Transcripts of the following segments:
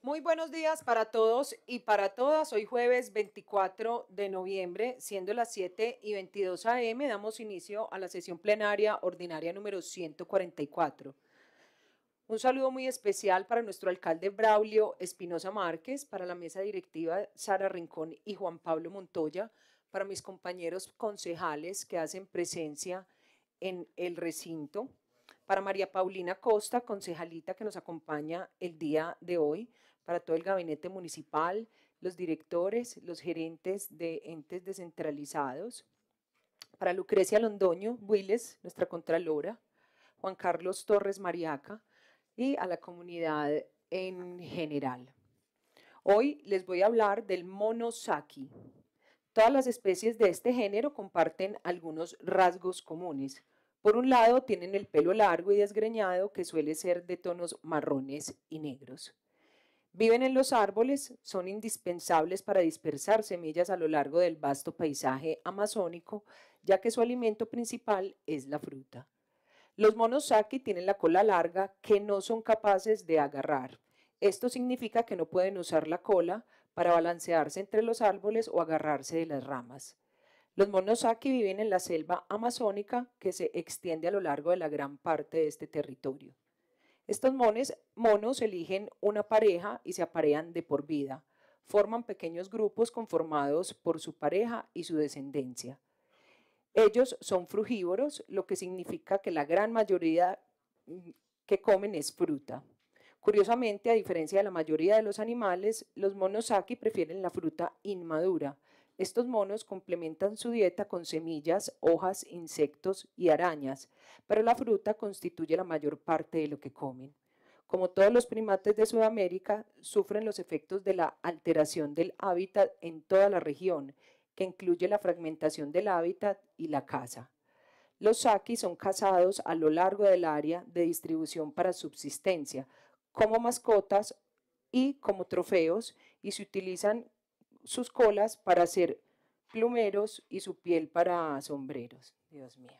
Muy buenos días para todos y para todas. Hoy jueves 24 de noviembre, siendo las 7 y 22 am, damos inicio a la sesión plenaria ordinaria número 144. Un saludo muy especial para nuestro alcalde Braulio Espinosa Márquez, para la mesa directiva Sara Rincón y Juan Pablo Montoya, para mis compañeros concejales que hacen presencia en el recinto, para María Paulina Costa, concejalita que nos acompaña el día de hoy, para todo el gabinete municipal, los directores, los gerentes de entes descentralizados, para Lucrecia Londoño Willes, nuestra contralora, Juan Carlos Torres Mariaca y a la comunidad en general. Hoy les voy a hablar del monosaki. Todas las especies de este género comparten algunos rasgos comunes. Por un lado, tienen el pelo largo y desgreñado que suele ser de tonos marrones y negros. Viven en los árboles, son indispensables para dispersar semillas a lo largo del vasto paisaje amazónico, ya que su alimento principal es la fruta. Los monos tienen la cola larga que no son capaces de agarrar. Esto significa que no pueden usar la cola para balancearse entre los árboles o agarrarse de las ramas. Los monos viven en la selva amazónica que se extiende a lo largo de la gran parte de este territorio. Estos monos eligen una pareja y se aparean de por vida. Forman pequeños grupos conformados por su pareja y su descendencia. Ellos son frugívoros, lo que significa que la gran mayoría que comen es fruta. Curiosamente, a diferencia de la mayoría de los animales, los monosaki prefieren la fruta inmadura, estos monos complementan su dieta con semillas, hojas, insectos y arañas, pero la fruta constituye la mayor parte de lo que comen. Como todos los primates de Sudamérica, sufren los efectos de la alteración del hábitat en toda la región, que incluye la fragmentación del hábitat y la caza. Los saquis son cazados a lo largo del área de distribución para subsistencia, como mascotas y como trofeos, y se utilizan sus colas para hacer plumeros y su piel para sombreros. Dios mío.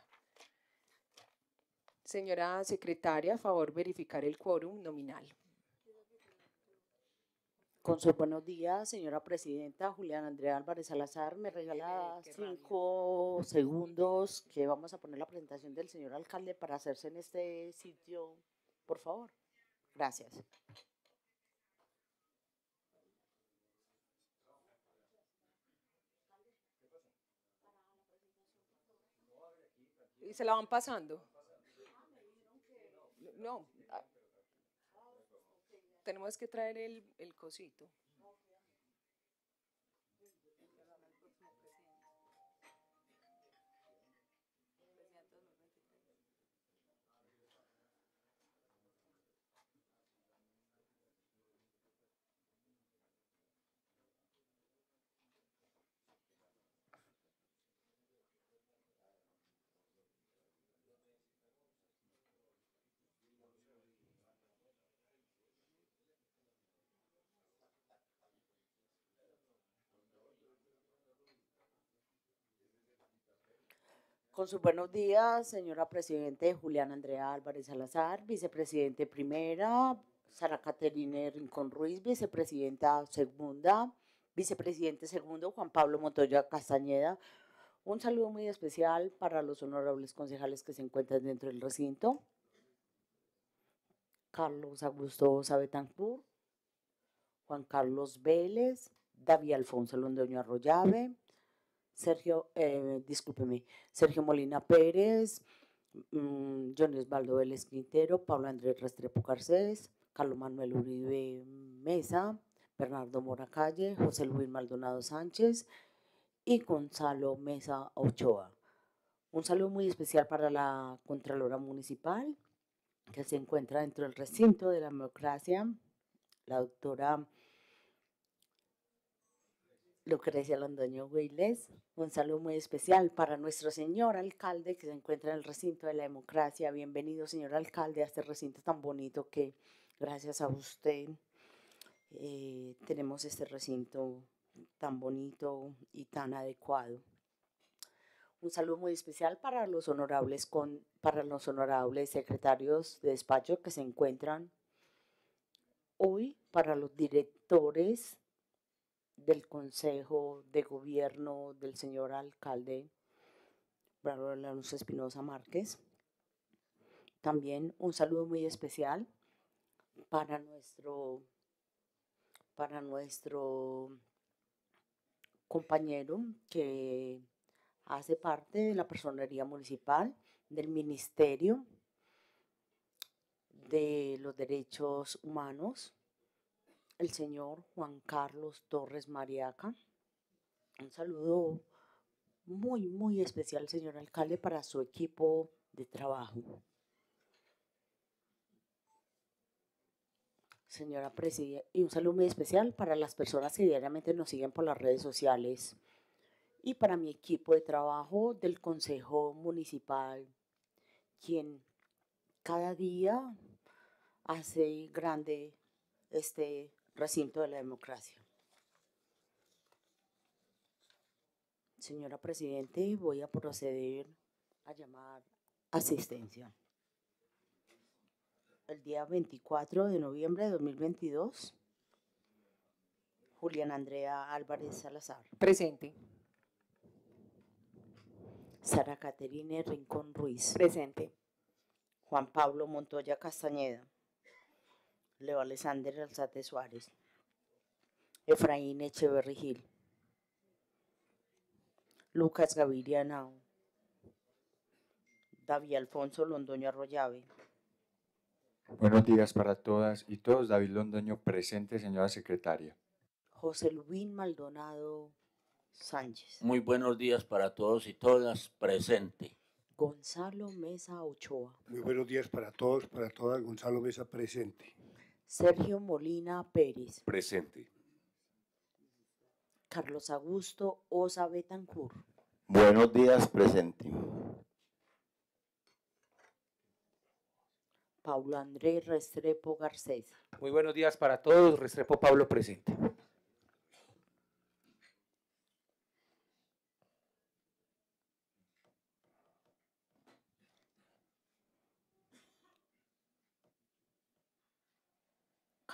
Señora secretaria, a favor verificar el quórum nominal. Con su buenos días, señora presidenta, Julián Andrea Álvarez Salazar, me regala eh, cinco segundos que vamos a poner la presentación del señor alcalde para hacerse en este sitio, por favor. Gracias. y se la van pasando. No, ah, tenemos que traer el, el cosito. Con sus buenos días, señora Presidente Julián Andrea Álvarez Salazar, Vicepresidente Primera, Sara Caterina Rincón Ruiz, Vicepresidenta Segunda, Vicepresidente Segundo Juan Pablo Montoya Castañeda. Un saludo muy especial para los honorables concejales que se encuentran dentro del recinto. Carlos Augusto Sabetancur, Juan Carlos Vélez, David Alfonso Londoño Arroyave, Sergio, eh, discúlpeme, Sergio Molina Pérez, mmm, Jones Baldo Vélez Quintero, Pablo Andrés Restrepo Garcés, Carlos Manuel Uribe Mesa, Bernardo Moracalle, José Luis Maldonado Sánchez y Gonzalo Mesa Ochoa. Un saludo muy especial para la Contralora Municipal, que se encuentra dentro del recinto de la democracia, la doctora Lucrecia Londoño Huiles, un saludo muy especial para nuestro señor alcalde que se encuentra en el recinto de la democracia. Bienvenido, señor alcalde, a este recinto tan bonito que gracias a usted eh, tenemos este recinto tan bonito y tan adecuado. Un saludo muy especial para los honorables, con, para los honorables secretarios de despacho que se encuentran hoy, para los directores del Consejo de Gobierno del señor alcalde Bravo Lanús Espinosa Márquez. También un saludo muy especial para nuestro, para nuestro compañero que hace parte de la personería municipal del Ministerio de los Derechos Humanos el señor Juan Carlos Torres Mariaca. Un saludo muy, muy especial, señor alcalde, para su equipo de trabajo. Señora Presidenta, y un saludo muy especial para las personas que diariamente nos siguen por las redes sociales y para mi equipo de trabajo del Consejo Municipal, quien cada día hace grande este recinto de la democracia. Señora Presidente, voy a proceder a llamar asistencia. El día 24 de noviembre de 2022, Julián Andrea Álvarez Salazar. Presente. Sara Caterine Rincón Ruiz. Presente. Juan Pablo Montoya Castañeda. Leo Alexander Alzate Suárez, Efraín Echeverri Gil, Lucas Gaviria Nao, David Alfonso Londoño Arroyave. Buenos días para todas y todos. David Londoño presente, señora secretaria. José Luis Maldonado Sánchez. Muy buenos días para todos y todas presente. Gonzalo Mesa Ochoa. Muy buenos días para todos, para todas. Gonzalo Mesa presente. Sergio Molina Pérez. Presente. Carlos Augusto Osa Betancur. Buenos días, presente. Paulo Andrés Restrepo Garcés. Muy buenos días para todos. Restrepo Pablo presente.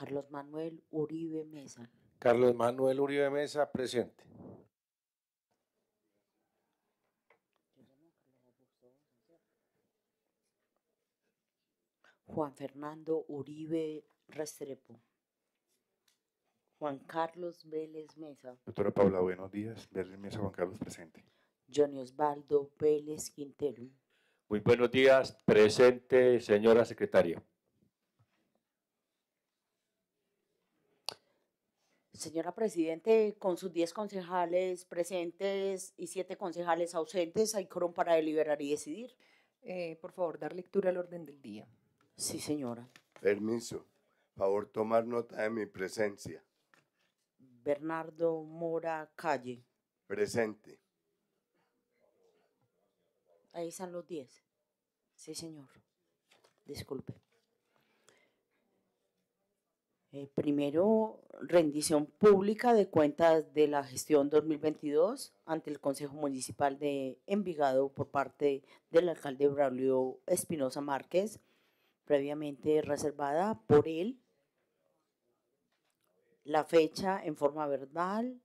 Carlos Manuel Uribe Mesa. Carlos Manuel Uribe Mesa, presente. Juan Fernando Uribe Restrepo. Juan Carlos Vélez Mesa. Doctora Paula, buenos días. Vélez Mesa, Juan Carlos, presente. Johnny Osvaldo Vélez Quintero. Muy buenos días, presente, señora secretaria. señora Presidente, con sus 10 concejales presentes y 7 concejales ausentes, hay quórum para deliberar y decidir. Eh, por favor, dar lectura al orden del día. Sí, señora. Permiso. Por Favor, tomar nota de mi presencia. Bernardo Mora Calle. Presente. Ahí están los 10. Sí, señor. Disculpe. Eh, primero, rendición pública de cuentas de la gestión 2022 ante el Consejo Municipal de Envigado por parte del alcalde Braulio Espinosa Márquez, previamente reservada por él. La fecha en forma verbal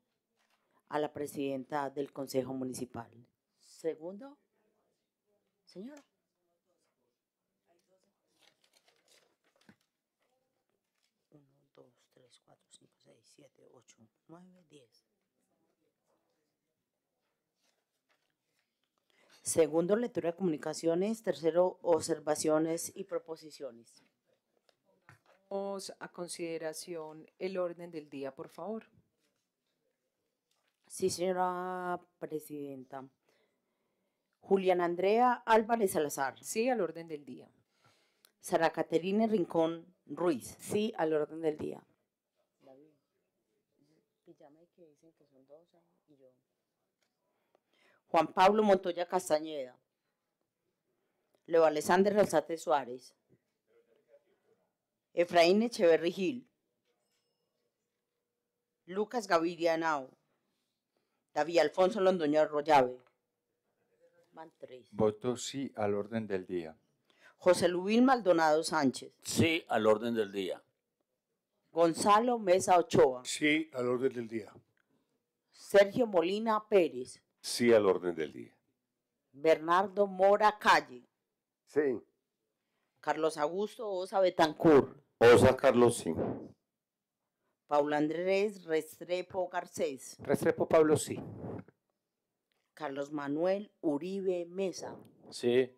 a la presidenta del Consejo Municipal. Segundo, señora. 9, 10. Segundo, lectura de comunicaciones. Tercero, observaciones y proposiciones. Os a consideración el orden del día, por favor. Sí, señora presidenta. Julián Andrea Álvarez Salazar. Sí, al orden del día. Sara Caterina Rincón Ruiz. Sí, al orden del día. Juan Pablo Montoya Castañeda, Leo Alexander Rosate Suárez, Efraín Echeverri Gil, Lucas Gaviria Nao, David Alfonso Londoño Arroyave. Voto sí al orden del día. José Luis Maldonado Sánchez. Sí al orden del día. Gonzalo Mesa Ochoa. Sí al orden del día. Sergio Molina Pérez. Sí al orden del día. Bernardo Mora Calle. Sí. Carlos Augusto Osa Betancourt. Osa Carlos, sí. Paula Andrés Restrepo Garcés. Restrepo Pablo, sí. Carlos Manuel Uribe Mesa. Sí.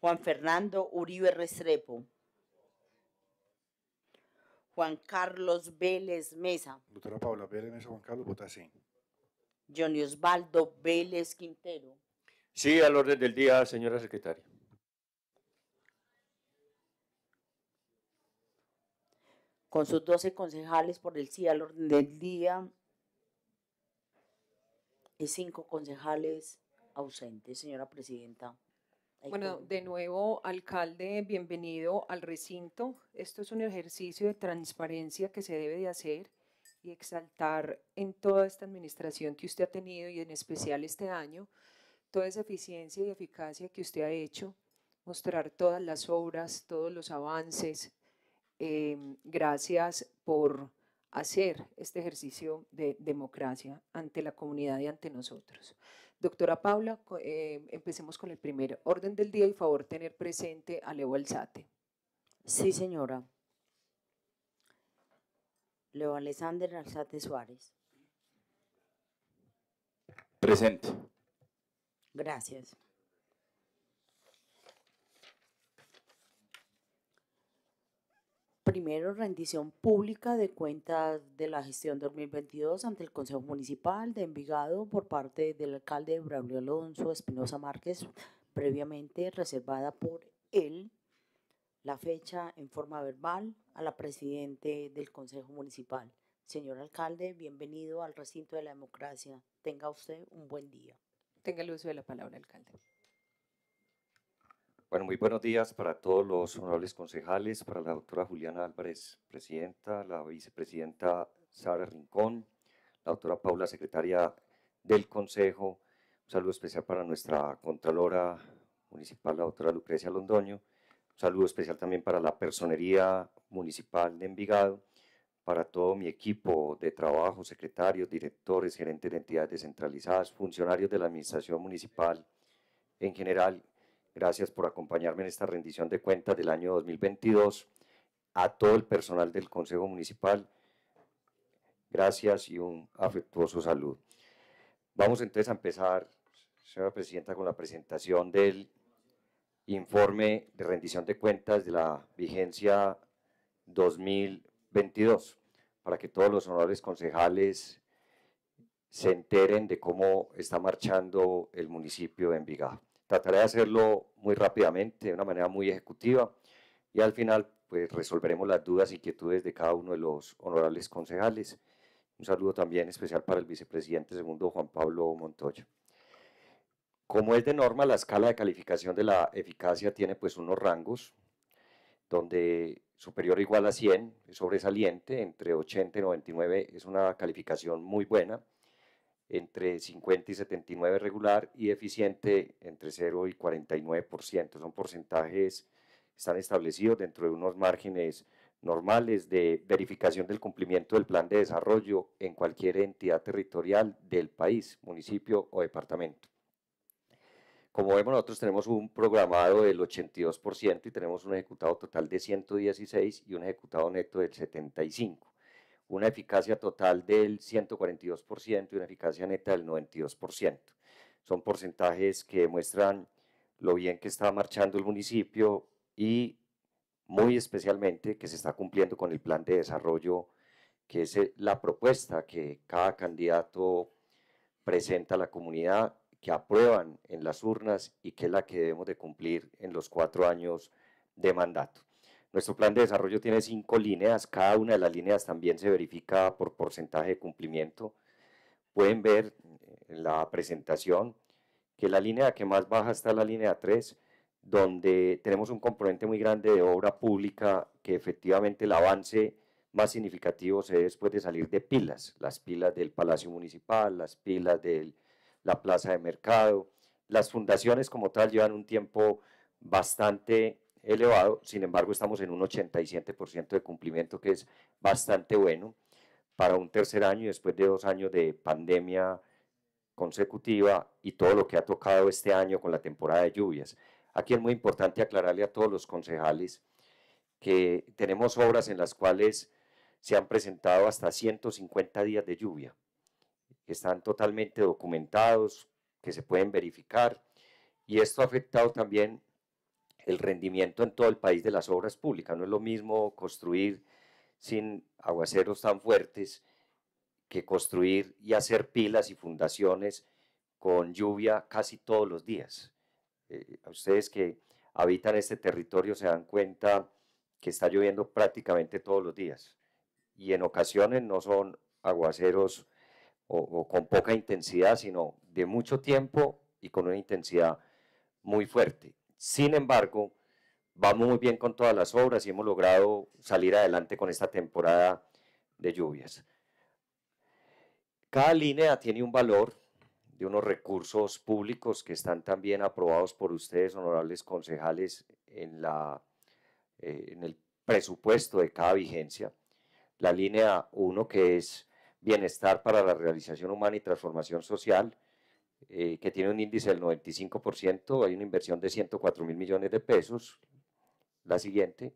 Juan Fernando Uribe Restrepo. Juan Carlos Vélez Mesa. Doctora Paula Vélez Mesa, Juan Carlos, vota sí. Johnny Osvaldo Vélez Quintero. Sí, al orden del día, señora secretaria. Con sus 12 concejales por el sí al orden del día y cinco concejales ausentes, señora presidenta. Bueno, de nuevo, alcalde, bienvenido al recinto. Esto es un ejercicio de transparencia que se debe de hacer y exaltar en toda esta administración que usted ha tenido y en especial este año, toda esa eficiencia y eficacia que usted ha hecho, mostrar todas las obras, todos los avances. Em, gracias por hacer este ejercicio de democracia ante la comunidad y ante nosotros. Doctora Paula, eh, empecemos con el primer orden del día y favor tener presente a Leo Alzate. Sí, señora. Leo Alexander Alzate Suárez. Presente. Gracias. Primero, rendición pública de cuentas de la gestión 2022 ante el Consejo Municipal de Envigado por parte del alcalde Braulio Alonso Espinosa Márquez, previamente reservada por él la fecha en forma verbal a la presidente del Consejo Municipal. Señor alcalde, bienvenido al recinto de la democracia. Tenga usted un buen día. Tenga el uso de la palabra, alcalde. Bueno, muy buenos días para todos los honorables concejales, para la doctora Juliana Álvarez, presidenta, la vicepresidenta Sara Rincón, la doctora Paula, secretaria del Consejo. Un saludo especial para nuestra contralora municipal, la doctora Lucrecia Londoño un saludo especial también para la personería municipal de Envigado, para todo mi equipo de trabajo, secretarios, directores, gerentes de entidades descentralizadas, funcionarios de la administración municipal en general. Gracias por acompañarme en esta rendición de cuentas del año 2022. A todo el personal del Consejo Municipal, gracias y un afectuoso saludo. Vamos entonces a empezar, señora presidenta, con la presentación del informe de rendición de cuentas de la vigencia 2022, para que todos los honorables concejales se enteren de cómo está marchando el municipio de Envigado. Trataré de hacerlo muy rápidamente, de una manera muy ejecutiva, y al final pues resolveremos las dudas y e inquietudes de cada uno de los honorables concejales. Un saludo también especial para el vicepresidente segundo Juan Pablo Montoya. Como es de norma, la escala de calificación de la eficacia tiene pues unos rangos donde superior o igual a 100 sobresaliente, entre 80 y 99 es una calificación muy buena, entre 50 y 79 regular y eficiente entre 0 y 49%. Son porcentajes que están establecidos dentro de unos márgenes normales de verificación del cumplimiento del plan de desarrollo en cualquier entidad territorial del país, municipio o departamento. Como vemos, nosotros tenemos un programado del 82% y tenemos un ejecutado total de 116 y un ejecutado neto del 75. Una eficacia total del 142% y una eficacia neta del 92%. Son porcentajes que demuestran lo bien que está marchando el municipio y muy especialmente que se está cumpliendo con el plan de desarrollo, que es eh, la propuesta que cada candidato presenta a la comunidad que aprueban en las urnas y que es la que debemos de cumplir en los cuatro años de mandato. Nuestro plan de desarrollo tiene cinco líneas, cada una de las líneas también se verifica por porcentaje de cumplimiento. Pueden ver eh, en la presentación que la línea que más baja está la línea 3, donde tenemos un componente muy grande de obra pública que efectivamente el avance más significativo se después de salir de pilas, las pilas del Palacio Municipal, las pilas del la plaza de mercado. Las fundaciones como tal llevan un tiempo bastante elevado, sin embargo estamos en un 87% de cumplimiento que es bastante bueno para un tercer año y después de dos años de pandemia consecutiva y todo lo que ha tocado este año con la temporada de lluvias. Aquí es muy importante aclararle a todos los concejales que tenemos obras en las cuales se han presentado hasta 150 días de lluvia que están totalmente documentados, que se pueden verificar, y esto ha afectado también el rendimiento en todo el país de las obras públicas. No es lo mismo construir sin aguaceros tan fuertes que construir y hacer pilas y fundaciones con lluvia casi todos los días. Eh, ustedes que habitan este territorio se dan cuenta que está lloviendo prácticamente todos los días y en ocasiones no son aguaceros o, con poca intensidad, sino de mucho tiempo y con una intensidad muy fuerte. Sin embargo, vamos muy bien con todas las obras y hemos logrado salir adelante con esta temporada de lluvias. Cada línea tiene un valor de unos recursos públicos que están también aprobados por ustedes, honorables concejales, en, la, eh, en el presupuesto de cada vigencia. La línea 1, que es Bienestar para la Realización Humana y Transformación Social, eh, que tiene un índice del 95%, hay una inversión de 104 mil millones de pesos. La siguiente,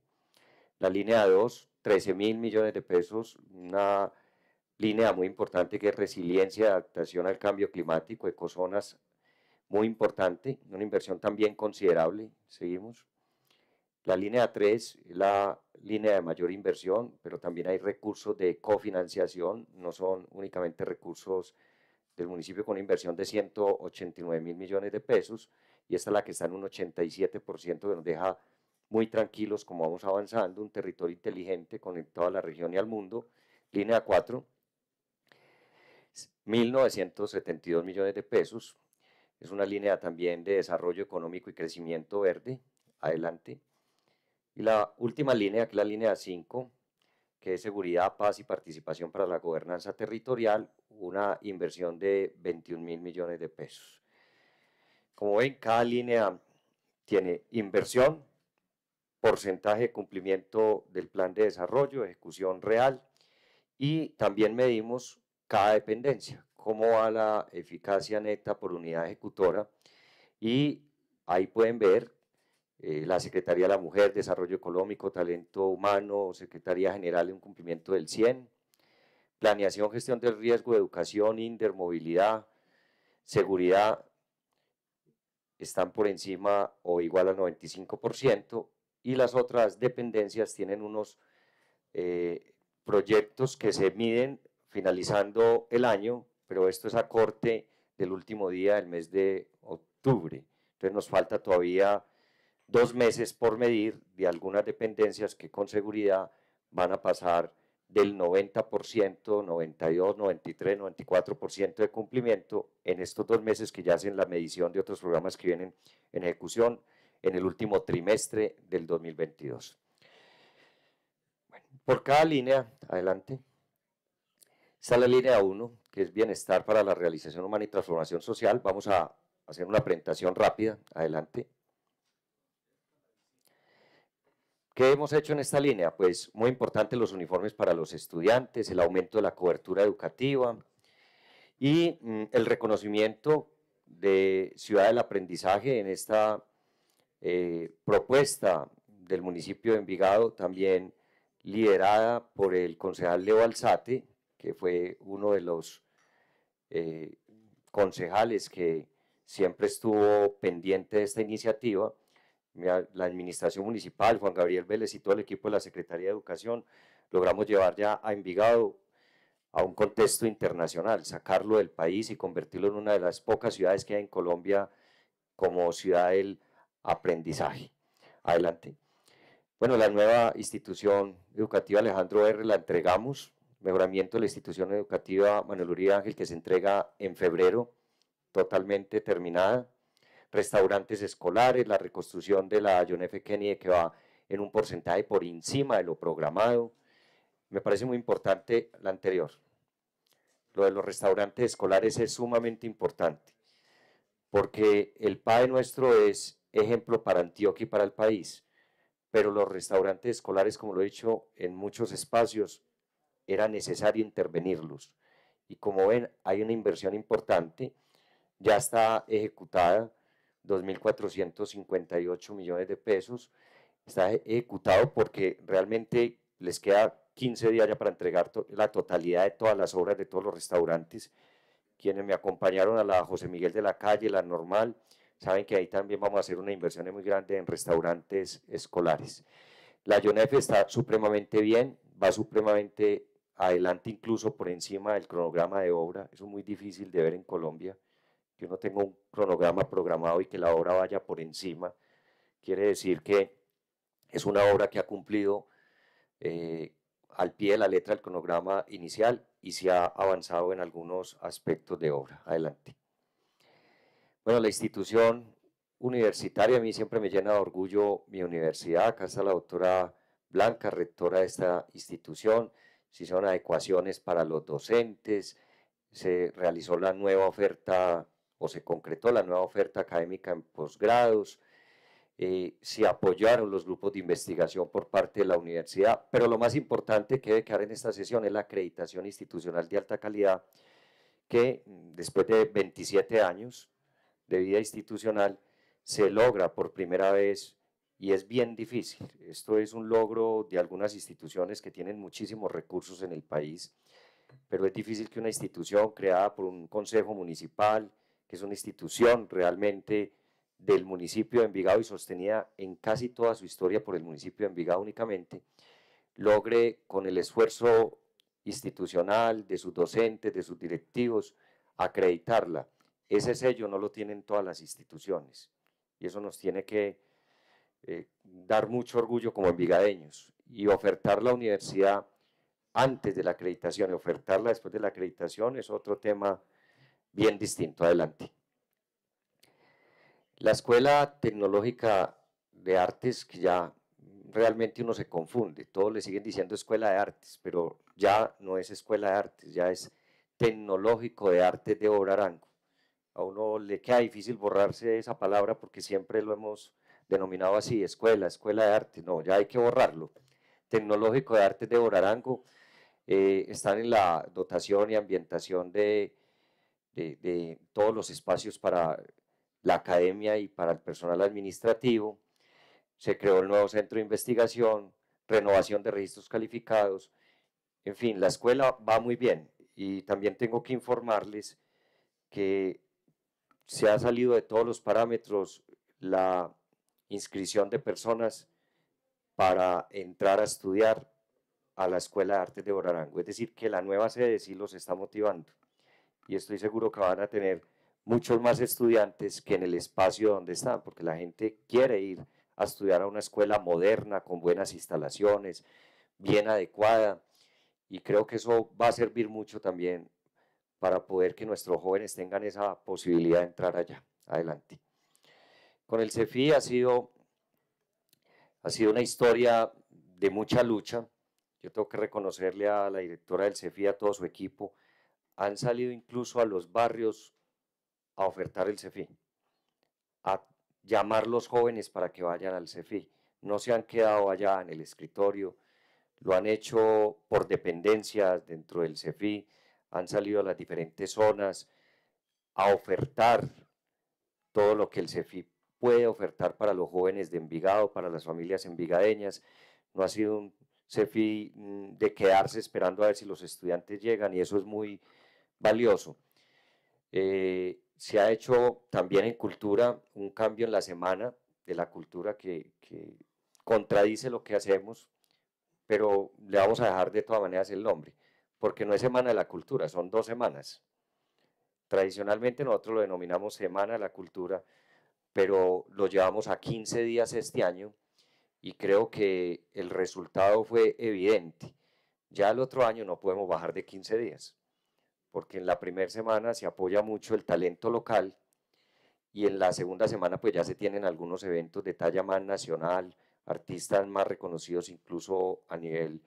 la línea 2, 13 mil millones de pesos, una línea muy importante que es resiliencia, adaptación al cambio climático, ecozonas, muy importante, una inversión también considerable. Seguimos. La línea 3 la línea de mayor inversión, pero también hay recursos de cofinanciación, no son únicamente recursos del municipio con inversión de 189 mil millones de pesos, y esta es la que está en un 87%, que nos deja muy tranquilos como vamos avanzando, un territorio inteligente conectado a la región y al mundo. Línea 4, 1.972 millones de pesos. Es una línea también de desarrollo económico y crecimiento verde. Adelante. Y la última línea, que es la línea 5, que es seguridad, paz y participación para la gobernanza territorial, una inversión de 21 mil millones de pesos. Como ven, cada línea tiene inversión, porcentaje de cumplimiento del plan de desarrollo, ejecución real, y también medimos cada dependencia, cómo va la eficacia neta por unidad ejecutora, y ahí pueden ver eh, la Secretaría de la Mujer, Desarrollo Económico, Talento Humano, Secretaría General en cumplimiento del 100, Planeación, Gestión del Riesgo, Educación, intermovilidad Seguridad, están por encima o igual al 95% y las otras dependencias tienen unos eh, proyectos que se miden finalizando el año, pero esto es a corte del último día del mes de octubre. Entonces nos falta todavía dos meses por medir de algunas dependencias que con seguridad van a pasar del 90%, 92, 93, 94% de cumplimiento en estos dos meses que ya hacen la medición de otros programas que vienen en ejecución en el último trimestre del 2022. por cada línea, adelante, está la línea 1, que es bienestar para la realización humana y transformación social. Vamos a hacer una presentación rápida, adelante. ¿Qué hemos hecho en esta línea? Pues muy importante los uniformes para los estudiantes, el aumento de la cobertura educativa y mm, el reconocimiento de Ciudad del Aprendizaje en esta eh, propuesta del municipio de Envigado, también liderada por el concejal Leo Alzate, que fue uno de los eh, concejales que siempre estuvo pendiente de esta iniciativa la administración municipal, Juan Gabriel Vélez y todo el equipo de la Secretaría de Educación, logramos llevar ya a Envigado a un contexto internacional, sacarlo del país y convertirlo en una de las pocas ciudades que hay en Colombia como ciudad del aprendizaje. Adelante. Bueno, la nueva institución educativa Alejandro R. la entregamos, mejoramiento de la institución educativa Manuel Uribe Ángel, que se entrega en febrero, totalmente terminada restaurantes escolares, la reconstrucción de la John Kennedy que va en un porcentaje por encima de lo programado. Me parece muy importante la anterior. Lo de los restaurantes escolares es sumamente importante porque el PAE nuestro es ejemplo para Antioquia y para el país, pero los restaurantes escolares, como lo he dicho, en muchos espacios era necesario intervenirlos. Y como ven, hay una inversión importante, ya está ejecutada, 2.458 millones de pesos. Está ejecutado porque realmente les queda 15 días ya para entregar la totalidad de todas las obras de todos los restaurantes. Quienes me acompañaron a la José Miguel de la Calle, la Normal, saben que ahí también vamos a hacer una inversión muy grande en restaurantes escolares. La IONEF está supremamente bien, va supremamente adelante, incluso por encima del cronograma de obra. Eso es muy difícil de ver en Colombia que uno tenga un cronograma programado y que la obra vaya por encima, quiere decir que es una obra que ha cumplido eh, al pie de la letra el cronograma inicial y se ha avanzado en algunos aspectos de obra. Adelante. Bueno, la institución universitaria, a mí siempre me llena de orgullo mi universidad, acá está la doctora Blanca, rectora de esta institución, se hicieron adecuaciones para los docentes, se realizó la nueva oferta o se concretó la nueva oferta académica en posgrados, eh, se apoyaron los grupos de investigación por parte de la universidad, pero lo más importante que debe quedar en esta sesión es la acreditación institucional de alta calidad, que mm, después de 27 años de vida institucional se logra por primera vez y es bien difícil. Esto es un logro de algunas instituciones que tienen muchísimos recursos en el país, pero es difícil que una institución creada por un consejo municipal, que es una institución realmente del municipio de Envigado y sostenida en casi toda su historia por el municipio de Envigado únicamente, logre con el esfuerzo institucional de sus docentes, de sus directivos, acreditarla. Ese sello no lo tienen todas las instituciones y eso nos tiene que eh, dar mucho orgullo como envigadeños y ofertar la universidad antes de la acreditación y ofertarla después de la acreditación es otro tema bien distinto. Adelante. La Escuela Tecnológica de Artes, que ya realmente uno se confunde, todos le siguen diciendo Escuela de Artes, pero ya no es Escuela de Artes, ya es Tecnológico de Artes de Obrarango. A uno le queda difícil borrarse esa palabra porque siempre lo hemos denominado así, escuela, escuela de arte, no, ya hay que borrarlo. Tecnológico de Artes de Borarango, eh, están en la dotación y ambientación de de, todos los espacios para la academia y para el personal administrativo. Se creó el nuevo centro de investigación, renovación de registros calificados. En fin, la escuela va muy bien. Y también tengo que informarles que se ha salido de todos los parámetros la inscripción de personas para entrar a estudiar a la Escuela de Artes de Borarango. Es decir, que la nueva sede sí los está motivando y estoy seguro que van a tener muchos más estudiantes que en el espacio donde están, porque la gente quiere ir a estudiar a una escuela moderna, con buenas instalaciones, bien adecuada, y creo que eso va a servir mucho también para poder que nuestros jóvenes tengan esa posibilidad de entrar allá. Adelante. Con el CEFI ha sido, ha sido una historia de mucha lucha. Yo tengo que reconocerle a la directora del CEFI, a todo su equipo, han salido incluso a los barrios a ofertar el CEFI, a llamar los jóvenes para que vayan al CEFI. No se han quedado allá en el escritorio, lo han hecho por dependencias dentro del CEFI, han salido a las diferentes zonas a ofertar todo lo que el CEFI puede ofertar para los jóvenes de Envigado, para las familias envigadeñas. No ha sido un CEFI mm, de quedarse esperando a ver si los estudiantes llegan y eso es muy valioso. Eh, se ha hecho también en cultura un cambio en la semana de la cultura que, que contradice lo que hacemos, pero le vamos a dejar de todas maneras el nombre, porque no es Semana de la Cultura, son dos semanas. Tradicionalmente nosotros lo denominamos Semana de la Cultura, pero lo llevamos a 15 días este año y creo que el resultado fue evidente. Ya el otro año no podemos bajar de 15 días porque en la primera semana se apoya mucho el talento local y en la segunda semana pues ya se tienen algunos eventos de talla más nacional, artistas más reconocidos incluso a nivel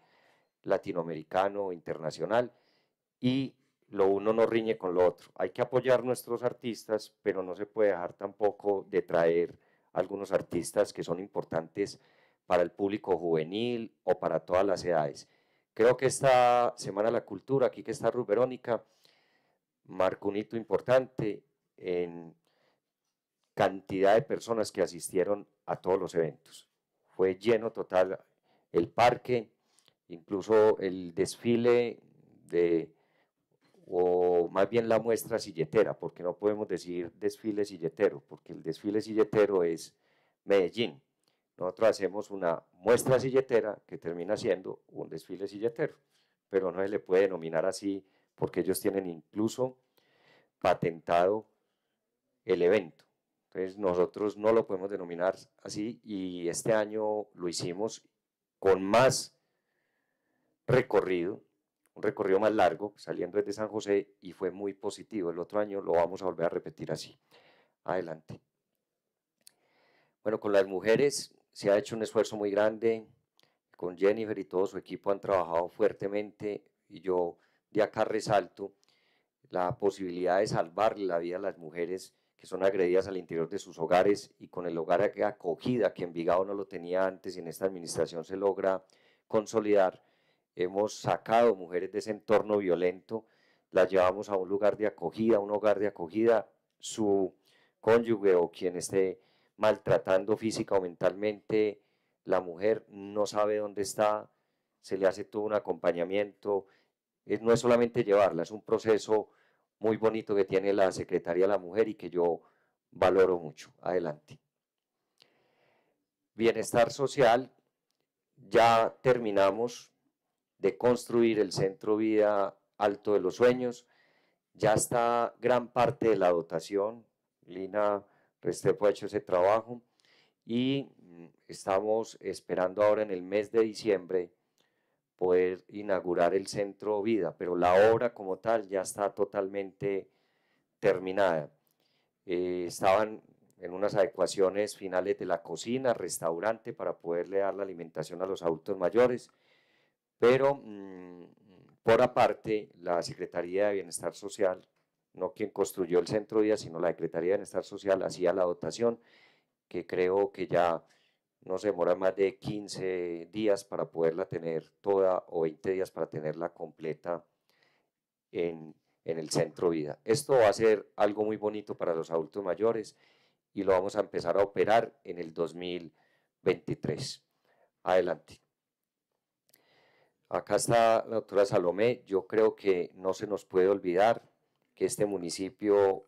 latinoamericano, internacional, y lo uno no riñe con lo otro. Hay que apoyar nuestros artistas, pero no se puede dejar tampoco de traer algunos artistas que son importantes para el público juvenil o para todas las edades. Creo que esta Semana de la Cultura, aquí que está Ruth Verónica, marcó un hito importante en cantidad de personas que asistieron a todos los eventos. Fue lleno total el parque, incluso el desfile de, o más bien la muestra silletera, porque no podemos decir desfile silletero, porque el desfile silletero es Medellín, nosotros hacemos una muestra silletera que termina siendo un desfile silletero, pero no se le puede denominar así porque ellos tienen incluso patentado el evento. Entonces nosotros no lo podemos denominar así y este año lo hicimos con más recorrido, un recorrido más largo, saliendo desde San José y fue muy positivo. El otro año lo vamos a volver a repetir así. Adelante. Bueno, con las mujeres se ha hecho un esfuerzo muy grande, con Jennifer y todo su equipo han trabajado fuertemente y yo de acá resalto la posibilidad de salvar la vida a las mujeres que son agredidas al interior de sus hogares y con el hogar de acogida que en Envigado no lo tenía antes y en esta administración se logra consolidar. Hemos sacado mujeres de ese entorno violento, las llevamos a un lugar de acogida, un hogar de acogida, su cónyuge o quien esté maltratando física o mentalmente, la mujer no sabe dónde está, se le hace todo un acompañamiento. Eh, no es solamente llevarla, es un proceso muy bonito que tiene la Secretaría de la Mujer y que yo valoro mucho. Adelante. Bienestar social, ya terminamos de construir el Centro Vida Alto de los Sueños, ya está gran parte de la dotación, Lina Restrepo ha hecho ese trabajo y mm, estamos esperando ahora en el mes de diciembre poder inaugurar el centro Vida, pero la obra como tal ya está totalmente terminada. Eh, estaban en unas adecuaciones finales de la cocina, restaurante, para poderle dar la alimentación a los adultos mayores, pero mm, por aparte la Secretaría de Bienestar Social no quien construyó el centro día, sino la Secretaría de Bienestar Social hacía la dotación, que creo que ya no se demora más de 15 días para poderla tener toda o 20 días para tenerla completa en, en el centro vida. Esto va a ser algo muy bonito para los adultos mayores y lo vamos a empezar a operar en el 2023. Adelante. Acá está la doctora Salomé. Yo creo que no se nos puede olvidar que este municipio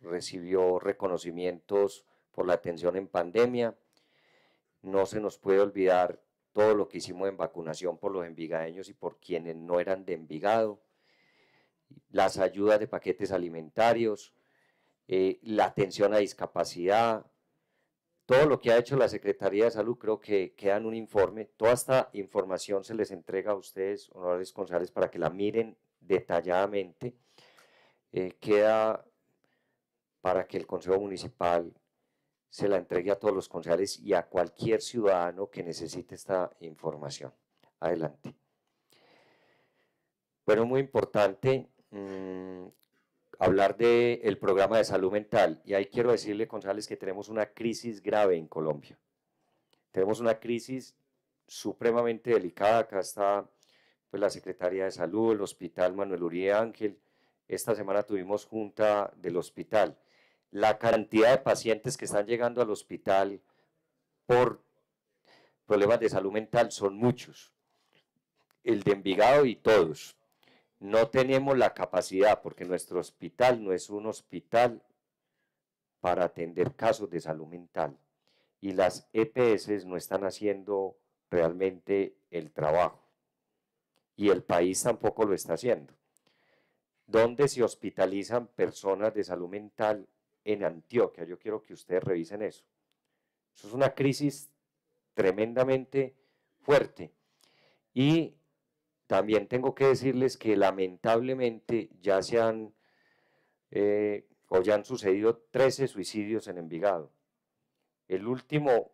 recibió reconocimientos por la atención en pandemia. No se nos puede olvidar todo lo que hicimos en vacunación por los envigadeños y por quienes no eran de Envigado, las ayudas de paquetes alimentarios, eh, la atención a discapacidad, todo lo que ha hecho la Secretaría de Salud creo que queda un informe. Toda esta información se les entrega a ustedes, honorables González, para que la miren detalladamente. Eh, queda para que el Consejo Municipal se la entregue a todos los concejales y a cualquier ciudadano que necesite esta información. Adelante. Bueno, muy importante mm, hablar del programa de salud mental. Y ahí quiero decirle, concejales, que tenemos una crisis grave en Colombia. Tenemos una crisis supremamente delicada. Acá está pues, la Secretaría de Salud, el Hospital Manuel Uribe Ángel, esta semana tuvimos junta del hospital. La cantidad de pacientes que están llegando al hospital por problemas de salud mental son muchos. El de Envigado y todos. No tenemos la capacidad porque nuestro hospital no es un hospital para atender casos de salud mental. Y las EPS no están haciendo realmente el trabajo. Y el país tampoco lo está haciendo donde se hospitalizan personas de salud mental en Antioquia. Yo quiero que ustedes revisen eso. Eso es una crisis tremendamente fuerte. Y también tengo que decirles que lamentablemente ya se han eh, o ya han sucedido 13 suicidios en Envigado. El último,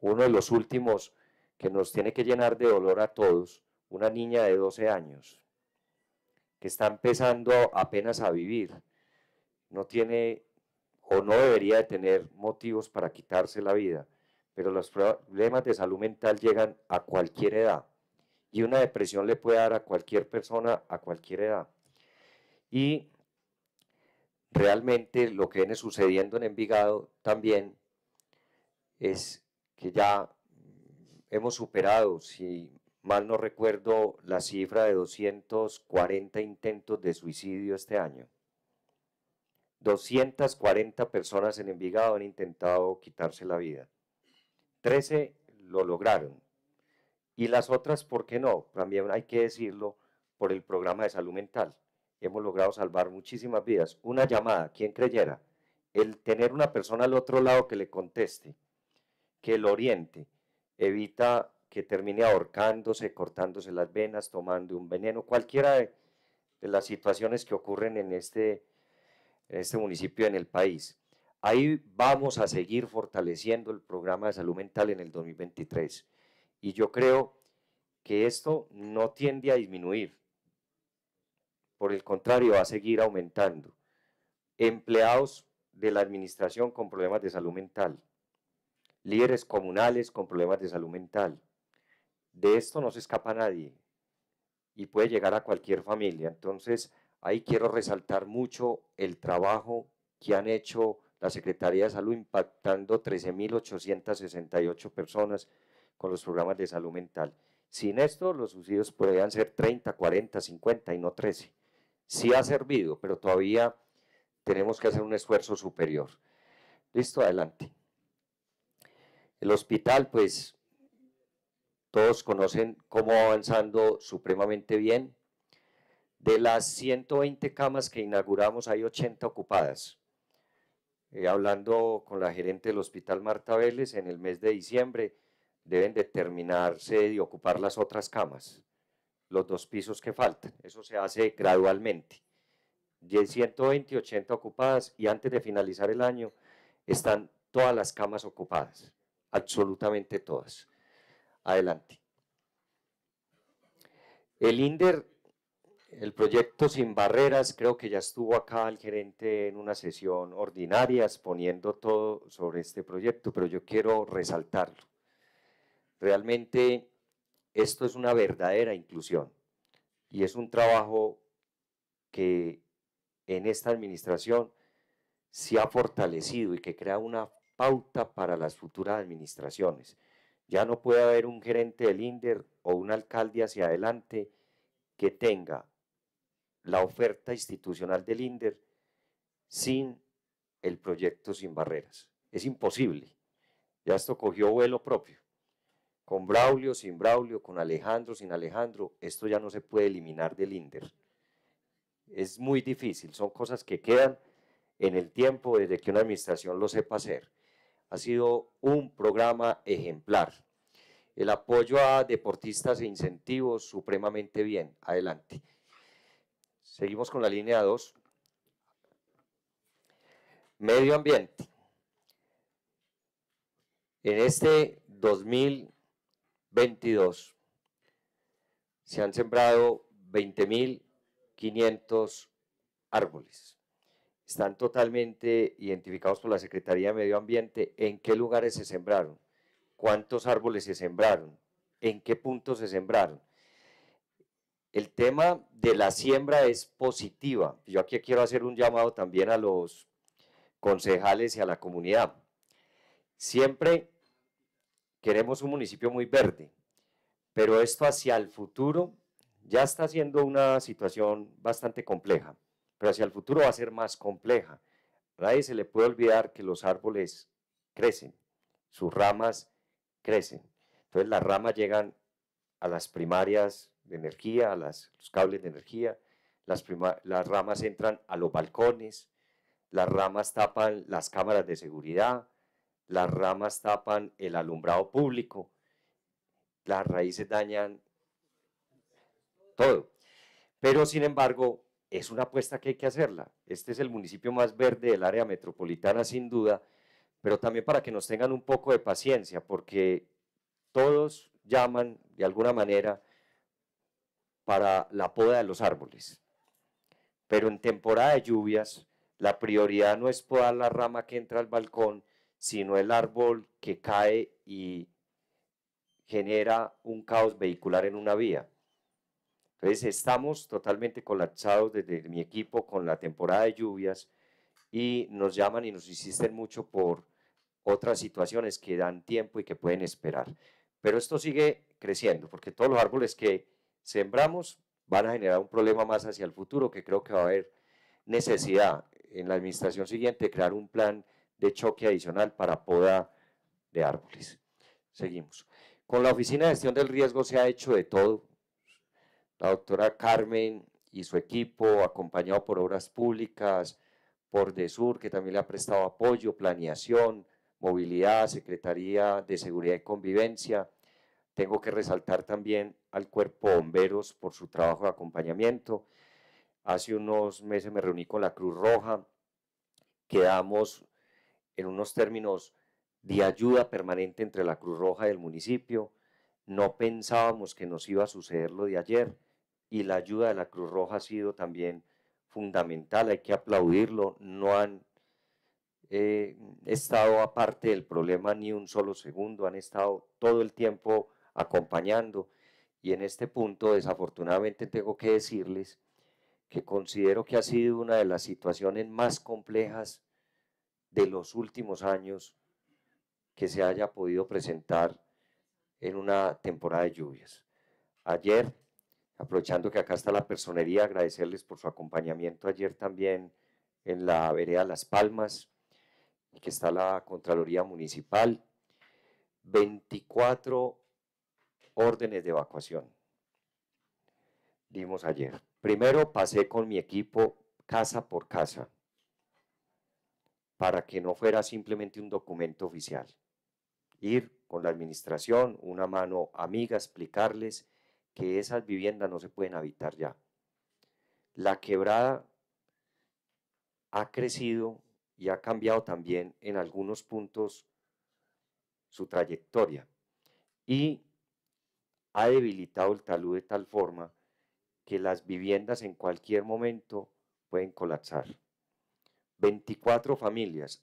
uno de los últimos que nos tiene que llenar de dolor a todos, una niña de 12 años que está empezando apenas a vivir, no tiene o no debería de tener motivos para quitarse la vida, pero los problemas de salud mental llegan a cualquier edad y una depresión le puede dar a cualquier persona a cualquier edad. Y realmente lo que viene sucediendo en Envigado también es que ya hemos superado, si mal no recuerdo la cifra de 240 intentos de suicidio este año. 240 personas en Envigado han intentado quitarse la vida. 13 lo lograron. Y las otras, ¿por qué no? También hay que decirlo por el programa de salud mental. Hemos logrado salvar muchísimas vidas. Una llamada, ¿quién creyera, el tener una persona al otro lado que le conteste, que lo oriente, evita que termine ahorcándose, cortándose las venas, tomando un veneno, cualquiera de, las situaciones que ocurren en este, en este municipio, en el país. Ahí vamos a seguir fortaleciendo el programa de salud mental en el 2023. Y yo creo que esto no tiende a disminuir, por el contrario, va a seguir aumentando. Empleados de la administración con problemas de salud mental, líderes comunales con problemas de salud mental, de esto no se escapa nadie y puede llegar a cualquier familia. Entonces, ahí quiero resaltar mucho el trabajo que han hecho la Secretaría de Salud impactando 13.868 personas con los programas de salud mental. Sin esto, los subsidios podrían ser 30, 40, 50 y no 13. Sí ha servido, pero todavía tenemos que hacer un esfuerzo superior. Listo, adelante. El hospital, pues, todos conocen cómo avanzando supremamente bien. De las 120 camas que inauguramos hay 80 ocupadas. Eh, hablando con la gerente del Hospital Marta Vélez, en el mes de diciembre deben determinarse y ocupar las otras camas, los dos pisos que faltan. Eso se hace gradualmente. ya 120, 80 ocupadas y antes de finalizar el año están todas las camas ocupadas, absolutamente todas. Adelante. El INDER, el proyecto Sin Barreras, creo que ya estuvo acá el gerente en una sesión ordinaria exponiendo todo sobre este proyecto, pero yo quiero resaltarlo. Realmente esto es una verdadera inclusión y es un trabajo que en esta administración se ha fortalecido y que crea una pauta para las futuras administraciones. Ya no puede haber un gerente del INDER o un alcalde hacia adelante que tenga la oferta institucional del INDER sin el proyecto sin barreras. Es imposible. Ya esto cogió vuelo propio. Con Braulio, sin Braulio, con Alejandro, sin Alejandro, esto ya no se puede eliminar del INDER. Es muy difícil, son cosas que quedan en el tiempo desde que una administración lo sepa hacer. Ha sido un programa ejemplar. El apoyo a deportistas e incentivos supremamente bien. Adelante. Seguimos con la línea 2. Medio ambiente. En este 2022 se han sembrado 20.500 árboles están totalmente identificados por la Secretaría de Medio Ambiente, en qué lugares se sembraron, cuántos árboles se sembraron, en qué puntos se sembraron. El tema de la siembra es positiva. Yo aquí quiero hacer un llamado también a los concejales y a la comunidad. Siempre queremos un municipio muy verde, pero esto hacia el futuro ya está siendo una situación bastante compleja pero hacia el futuro va a ser más compleja. A nadie se le puede olvidar que los árboles crecen, sus ramas crecen. Entonces las ramas llegan a las primarias de energía, a los cables de energía, las ramas entran a los balcones, las ramas tapan las cámaras de seguridad, las ramas tapan el alumbrado público, las raíces dañan todo. Pero sin embargo, es una apuesta que hay que hacerla. Este es el municipio más verde del área metropolitana, sin duda, pero también para que nos tengan un poco de paciencia, porque todos llaman de alguna manera para la poda de los árboles. Pero en temporada de lluvias, la prioridad no es podar la rama que entra al balcón, sino el árbol que cae y genera un caos vehicular en una vía. Entonces estamos totalmente colapsados desde mi equipo con la temporada de lluvias y nos llaman y nos insisten mucho por otras situaciones que dan tiempo y que pueden esperar. Pero esto sigue creciendo porque todos los árboles que sembramos van a generar un problema más hacia el futuro que creo que va a haber necesidad en la administración siguiente de crear un plan de choque adicional para poda de árboles. Seguimos. Con la Oficina de Gestión del Riesgo se ha hecho de todo la doctora Carmen y su equipo, acompañado por Obras Públicas, por DESUR, que también le ha prestado apoyo, planeación, movilidad, Secretaría de Seguridad y Convivencia. Tengo que resaltar también al Cuerpo Bomberos por su trabajo de acompañamiento. Hace unos meses me reuní con la Cruz Roja, quedamos en unos términos de ayuda permanente entre la Cruz Roja y el municipio. No pensábamos que nos iba a suceder lo de ayer y la ayuda de la Cruz Roja ha sido también fundamental, hay que aplaudirlo, no han eh, estado aparte del problema ni un solo segundo, han estado todo el tiempo acompañando y en este punto desafortunadamente tengo que decirles que considero que ha sido una de las situaciones más complejas de los últimos años que se haya podido presentar en una temporada de lluvias. Ayer Aprovechando que acá está la personería, agradecerles por su acompañamiento ayer también en la vereda Las Palmas, que está la Contraloría Municipal. 24 órdenes de evacuación dimos ayer. Primero pasé con mi equipo casa por casa para que no fuera simplemente un documento oficial. Ir con la administración, una mano amiga, explicarles que esas viviendas no se pueden habitar ya. La quebrada ha crecido y ha cambiado también en algunos puntos su trayectoria y ha debilitado el talud de tal forma que las viviendas en cualquier momento pueden colapsar. 24 familias,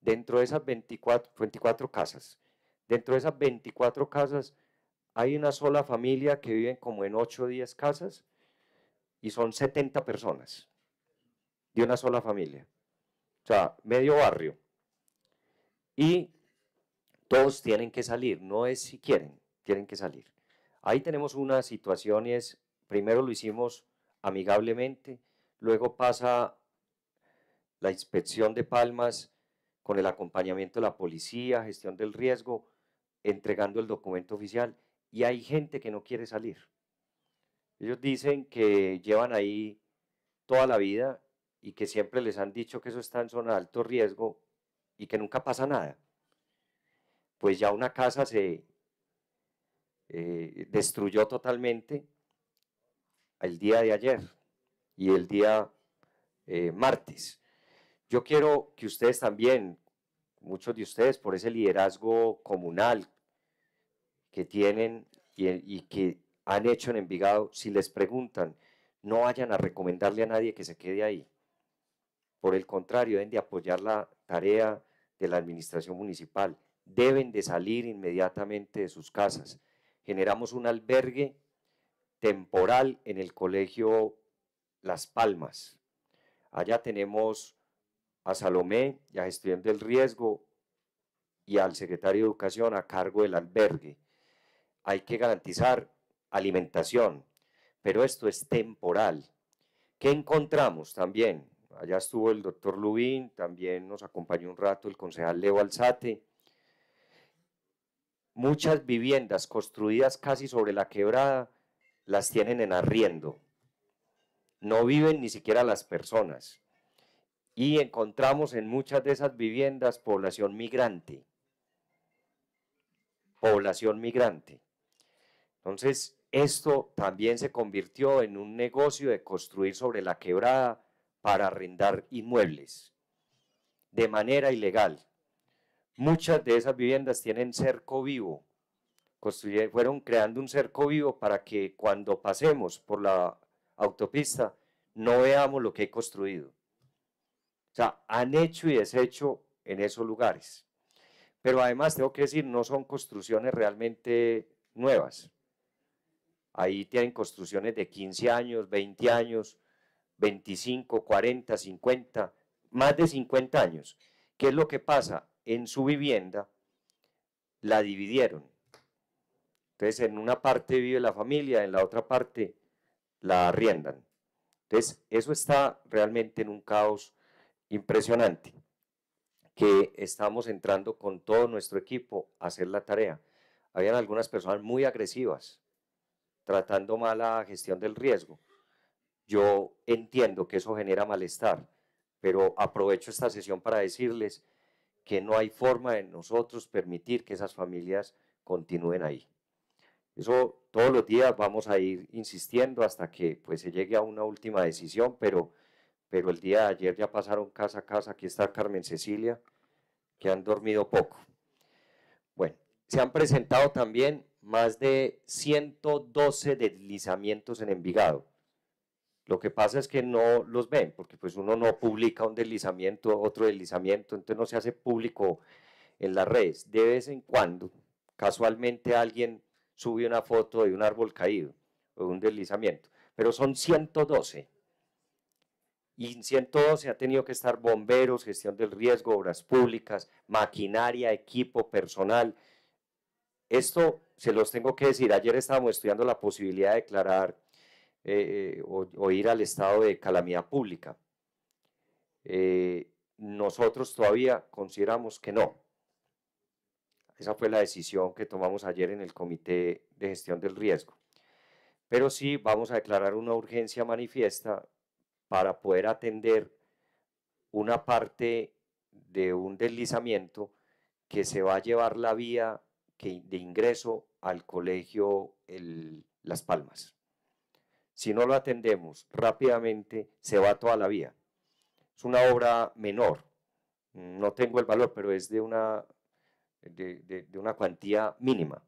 dentro de esas 24, casas, dentro de esas 24 casas hay una sola familia que vive como en 8 o 10 casas y son 70 personas de una sola familia. O sea, medio barrio. Y todos tienen que salir, no es si quieren, tienen que salir. Ahí tenemos una situación y es, primero lo hicimos amigablemente, luego pasa la inspección de palmas con el acompañamiento de la policía, gestión del riesgo, entregando el documento oficial y hay gente que no quiere salir. Ellos dicen que llevan ahí toda la vida y que siempre les han dicho que eso está en zona de alto riesgo y que nunca pasa nada. Pues ya una casa se eh, destruyó totalmente el día de ayer y el día eh, martes. Yo quiero que ustedes también, muchos de ustedes, por ese liderazgo comunal que tienen y, que han hecho en Envigado, si les preguntan, no vayan a recomendarle a nadie que se quede ahí. Por el contrario, deben de apoyar la tarea de la administración municipal. Deben de salir inmediatamente de sus casas. Generamos un albergue temporal en el colegio Las Palmas. Allá tenemos a Salomé ya Gestión del Riesgo y al secretario de Educación a cargo del albergue hay que garantizar alimentación, pero esto es temporal. ¿Qué encontramos también? Allá estuvo el doctor Lubín, también nos acompañó un rato el concejal Leo Alzate. Muchas viviendas construidas casi sobre la quebrada las tienen en arriendo. No viven ni siquiera las personas. Y encontramos en muchas de esas viviendas población migrante. Población migrante. Entonces, esto también se convirtió en un negocio de construir sobre la quebrada para arrendar inmuebles de manera ilegal. Muchas de esas viviendas tienen cerco vivo. fueron creando un cerco vivo para que cuando pasemos por la autopista no veamos lo que he construido. O sea, han hecho y deshecho en esos lugares. Pero además tengo que decir, no son construcciones realmente nuevas Ahí tienen construcciones de 15 años, 20 años, 25, 40, 50, más de 50 años. ¿Qué es lo que pasa? En su vivienda la dividieron. Entonces, en una parte vive la familia, en la otra parte la arriendan. Entonces, eso está realmente en un caos impresionante, que estamos entrando con todo nuestro equipo a hacer la tarea. Habían algunas personas muy agresivas, tratando mala la gestión del riesgo. Yo entiendo que eso genera malestar, pero aprovecho esta sesión para decirles que no hay forma de nosotros permitir que esas familias continúen ahí. Eso todos los días vamos a ir insistiendo hasta que pues, se llegue a una última decisión, pero, pero el día de ayer ya pasaron casa a casa, aquí está Carmen Cecilia, que han dormido poco. Bueno, se han presentado también más de 112 deslizamientos en Envigado. Lo que pasa es que no los ven, porque pues uno no publica un deslizamiento, otro deslizamiento, entonces no se hace público en las redes. De vez en cuando, casualmente alguien sube una foto de un árbol caído o un deslizamiento, pero son 112. Y 112 ha tenido que estar bomberos, gestión del riesgo, obras públicas, maquinaria, equipo, personal, esto se los tengo que decir, ayer estábamos estudiando la posibilidad de declarar eh, eh, o, ir al estado de calamidad pública. Eh, nosotros todavía consideramos que no. Esa fue la decisión que tomamos ayer en el Comité de Gestión del Riesgo. Pero sí vamos a declarar una urgencia manifiesta para poder atender una parte de un deslizamiento que se va a llevar la vía de ingreso al colegio el, Las Palmas. Si no lo atendemos rápidamente, se va toda la vía. Es una obra menor, no tengo el valor, pero es de una, de, de una cuantía mínima.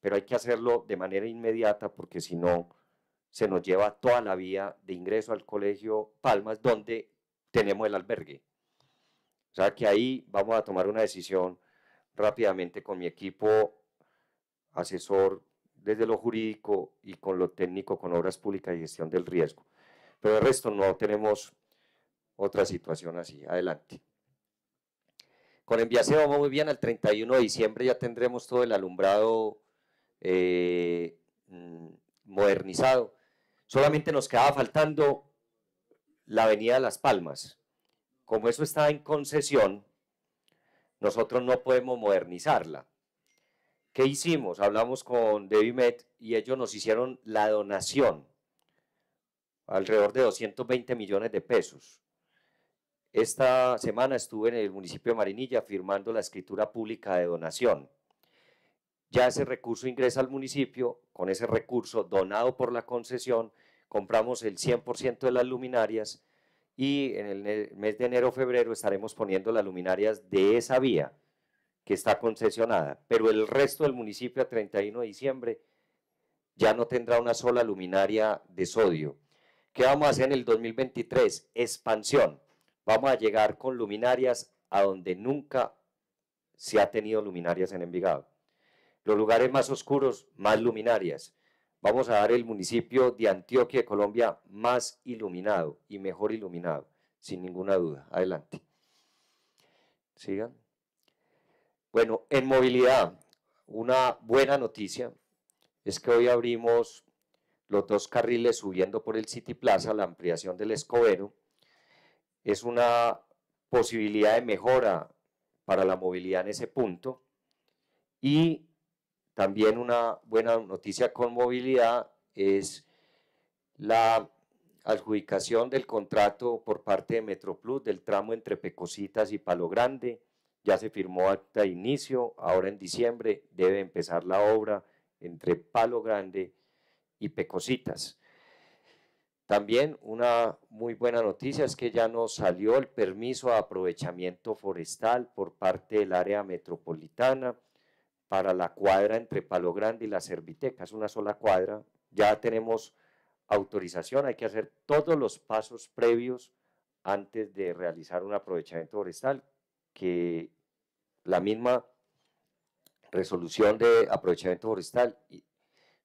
Pero hay que hacerlo de manera inmediata porque si no, se nos lleva toda la vía de ingreso al colegio Palmas, donde tenemos el albergue. O sea que ahí vamos a tomar una decisión rápidamente con mi equipo asesor desde lo jurídico y con lo técnico, con obras públicas y gestión del riesgo. Pero el resto no tenemos otra situación así. Adelante. Con Enviase vamos muy bien, al 31 de diciembre ya tendremos todo el alumbrado eh, mm, modernizado. Solamente nos quedaba faltando la avenida de Las Palmas. Como eso está en concesión, nosotros no podemos modernizarla. ¿Qué hicimos? Hablamos con Devimet y ellos nos hicieron la donación, alrededor de 220 millones de pesos. Esta semana estuve en el municipio de Marinilla firmando la escritura pública de donación. Ya ese recurso ingresa al municipio, con ese recurso donado por la concesión, compramos el 100% de las luminarias y en el mes de enero o febrero estaremos poniendo las luminarias de esa vía que está concesionada, pero el resto del municipio a 31 de diciembre ya no tendrá una sola luminaria de sodio. ¿Qué vamos a hacer en el 2023? Expansión. Vamos a llegar con luminarias a donde nunca se ha tenido luminarias en Envigado. Los lugares más oscuros, más luminarias vamos a dar el municipio de Antioquia de Colombia más iluminado y mejor iluminado, sin ninguna duda. Adelante. Sigan. Bueno, en movilidad, una buena noticia es que hoy abrimos los dos carriles subiendo por el City Plaza, la ampliación del Escobero. Es una posibilidad de mejora para la movilidad en ese punto y también una buena noticia con movilidad es la adjudicación del contrato por parte de Metroplus del tramo entre Pecositas y Palo Grande. Ya se firmó hasta inicio, ahora en diciembre debe empezar la obra entre Palo Grande y Pecositas. También una muy buena noticia es que ya nos salió el permiso de aprovechamiento forestal por parte del área metropolitana para la cuadra entre Palo Grande y la Cerviteca, es una sola cuadra, ya tenemos autorización, hay que hacer todos los pasos previos antes de realizar un aprovechamiento forestal, que la misma resolución de aprovechamiento forestal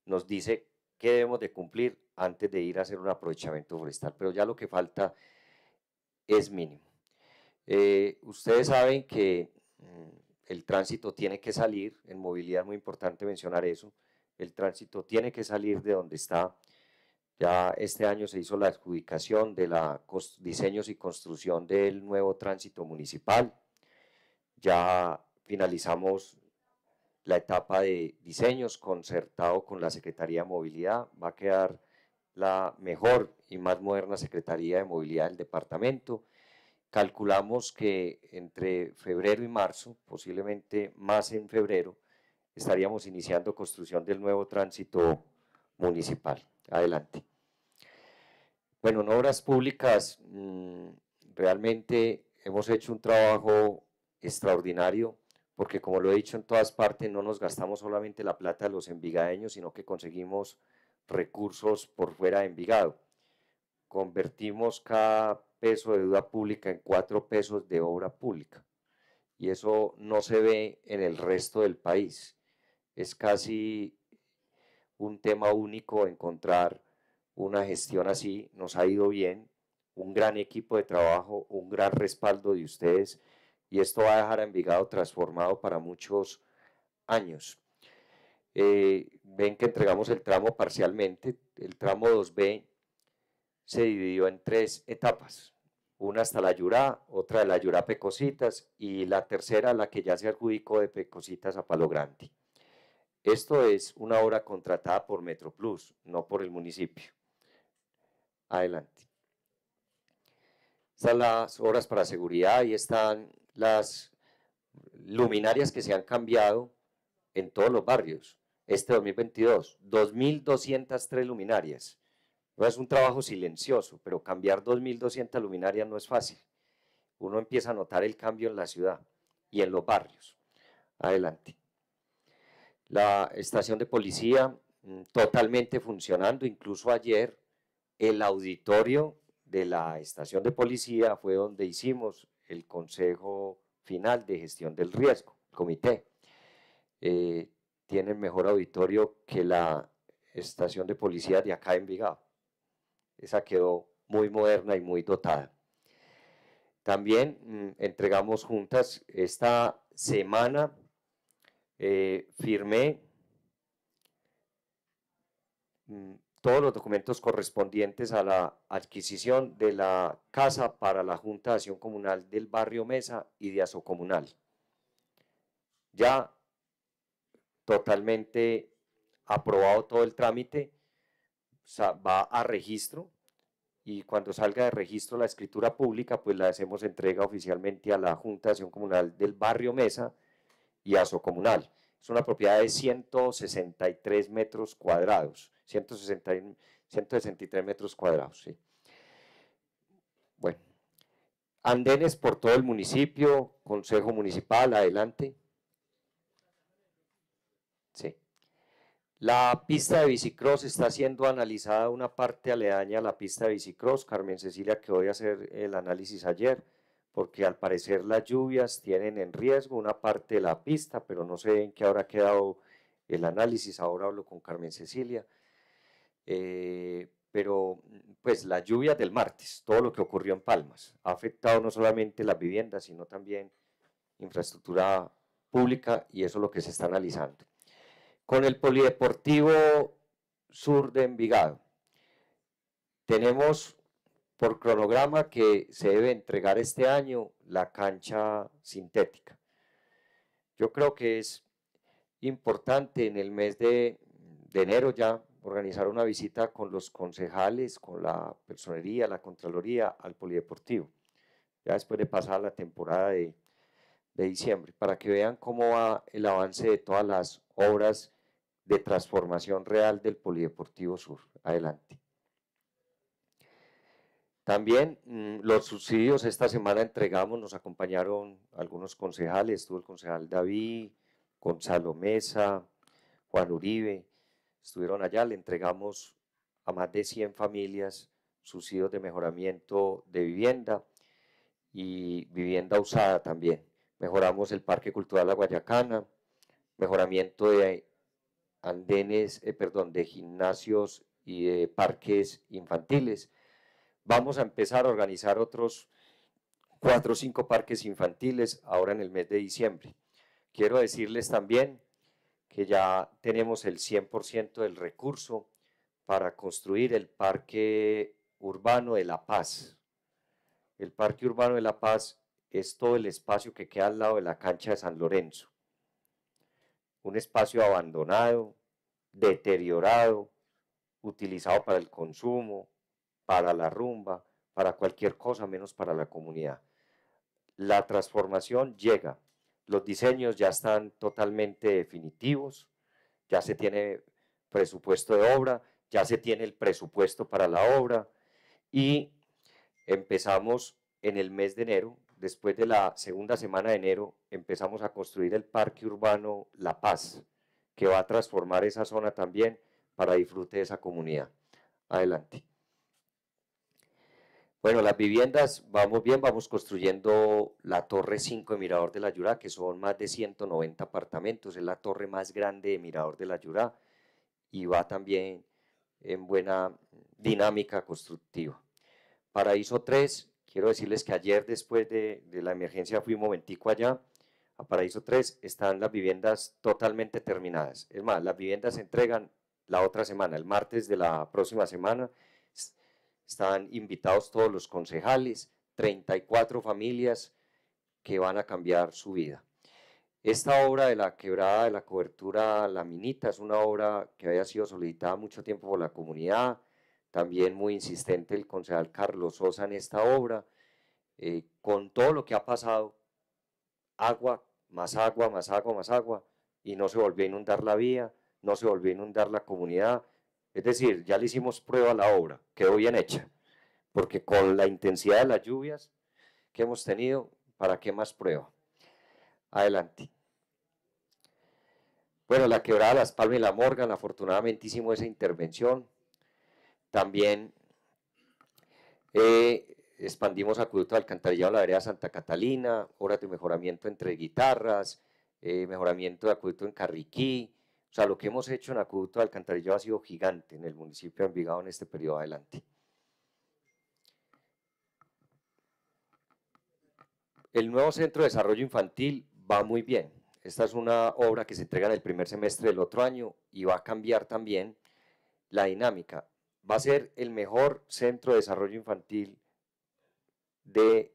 nos dice qué debemos de cumplir antes de ir a hacer un aprovechamiento forestal, pero ya lo que falta es mínimo. Eh, ustedes saben que mm, el tránsito tiene que salir, en movilidad es muy importante mencionar eso, el tránsito tiene que salir de donde está. Ya este año se hizo la adjudicación de la diseños y construcción del nuevo tránsito municipal. Ya finalizamos la etapa de diseños concertado con la Secretaría de Movilidad. Va a quedar la mejor y más moderna Secretaría de Movilidad del departamento calculamos que entre febrero y marzo, posiblemente más en febrero, estaríamos iniciando construcción del nuevo tránsito municipal. Adelante. Bueno, en obras públicas mm, realmente hemos hecho un trabajo extraordinario porque como lo he dicho en todas partes, no nos gastamos solamente la plata de los envigadeños, sino que conseguimos recursos por fuera de Envigado convertimos cada peso de deuda pública en cuatro pesos de obra pública. Y eso no se ve en el resto del país. Es casi un tema único encontrar una gestión así. Nos ha ido bien, un gran equipo de trabajo, un gran respaldo de ustedes y esto va a dejar a Envigado transformado para muchos años. Eh, ven que entregamos el tramo parcialmente, el tramo 2B se dividió en tres etapas. Una hasta la Yurá, otra de la Yurá Pecositas y la tercera la que ya se adjudicó de Pecositas a Palo Grande. Esto es una obra contratada por Metroplus, no por el municipio. Adelante. Están las obras para seguridad, y están las luminarias que se han cambiado en todos los barrios. Este 2022, 2.203 luminarias es un trabajo silencioso, pero cambiar 2.200 luminarias no es fácil. Uno empieza a notar el cambio en la ciudad y en los barrios. Adelante. La estación de policía mm, totalmente funcionando, incluso ayer el auditorio de la estación de policía fue donde hicimos el consejo final de gestión del riesgo, el comité. Eh, tiene tienen mejor auditorio que la estación de policía de acá en Vigado esa quedó muy moderna y muy dotada. También mm, entregamos juntas esta semana, eh, firmé mm, todos los documentos correspondientes a la adquisición de la casa para la Junta de Acción Comunal del Barrio Mesa y de Aso Comunal. Ya totalmente aprobado todo el trámite va a registro y cuando salga de registro la escritura pública, pues la hacemos entrega oficialmente a la Junta de Acción Comunal del Barrio Mesa y a comunal. Es una propiedad de 163 metros cuadrados, 163 metros cuadrados, sí. Bueno, andenes por todo el municipio, Consejo Municipal, adelante. Sí. La pista de bicicross está siendo analizada una parte aledaña a la pista de bicicross, Carmen Cecilia, que voy a hacer el análisis ayer, porque al parecer las lluvias tienen en riesgo una parte de la pista, pero no sé en qué ha quedado el análisis, ahora hablo con Carmen Cecilia. Eh, pero pues la lluvia del martes, todo lo que ocurrió en Palmas, ha afectado no solamente las viviendas, sino también infraestructura pública y eso es lo que se está analizando con el Polideportivo Sur de Envigado. Tenemos por cronograma que se debe entregar este año la cancha sintética. Yo creo que es importante en el mes de, enero ya organizar una visita con los concejales, con la personería, la Contraloría al Polideportivo, ya después de pasar la temporada de, de diciembre, para que vean cómo va el avance de todas las obras de transformación real del Polideportivo Sur. Adelante. También mm, los subsidios esta semana entregamos, nos acompañaron algunos concejales, estuvo el concejal David, Gonzalo Mesa, Juan Uribe, estuvieron allá, le entregamos a más de 100 familias subsidios de mejoramiento de vivienda y vivienda usada también. Mejoramos el Parque Cultural La Guayacana, mejoramiento de andenes, eh, perdón, de gimnasios y de parques infantiles. Vamos a empezar a organizar otros cuatro o cinco parques infantiles ahora en el mes de diciembre. Quiero decirles también que ya tenemos el 100% del recurso para construir el Parque Urbano de La Paz. El Parque Urbano de La Paz es todo el espacio que queda al lado de la cancha de San Lorenzo un espacio abandonado, deteriorado, utilizado para el consumo, para la rumba, para cualquier cosa menos para la comunidad. La transformación llega, los diseños ya están totalmente definitivos, ya se tiene presupuesto de obra, ya se tiene el presupuesto para la obra y empezamos en el mes de enero después de la segunda semana de enero, empezamos a construir el Parque Urbano La Paz, que va a transformar esa zona también para disfrute de esa comunidad. Adelante. Bueno, las viviendas, vamos bien, vamos construyendo la Torre 5 de Mirador de la Yurá, que son más de 190 apartamentos, es la torre más grande de Mirador de la Yurá y va también en buena dinámica constructiva. Paraíso 3, Quiero decirles que ayer, después de, la emergencia, fui un momentico allá, a Paraíso 3, están las viviendas totalmente terminadas. Es más, las viviendas se entregan la otra semana, el martes de la próxima semana. Están invitados todos los concejales, 34 familias que van a cambiar su vida. Esta obra de la quebrada de la cobertura La Minita es una obra que había sido solicitada mucho tiempo por la comunidad, también muy insistente el concejal Carlos Sosa en esta obra, eh, con todo lo que ha pasado, agua, más agua, más agua, más agua, y no se volvió a inundar la vía, no se volvió a inundar la comunidad, es decir, ya le hicimos prueba a la obra, quedó bien hecha, porque con la intensidad de las lluvias que hemos tenido, ¿para qué más prueba? Adelante. Bueno, la quebrada Las Palmas y La Morgan, afortunadamente hicimos esa intervención, también eh, expandimos Acueducto de Alcantarillado la vereda Santa Catalina, horas de mejoramiento entre guitarras, eh, mejoramiento de acueducto en Carriquí. O sea, lo que hemos hecho en Acueducto de Alcantarillado ha sido gigante en el municipio de Ambigado en este periodo adelante. El nuevo Centro de Desarrollo Infantil va muy bien. Esta es una obra que se entrega en el primer semestre del otro año y va a cambiar también la dinámica va a ser el mejor centro de desarrollo infantil de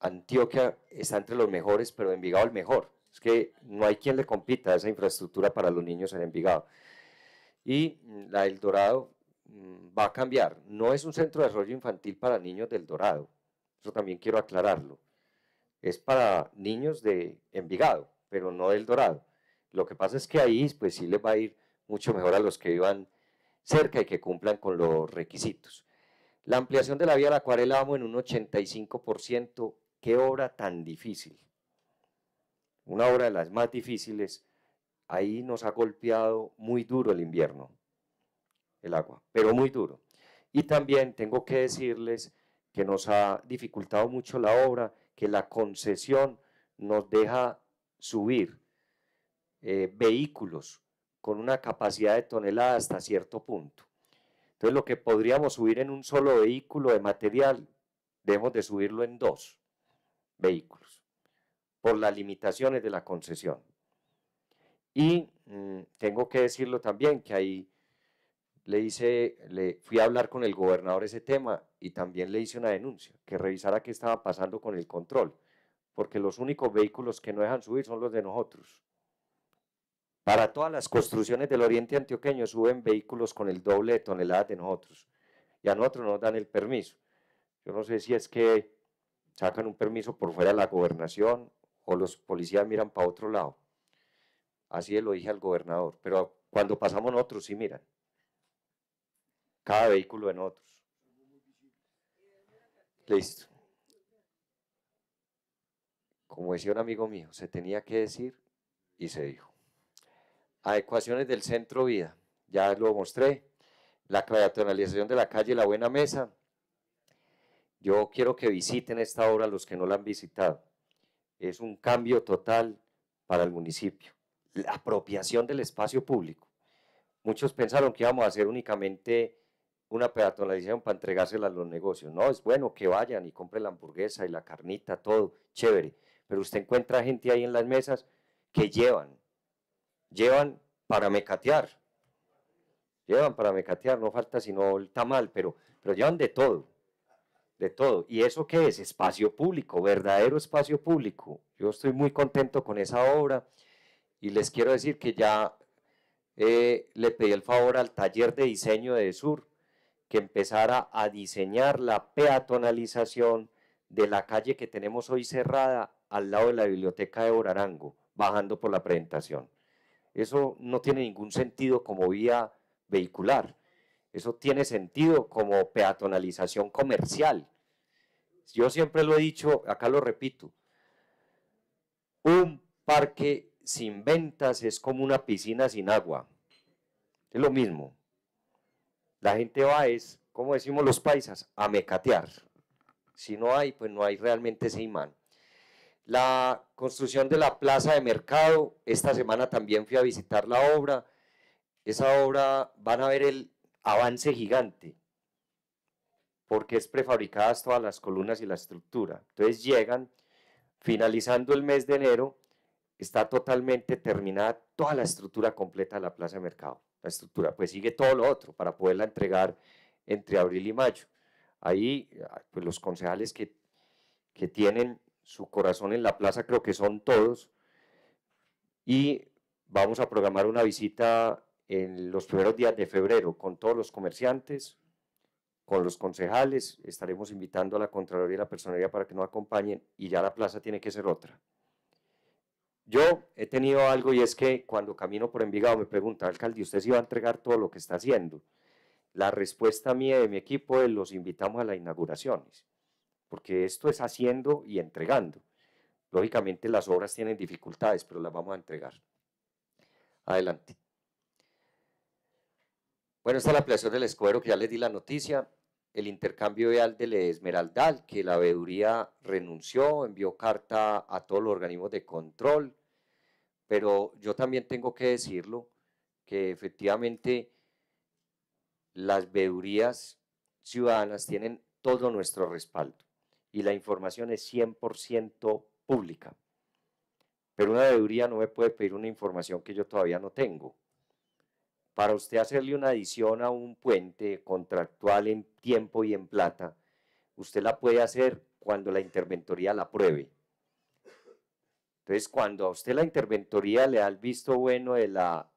Antioquia, está entre los mejores, pero Envigado el mejor. Es que no hay quien le compita a esa infraestructura para los niños en Envigado. Y mm, la del Dorado mm, va a cambiar. No es un centro de desarrollo infantil para niños del Dorado. Eso también quiero aclararlo. Es para niños de Envigado, pero no del Dorado. Lo que pasa es que ahí, pues sí les va a ir mucho mejor a los que vivan cerca y que cumplan con los requisitos. La ampliación de la vía de la acuarela vamos en un 85%. Qué obra tan difícil. Una obra de las más difíciles. Ahí nos ha golpeado muy duro el invierno, el agua, pero muy duro. Y también tengo que decirles que nos ha dificultado mucho la obra, que la concesión nos deja subir eh, vehículos con una capacidad de tonelada hasta cierto punto. Entonces lo que podríamos subir en un solo vehículo de material, debemos de subirlo en dos vehículos, por las limitaciones de la concesión. Y mm, tengo que decirlo también que ahí le hice, le fui a hablar con el gobernador ese tema y también le hice una denuncia, que revisara qué estaba pasando con el control, porque los únicos vehículos que no dejan subir son los de nosotros. Para todas las construcciones del oriente antioqueño suben vehículos con el doble de toneladas de nosotros y a nosotros nos dan el permiso. Yo no sé si es que sacan un permiso por fuera de la gobernación o los policías miran para otro lado. Así lo dije al gobernador, pero cuando pasamos nosotros sí miran. Cada vehículo en otros. Listo. Como decía un amigo mío, se tenía que decir y se dijo adecuaciones del centro vida, ya lo mostré, la peatonalización de la calle La Buena Mesa. Yo quiero que visiten esta obra los que no la han visitado. Es un cambio total para el municipio, la apropiación del espacio público. Muchos pensaron que íbamos a hacer únicamente una peatonalización para entregársela a los negocios. No, es bueno que vayan y compren la hamburguesa y la carnita, todo, chévere. Pero usted encuentra gente ahí en las mesas que llevan llevan para mecatear. Llevan para mecatear, no falta sino el tamal, pero, pero llevan de todo, de todo. ¿Y eso qué es? Espacio público, verdadero espacio público. Yo estoy muy contento con esa obra y les quiero decir que ya eh, le pedí el favor al taller de diseño de Sur que empezara a diseñar la peatonalización de la calle que tenemos hoy cerrada al lado de la biblioteca de Orarango, bajando por la presentación. Eso no tiene ningún sentido como vía vehicular. Eso tiene sentido como peatonalización comercial. Yo siempre lo he dicho, acá lo repito, un parque sin ventas es como una piscina sin agua. Es lo mismo. La gente va es, como decimos los paisas, a mecatear. Si no hay, pues no hay realmente ese imán la construcción de la plaza de mercado. Esta semana también fui a visitar la obra. Esa obra van a ver el avance gigante, porque es prefabricadas todas las columnas y la estructura. Entonces llegan, finalizando el mes de enero, está totalmente terminada toda la estructura completa de la plaza de mercado. La estructura, pues sigue todo lo otro para poderla entregar entre abril y mayo. Ahí, pues los concejales que, que tienen su corazón en la plaza creo que son todos. Y vamos a programar una visita en los primeros días de febrero con todos los comerciantes, con los concejales, estaremos invitando a la Contraloría y la Personería para que nos acompañen y ya la plaza tiene que ser otra. Yo he tenido algo y es que cuando camino por Envigado me pregunta, alcalde, ¿usted se va a entregar todo lo que está haciendo? La respuesta mía de mi equipo es los invitamos a las inauguraciones porque esto es haciendo y entregando. Lógicamente las obras tienen dificultades, pero las vamos a entregar. Adelante. Bueno, es la ampliación del escuero, que ya les di la noticia. El intercambio vial del Esmeraldal, que la veeduría renunció, envió carta a todos los organismos de control. Pero yo también tengo que decirlo, que efectivamente las veedurías ciudadanas tienen todo nuestro respaldo y la información es 100% pública. Pero una deudoría no me puede pedir una información que yo todavía no tengo. Para usted hacerle una adición a un puente contractual en tiempo y en plata, usted la puede hacer cuando la interventoría la apruebe. Entonces, cuando a usted la interventoría le da el visto bueno de la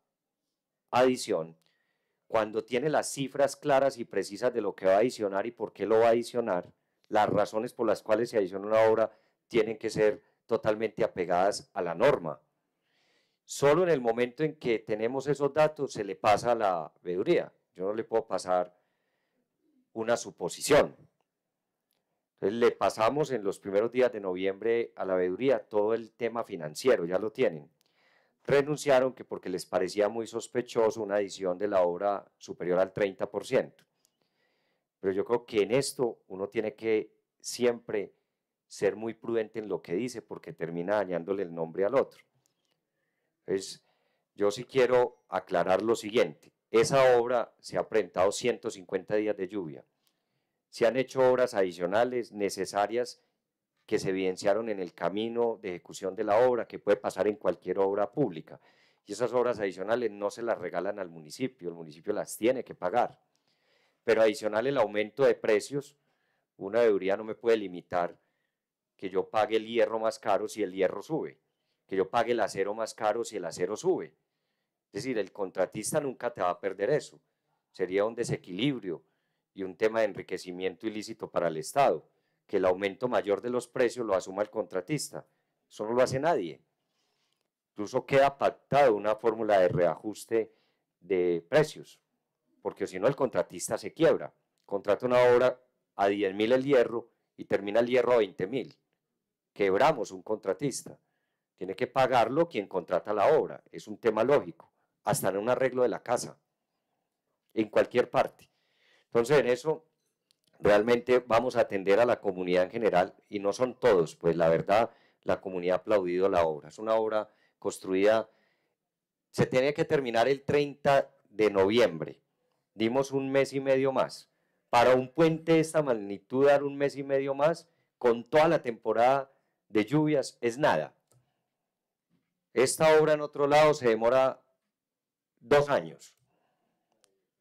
adición, cuando tiene las cifras claras y precisas de lo que va a adicionar y por qué lo va a adicionar, las razones por las cuales se adiciona una obra tienen que ser totalmente apegadas a la norma. Solo en el momento en que tenemos esos datos se le pasa a la veeduría. Yo no le puedo pasar una suposición. Entonces le pasamos en los primeros días de noviembre a la veeduría todo el tema financiero, ya lo tienen. Renunciaron que porque les parecía muy sospechoso una adición de la obra superior al 30%. Pero yo creo que en esto uno tiene que siempre ser muy prudente en lo que dice porque termina dañándole el nombre al otro. Entonces, yo sí quiero aclarar lo siguiente. Esa obra se ha presentado 150 días de lluvia. Se han hecho obras adicionales necesarias que se evidenciaron en el camino de ejecución de la obra, que puede pasar en cualquier obra pública. Y esas obras adicionales no se las regalan al municipio, el municipio las tiene que pagar pero adicional el aumento de precios. Una deudoría no me puede limitar que yo pague el hierro más caro si el hierro sube, que yo pague el acero más caro si el acero sube. Es decir, el contratista nunca te va a perder eso. Sería un desequilibrio y un tema de enriquecimiento ilícito para el Estado, que el aumento mayor de los precios lo asuma el contratista. Eso no lo hace nadie. Incluso queda pactado una fórmula de reajuste de precios porque si no el contratista se quiebra. Contrata una obra a 10.000 el hierro y termina el hierro a 20.000, mil. Quebramos un contratista. Tiene que pagarlo quien contrata la obra. Es un tema lógico. Hasta en un arreglo de la casa. En cualquier parte. Entonces en eso realmente vamos a atender a la comunidad en general y no son todos. Pues la verdad, la comunidad ha aplaudido la obra. Es una obra construida, se tiene que terminar el 30 de noviembre dimos un mes y medio más. Para un puente de esta magnitud, dar un mes y medio más con toda la temporada de lluvias es nada. Esta obra en otro lado se demora dos años.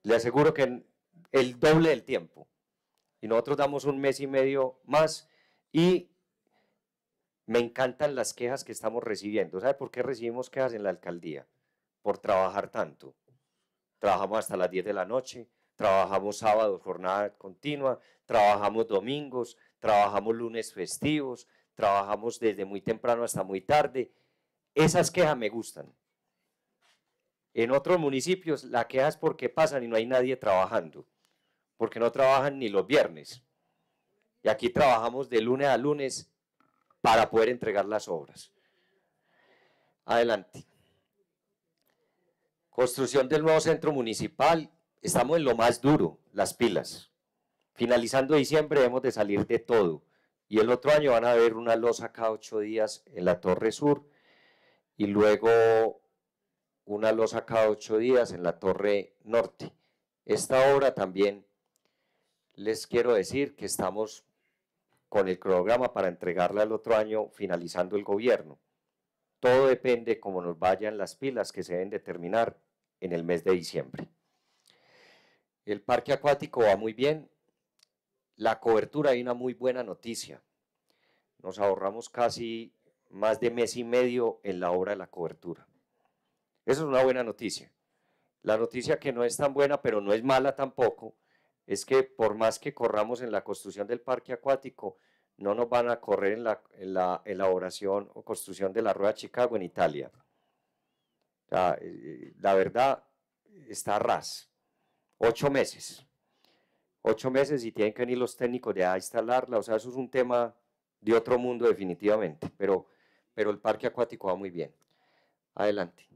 Le aseguro que el doble del tiempo. Y nosotros damos un mes y medio más y me encantan las quejas que estamos recibiendo. ¿Sabe por qué recibimos quejas en la alcaldía? Por trabajar tanto trabajamos hasta las 10 de la noche, trabajamos sábados, jornada continua, trabajamos domingos, trabajamos lunes festivos, trabajamos desde muy temprano hasta muy tarde. Esas quejas me gustan. En otros municipios la queja es porque pasan y no hay nadie trabajando, porque no trabajan ni los viernes. Y aquí trabajamos de lunes a lunes para poder entregar las obras. Adelante. Construcción del nuevo centro municipal, estamos en lo más duro, las pilas. Finalizando diciembre hemos de salir de todo. Y el otro año van a haber una losa cada ocho días en la Torre Sur y luego una losa cada ocho días en la Torre Norte. Esta obra también les quiero decir que estamos con el cronograma para entregarla el otro año finalizando el gobierno. Todo depende cómo nos vayan las pilas que se deben determinar en el mes de diciembre. El parque acuático va muy bien. La cobertura, hay una muy buena noticia. Nos ahorramos casi más de mes y medio en la obra de la cobertura. Eso es una buena noticia. La noticia que no es tan buena, pero no es mala tampoco, es que por más que corramos en la construcción del parque acuático, no nos van a correr en la, en la elaboración o construcción de la Rueda Chicago en Italia sea, eh, la verdad está ras. Ocho meses. Ocho meses y tienen que venir los técnicos de a instalarla. O sea, eso es un tema de otro mundo definitivamente. Pero, pero el parque acuático va muy bien. Adelante.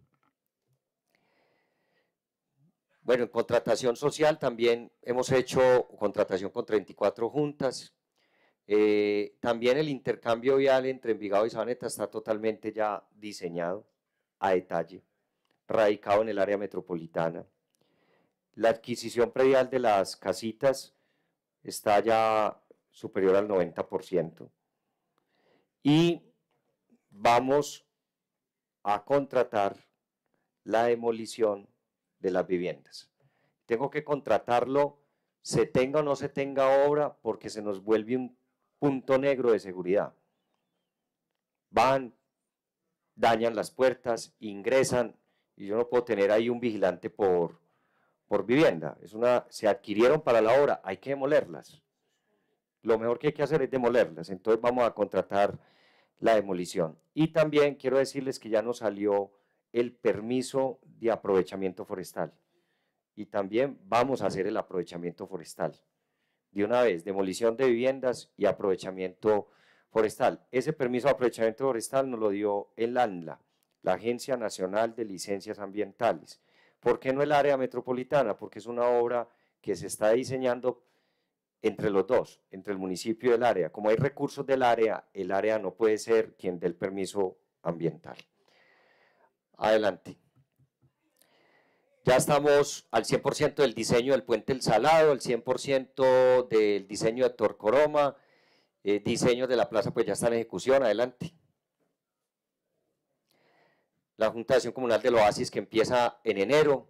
Bueno, en contratación social también hemos hecho contratación con 34 juntas. Eh, también el intercambio vial entre Envigado y Sabaneta está totalmente ya diseñado a detalle radicado en el área metropolitana. La adquisición predial de las casitas está ya superior al 90%. Y vamos a contratar la demolición de las viviendas. Tengo que contratarlo, se tenga o no se tenga obra, porque se nos vuelve un punto negro de seguridad. Van, dañan las puertas, ingresan, y yo no puedo tener ahí un vigilante por, por vivienda. Es una, se adquirieron para la obra, hay que demolerlas. Lo mejor que hay que hacer es demolerlas, entonces vamos a contratar la demolición. Y también quiero decirles que ya nos salió el permiso de aprovechamiento forestal. Y también vamos a hacer el aprovechamiento forestal. De una vez, demolición de viviendas y aprovechamiento forestal. Ese permiso de aprovechamiento forestal nos lo dio el ANLA la Agencia Nacional de Licencias Ambientales. ¿Por qué no el área metropolitana? Porque es una obra que se está diseñando entre los dos, entre el municipio y el área. Como hay recursos del área, el área no puede ser quien dé el permiso ambiental. Adelante. Ya estamos al 100% del diseño del puente El Salado, al 100% del diseño de Torcoroma, eh, diseños de la plaza pues ya está en ejecución, adelante la Junta de Acción Comunal del Oasis que empieza en enero,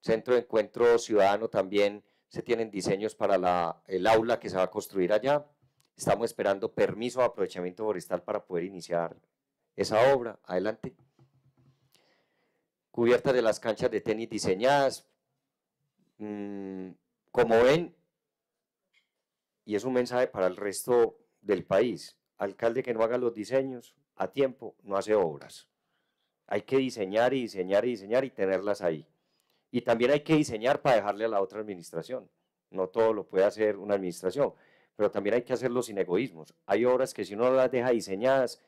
Centro de Encuentro Ciudadano también se tienen diseños para el aula que se va a construir allá. Estamos esperando permiso de aprovechamiento forestal para poder iniciar esa obra. Adelante. Cubierta de las canchas de tenis diseñadas. Mm, como ven, y es un mensaje para el resto del país, alcalde que no haga los diseños a tiempo, no hace obras. Hay que diseñar y diseñar y diseñar y tenerlas ahí. Y también hay que diseñar para dejarle a la otra administración. No todo lo puede hacer una administración, pero también hay que hacerlo sin egoísmos. Hay obras que si uno las deja diseñadas,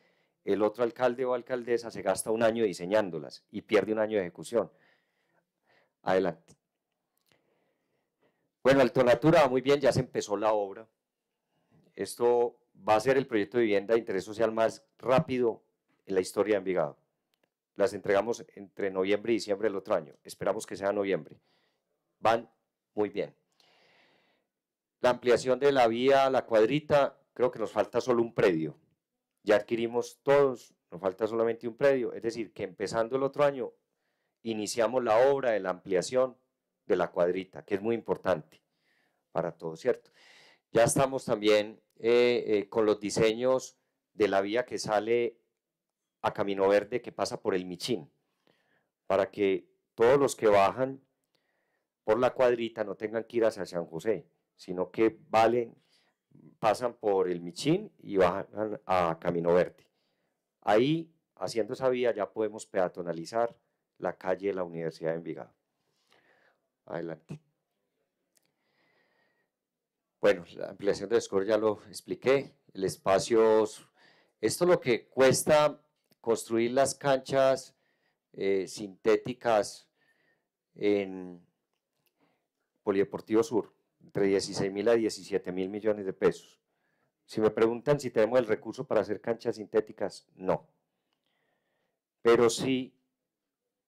el otro alcalde o alcaldesa se gasta un año diseñándolas y pierde un año de ejecución. Adelante. Bueno, alternatura va muy bien, ya se empezó la obra. Esto va a ser el proyecto de vivienda de interés social más rápido en la historia de Envigado. Las entregamos entre noviembre y diciembre del otro año. Esperamos que sea noviembre. Van muy bien. La ampliación de la vía a la cuadrita, creo que nos falta solo un predio. Ya adquirimos todos, nos falta solamente un predio. Es decir, que empezando el otro año iniciamos la obra de la ampliación de la cuadrita, que es muy importante para todo, ¿cierto? Ya estamos también eh, eh, con los diseños de la vía que sale a Camino Verde que pasa por el Michín, para que todos los que bajan por la cuadrita no tengan que ir hacia San José, sino que valen, pasan por el Michín y bajan a Camino Verde. Ahí, haciendo esa vía, ya podemos peatonalizar la calle de la Universidad de Envigado. Adelante. Bueno, la ampliación de Score ya lo expliqué. El espacio, esto lo que cuesta construir las canchas eh, sintéticas en Polideportivo Sur, entre 16 mil a 17 mil millones de pesos. Si me preguntan si tenemos el recurso para hacer canchas sintéticas, no. Pero sí,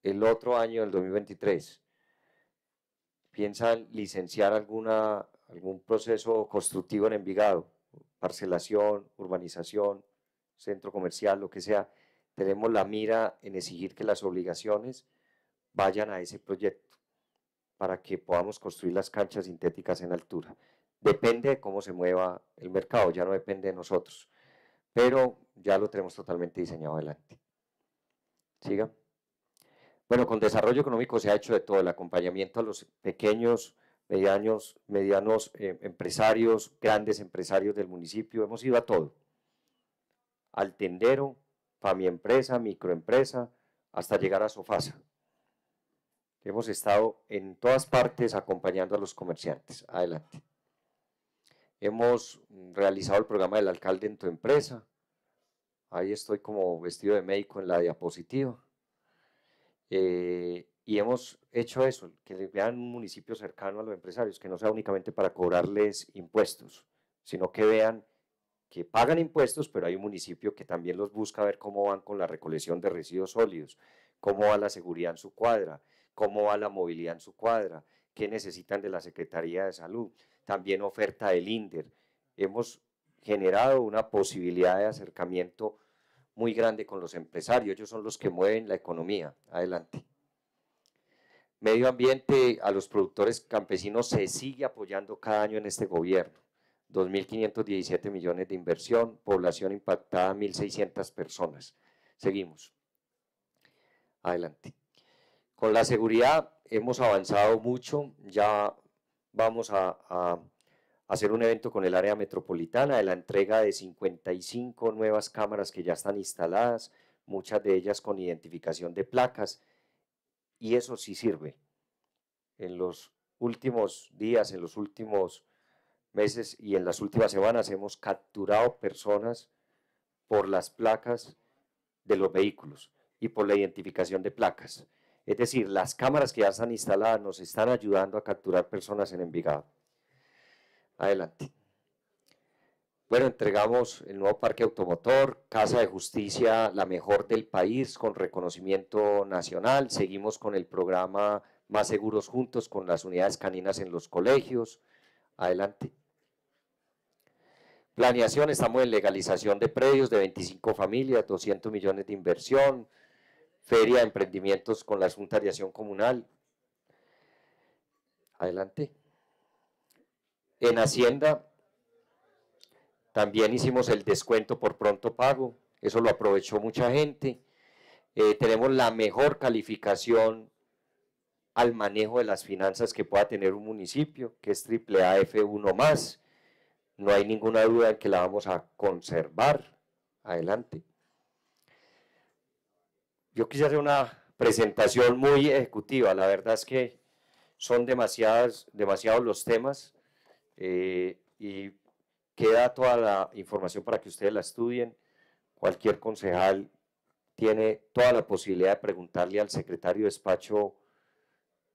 el otro año, el 2023, piensan licenciar alguna, algún proceso constructivo en Envigado, parcelación, urbanización, centro comercial, lo que sea, tenemos la mira en exigir que las obligaciones vayan a ese proyecto para que podamos construir las canchas sintéticas en altura. Depende de cómo se mueva el mercado, ya no depende de nosotros, pero ya lo tenemos totalmente diseñado adelante. Siga. Bueno, con desarrollo económico se ha hecho de todo, el acompañamiento a los pequeños, medianos, medianos eh, empresarios, grandes empresarios del municipio, hemos ido a todo, al tendero, para mi empresa, microempresa, hasta llegar a Sofasa. Hemos estado en todas partes acompañando a los comerciantes. Adelante. Hemos realizado el programa del alcalde en tu empresa. Ahí estoy como vestido de médico en la diapositiva. Eh, y hemos hecho eso, que vean un municipio cercano a los empresarios, que no sea únicamente para cobrarles impuestos, sino que vean que pagan impuestos, pero hay un municipio que también los busca ver cómo van con la recolección de residuos sólidos, cómo va la seguridad en su cuadra, cómo va la movilidad en su cuadra, qué necesitan de la Secretaría de Salud, también oferta del INDER. Hemos generado una posibilidad de acercamiento muy grande con los empresarios, ellos son los que mueven la economía. Adelante. Medio ambiente, a los productores campesinos se sigue apoyando cada año en este gobierno 2.517 millones de inversión, población impactada 1.600 personas. Seguimos. Adelante. Con la seguridad hemos avanzado mucho, ya vamos a, hacer un evento con el área metropolitana de la entrega de 55 nuevas cámaras que ya están instaladas, muchas de ellas con identificación de placas, y eso sí sirve. En los últimos días, en los últimos meses y en las últimas semanas hemos capturado personas por las placas de los vehículos y por la identificación de placas. Es decir, las cámaras que ya están instaladas nos están ayudando a capturar personas en Envigado. Adelante. Bueno, entregamos el nuevo parque automotor, Casa de Justicia, la mejor del país, con reconocimiento nacional. Seguimos con el programa Más Seguros Juntos, con las unidades caninas en los colegios. Adelante. Planeación, estamos en legalización de predios de 25 familias, 200 millones de inversión, feria de emprendimientos con la Junta de Acción Comunal. Adelante. En Hacienda también hicimos el descuento por pronto pago, eso lo aprovechó mucha gente. Eh, tenemos la mejor calificación al manejo de las finanzas que pueda tener un municipio, que es aaaf 1 más no hay ninguna duda de que la vamos a conservar adelante. Yo quise hacer una presentación muy ejecutiva, la verdad es que son demasiados los temas eh, y queda toda la información para que ustedes la estudien. Cualquier concejal tiene toda la posibilidad de preguntarle al secretario de despacho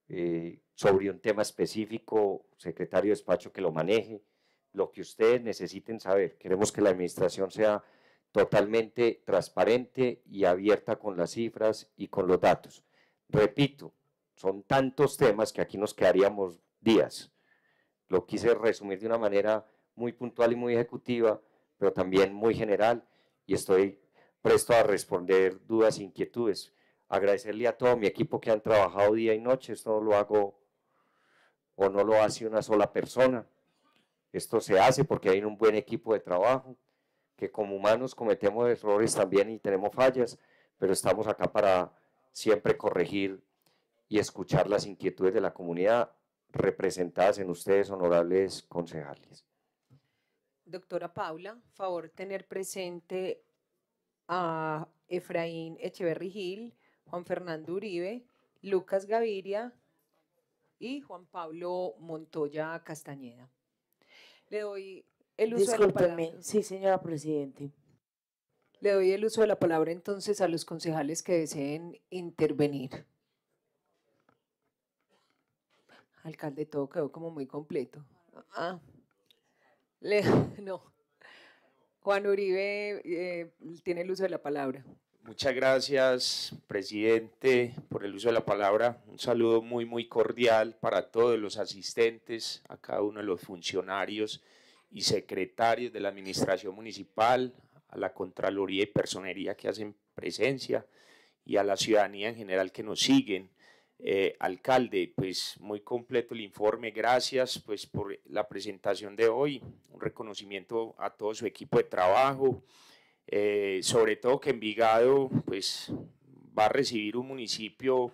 eh, sobre un tema específico, secretario de despacho que lo maneje lo que ustedes necesiten saber. Queremos que la administración sea totalmente transparente y abierta con las cifras y con los datos. Repito, son tantos temas que aquí nos quedaríamos días. Lo quise resumir de una manera muy puntual y muy ejecutiva, pero también muy general y estoy presto a responder dudas e inquietudes. Agradecerle a todo mi equipo que han trabajado día y noche, esto no lo hago o no lo hace una sola persona. Esto se hace porque hay un buen equipo de trabajo, que como humanos cometemos errores también y tenemos fallas, pero estamos acá para siempre corregir y escuchar las inquietudes de la comunidad representadas en ustedes, honorables concejales. Doctora Paula, favor tener presente a Efraín Echeverri Gil, Juan Fernando Uribe, Lucas Gaviria y Juan Pablo Montoya Castañeda. Le doy el uso de la palabra. Sí, señora Presidente. Le doy el uso de la palabra entonces a los concejales que deseen intervenir. Alcalde, todo quedó como muy completo. Ah, no. Juan Uribe eh, tiene el uso de la palabra. Muchas gracias, presidente, por el uso de la palabra. Un saludo muy, muy cordial para todos los asistentes, a cada uno de los funcionarios y secretarios de la Administración Municipal, a la Contraloría y Personería que hacen presencia y a la ciudadanía en general que nos siguen. Eh, alcalde, pues muy completo el informe, gracias pues por la presentación de hoy, un reconocimiento a todo su equipo de trabajo, eh, sobre todo que Envigado pues, va a recibir un municipio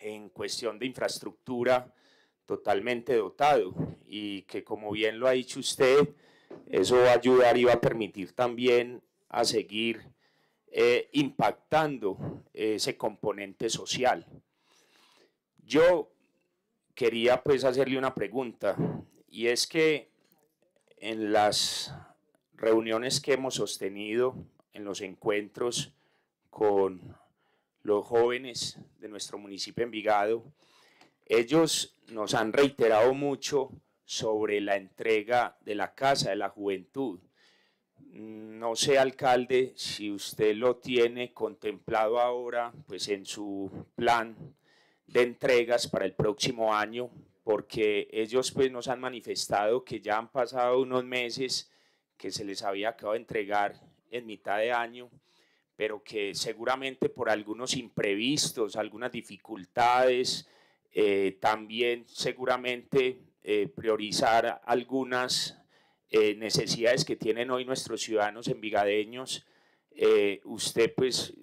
en cuestión de infraestructura totalmente dotado y que como bien lo ha dicho usted, eso va a ayudar y va a permitir también a seguir eh, impactando ese componente social. Yo quería pues hacerle una pregunta y es que en las reuniones que hemos sostenido en los encuentros con los jóvenes de nuestro municipio Envigado, ellos nos han reiterado mucho sobre la entrega de la Casa de la Juventud. No sé, alcalde, si usted lo tiene contemplado ahora, pues en su plan de entregas para el próximo año, porque ellos pues nos han manifestado que ya han pasado unos meses que se les había acabado de entregar en mitad de año, pero que seguramente por algunos imprevistos, algunas dificultades, eh, también seguramente eh, priorizar algunas eh, necesidades que tienen hoy nuestros ciudadanos envigadeños. usted pues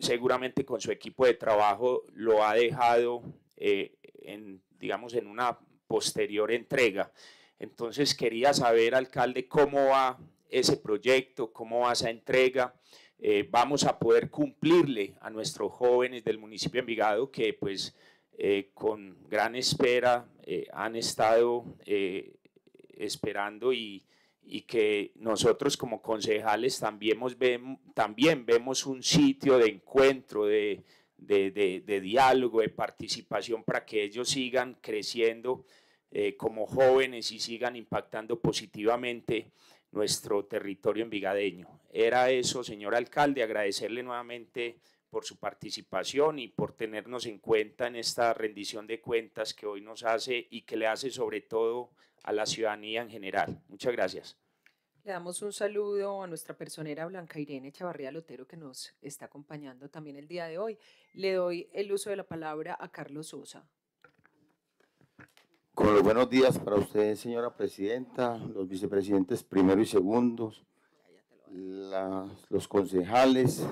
seguramente con su equipo de trabajo lo ha dejado en, digamos, en una posterior entrega. Entonces quería saber, alcalde, cómo va ese proyecto, cómo va esa entrega. Eh, vamos a poder cumplirle a nuestros jóvenes del municipio de Envigado que pues eh, con gran espera eh, han estado esperando y, que nosotros como concejales también, vemos, un sitio de encuentro, de diálogo, de participación para que ellos sigan creciendo eh, como jóvenes y sigan impactando positivamente nuestro territorio envigadeño. Era eso, señor alcalde, agradecerle nuevamente por su participación y por tenernos en cuenta en esta rendición de cuentas que hoy nos hace y que le hace sobre todo a la ciudadanía en general. Muchas gracias. Le damos un saludo a nuestra personera Blanca Irene Chavarría Lotero que nos está acompañando también el día de hoy. Le doy el uso de la palabra a Carlos Sosa. Con los buenos días para usted, señora presidenta, los vicepresidentes primero y segundo, los concejales,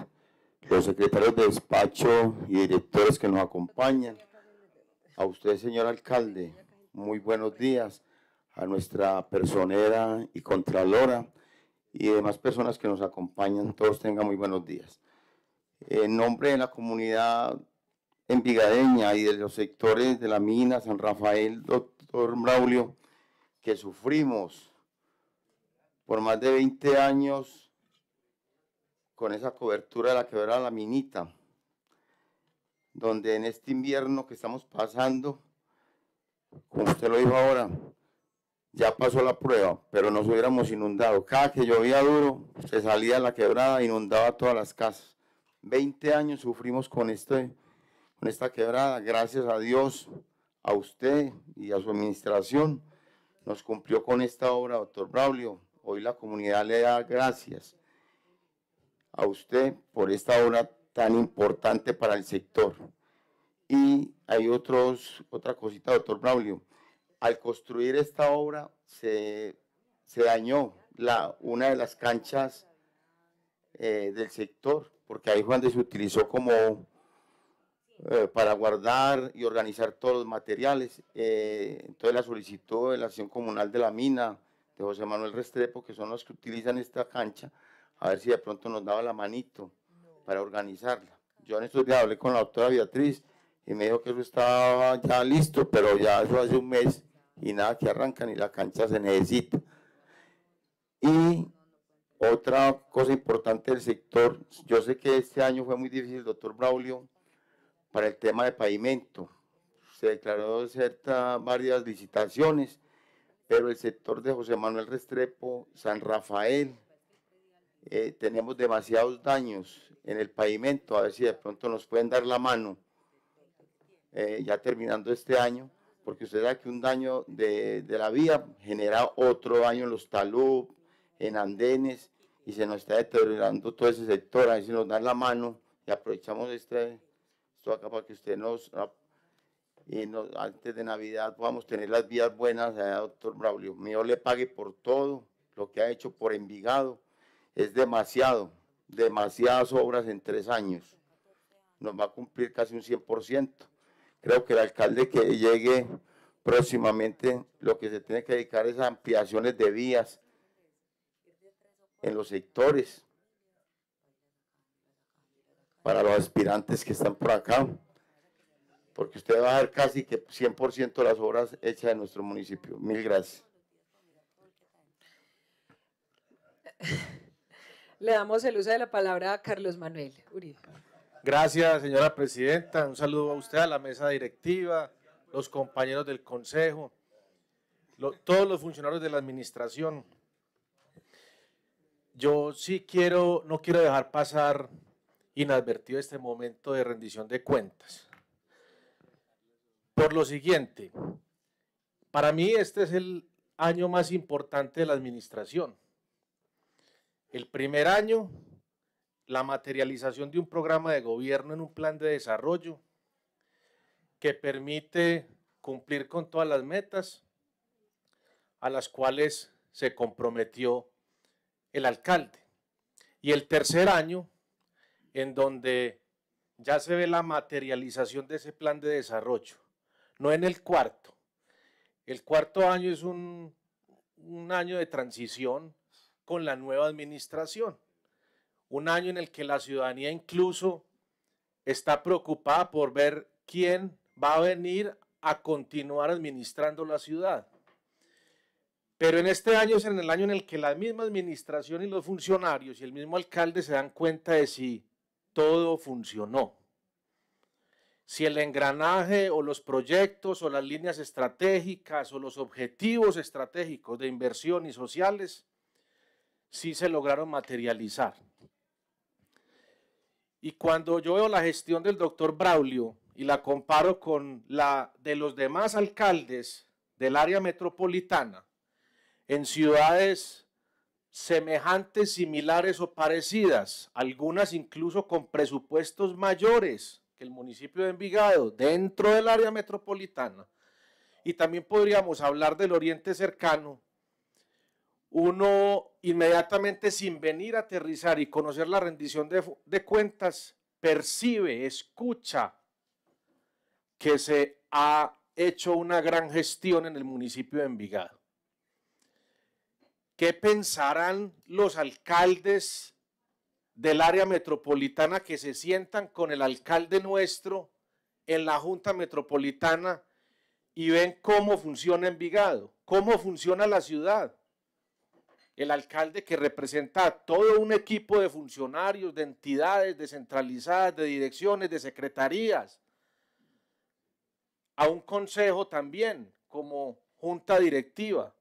los secretarios de despacho y directores que nos acompañan. A usted, señor alcalde, muy buenos días. A nuestra personera y contralora y demás personas que nos acompañan, todos tengan muy buenos días. En nombre de la comunidad en Vigadeña y de los sectores de la mina San Rafael, doctor Braulio, que sufrimos por más de 20 años con esa cobertura de la quebrada La Minita, donde en este invierno que estamos pasando, como usted lo dijo ahora, ya pasó la prueba, pero nos hubiéramos inundado. Cada que llovía duro, se salía la quebrada, inundaba todas las casas. 20 años sufrimos con esto con esta quebrada. Gracias a Dios, a usted y a su administración, nos cumplió con esta obra, doctor Braulio. Hoy la comunidad le da gracias a usted por esta obra tan importante para el sector. Y hay otros, otra cosita, doctor Braulio. Al construir esta obra se, dañó una de las canchas eh, del sector, porque ahí Juan se utilizó como eh, para guardar y organizar todos los materiales. Eh, entonces la solicitó de la acción comunal de la mina de José Manuel Restrepo, que son los que utilizan esta cancha, a ver si de pronto nos daba la manito para organizarla. Yo en estos días hablé con la doctora Beatriz y me dijo que eso estaba ya listo, pero ya eso hace un mes y nada que arrancan y la cancha se necesita. Y otra cosa importante del sector, yo sé que este año fue muy difícil, doctor Braulio, para el tema de pavimento. Se declaró ciertas varias licitaciones, pero el sector de José Manuel Restrepo, San Rafael, eh, tenemos demasiados daños en el pavimento, a ver si de pronto nos pueden dar la mano, eh, ya terminando este año, porque usted sabe que un daño de, de la vía genera otro daño en los talud, en andenes, y se nos está deteriorando todo ese sector, a ver si nos dan la mano y aprovechamos este esto acá para que usted nos, ah, y nos, antes de Navidad podamos tener las vías buenas, doctor Braulio. Mío le pague por todo lo que ha hecho por Envigado. Es demasiado, demasiadas obras en tres años. Nos va a cumplir casi un 100%. Creo que el alcalde que llegue próximamente lo que se tiene que dedicar es a ampliaciones de vías en los sectores para los aspirantes que están por acá, porque usted va a ver casi que 100% las obras hechas en nuestro municipio. Mil gracias. Le damos el uso de la palabra a Carlos Manuel Uribe. Gracias, señora presidenta. Un saludo a usted, a la mesa directiva, los compañeros del consejo, todos los funcionarios de la administración. Yo sí quiero, no quiero dejar pasar inadvertido este momento de rendición de cuentas. Por lo siguiente, para mí este es el año más importante de la administración. El primer año, la materialización de un programa de gobierno en un plan de desarrollo que permite cumplir con todas las metas a las cuales se comprometió el alcalde. Y el tercer año, en donde ya se ve la materialización de ese plan de desarrollo, no en el cuarto. El cuarto año es un, año de transición con la nueva administración, un año en el que la ciudadanía incluso está preocupada por ver quién va a venir a continuar administrando la ciudad. Pero en este año es en el año en el que la misma administración y los funcionarios y el mismo alcalde se dan cuenta de si todo funcionó. Si el engranaje o los proyectos o las líneas estratégicas o los objetivos estratégicos de inversión y sociales sí se lograron materializar. Y cuando yo veo la gestión del doctor Braulio y la comparo con la de los demás alcaldes del área metropolitana en ciudades semejantes, similares o parecidas, algunas incluso con presupuestos mayores que el municipio de Envigado dentro del área metropolitana. Y también podríamos hablar del Oriente Cercano. Uno inmediatamente sin venir a aterrizar y conocer la rendición de, cuentas, percibe, escucha que se ha hecho una gran gestión en el municipio de Envigado. ¿Qué pensarán los alcaldes del área metropolitana que se sientan con el alcalde nuestro en la Junta Metropolitana y ven cómo funciona Envigado, cómo funciona la ciudad? El alcalde que representa a todo un equipo de funcionarios, de entidades descentralizadas, de direcciones, de secretarías, a un consejo también como junta directiva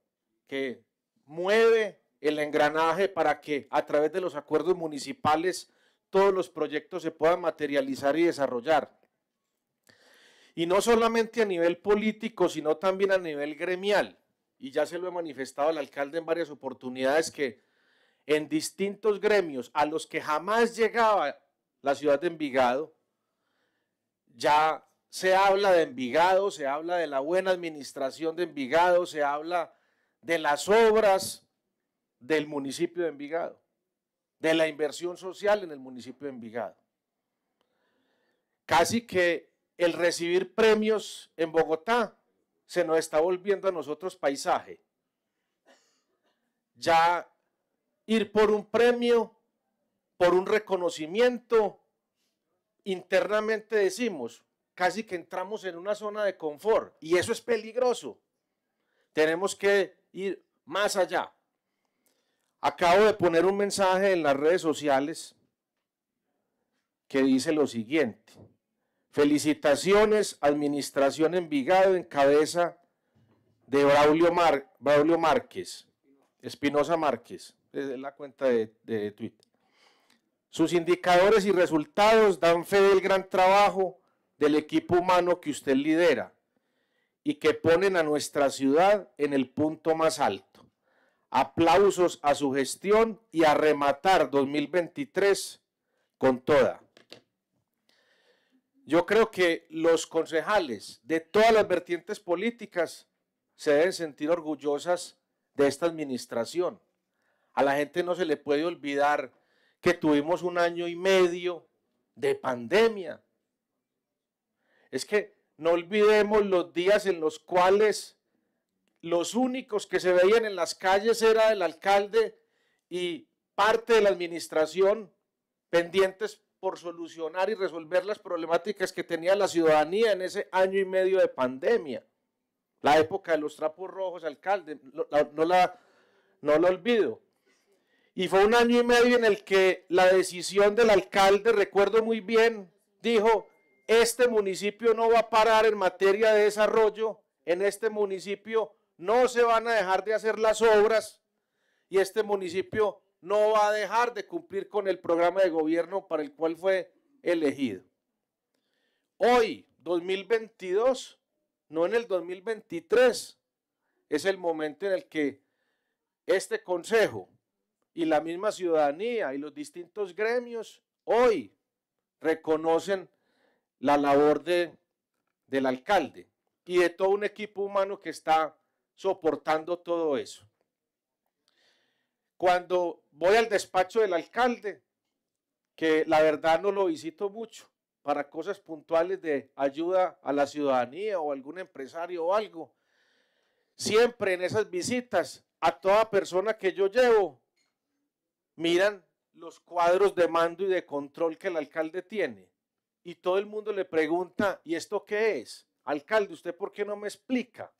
que mueve el engranaje para que a través de los acuerdos municipales todos los proyectos se puedan materializar y desarrollar. Y no solamente a nivel político, sino también a nivel gremial. Y ya se lo he manifestado al alcalde en varias oportunidades que en distintos gremios a los que jamás llegaba la ciudad de Envigado, ya se habla de Envigado, se habla de la buena administración de Envigado, se habla de las obras del municipio de Envigado, de la inversión social en el municipio de Envigado. Casi que el recibir premios en Bogotá se nos está volviendo a nosotros paisaje. Ya ir por un premio, por un reconocimiento, internamente decimos, casi que entramos en una zona de confort y eso es peligroso. Tenemos que ir más allá. Acabo de poner un mensaje en las redes sociales que dice lo siguiente. Felicitaciones, Administración Envigado en cabeza de Braulio, Márquez, Espinosa Márquez, desde la cuenta de Twitter. Sus indicadores y resultados dan fe del gran trabajo del equipo humano que usted lidera y que ponen a nuestra ciudad en el punto más alto. Aplausos a su gestión y a rematar 2023 con toda. Yo creo que los concejales de todas las vertientes políticas se deben sentir orgullosas de esta administración. A la gente no se le puede olvidar que tuvimos un año y medio de pandemia. Es que no olvidemos los días en los cuales los únicos que se veían en las calles era el alcalde y parte de la administración pendientes por solucionar y resolver las problemáticas que tenía la ciudadanía en ese año y medio de pandemia. La época de los trapos rojos, alcalde, no, la, no lo olvido. Y fue un año y medio en el que la decisión del alcalde, recuerdo muy bien, dijo, este municipio no va a parar en materia de desarrollo, en este municipio no se van a dejar de hacer las obras y este municipio no va a dejar de cumplir con el programa de gobierno para el cual fue elegido. Hoy, 2022, no en el 2023, es el momento en el que este Consejo y la misma ciudadanía y los distintos gremios hoy reconocen la labor del alcalde y de todo un equipo humano que está soportando todo eso. Cuando voy al despacho del alcalde, que la verdad no lo visito mucho para cosas puntuales de ayuda a la ciudadanía o algún empresario o algo, siempre en esas visitas a toda persona que yo llevo, miran los cuadros de mando y de control que el alcalde tiene y todo el mundo le pregunta, ¿y esto qué es? Alcalde, ¿usted por qué no me explica?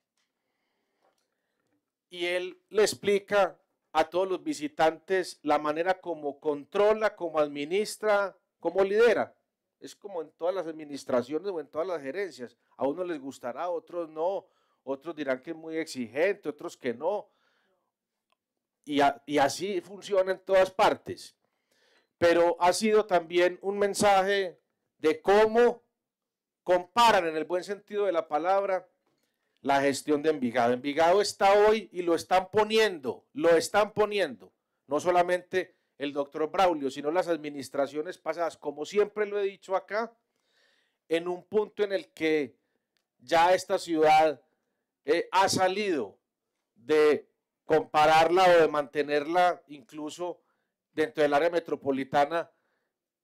Y él le explica a todos los visitantes la manera como controla, como administra, como lidera. Es como en todas las administraciones o en todas las gerencias. A unos les gustará, a otros no. Otros dirán que es muy exigente, otros que no. Y, y así funciona en todas partes. Pero ha sido también un mensaje de cómo comparan en el buen sentido de la palabra la gestión de Envigado. Envigado está hoy y lo están poniendo, lo están poniendo, no solamente el doctor Braulio, sino las administraciones pasadas, como siempre lo he dicho acá, en un punto en el que ya esta ciudad eh, ha salido de compararla o de mantenerla incluso dentro del área metropolitana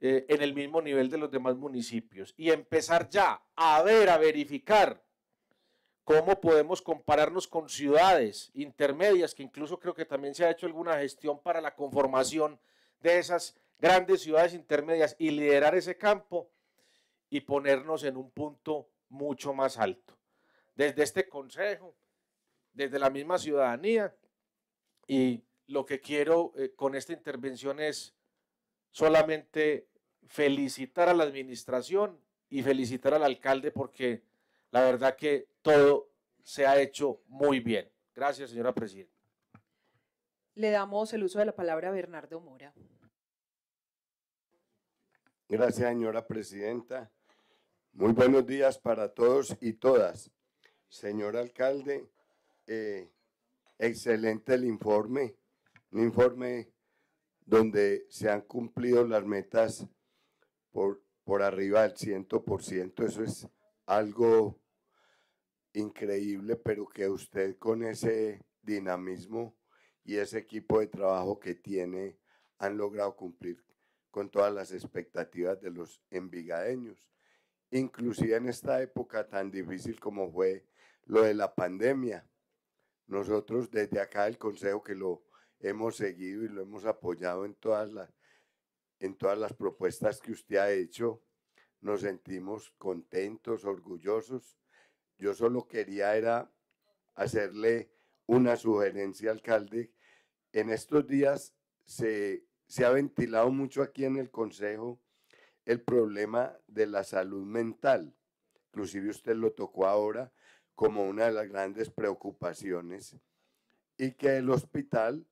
eh, en el mismo nivel de los demás municipios y empezar ya a ver, a verificar cómo podemos compararnos con ciudades intermedias, que incluso creo que también se ha hecho alguna gestión para la conformación de esas grandes ciudades intermedias y liderar ese campo y ponernos en un punto mucho más alto. Desde este consejo, desde la misma ciudadanía, y lo que quiero eh, con esta intervención es solamente felicitar a la administración y felicitar al alcalde porque la verdad que todo se ha hecho muy bien. Gracias, señora presidenta. Le damos el uso de la palabra a Bernardo Mora. Gracias, señora presidenta. Muy buenos días para todos y todas. Señor alcalde, eh, excelente el informe, un informe donde se han cumplido las metas por, por arriba del 100%. Eso es algo increíble, pero que usted con ese dinamismo y ese equipo de trabajo que tiene han logrado cumplir con todas las expectativas de los envigadeños, inclusive en esta época tan difícil como fue lo de la pandemia. Nosotros desde acá el Consejo que lo hemos seguido y lo hemos apoyado en todas las, en todas las propuestas que usted ha hecho. Nos sentimos contentos, orgullosos. Yo solo quería era hacerle una sugerencia, alcalde. En estos días se, se ha ventilado mucho aquí en el Consejo el problema de la salud mental. Inclusive usted lo tocó ahora como una de las grandes preocupaciones y que el hospital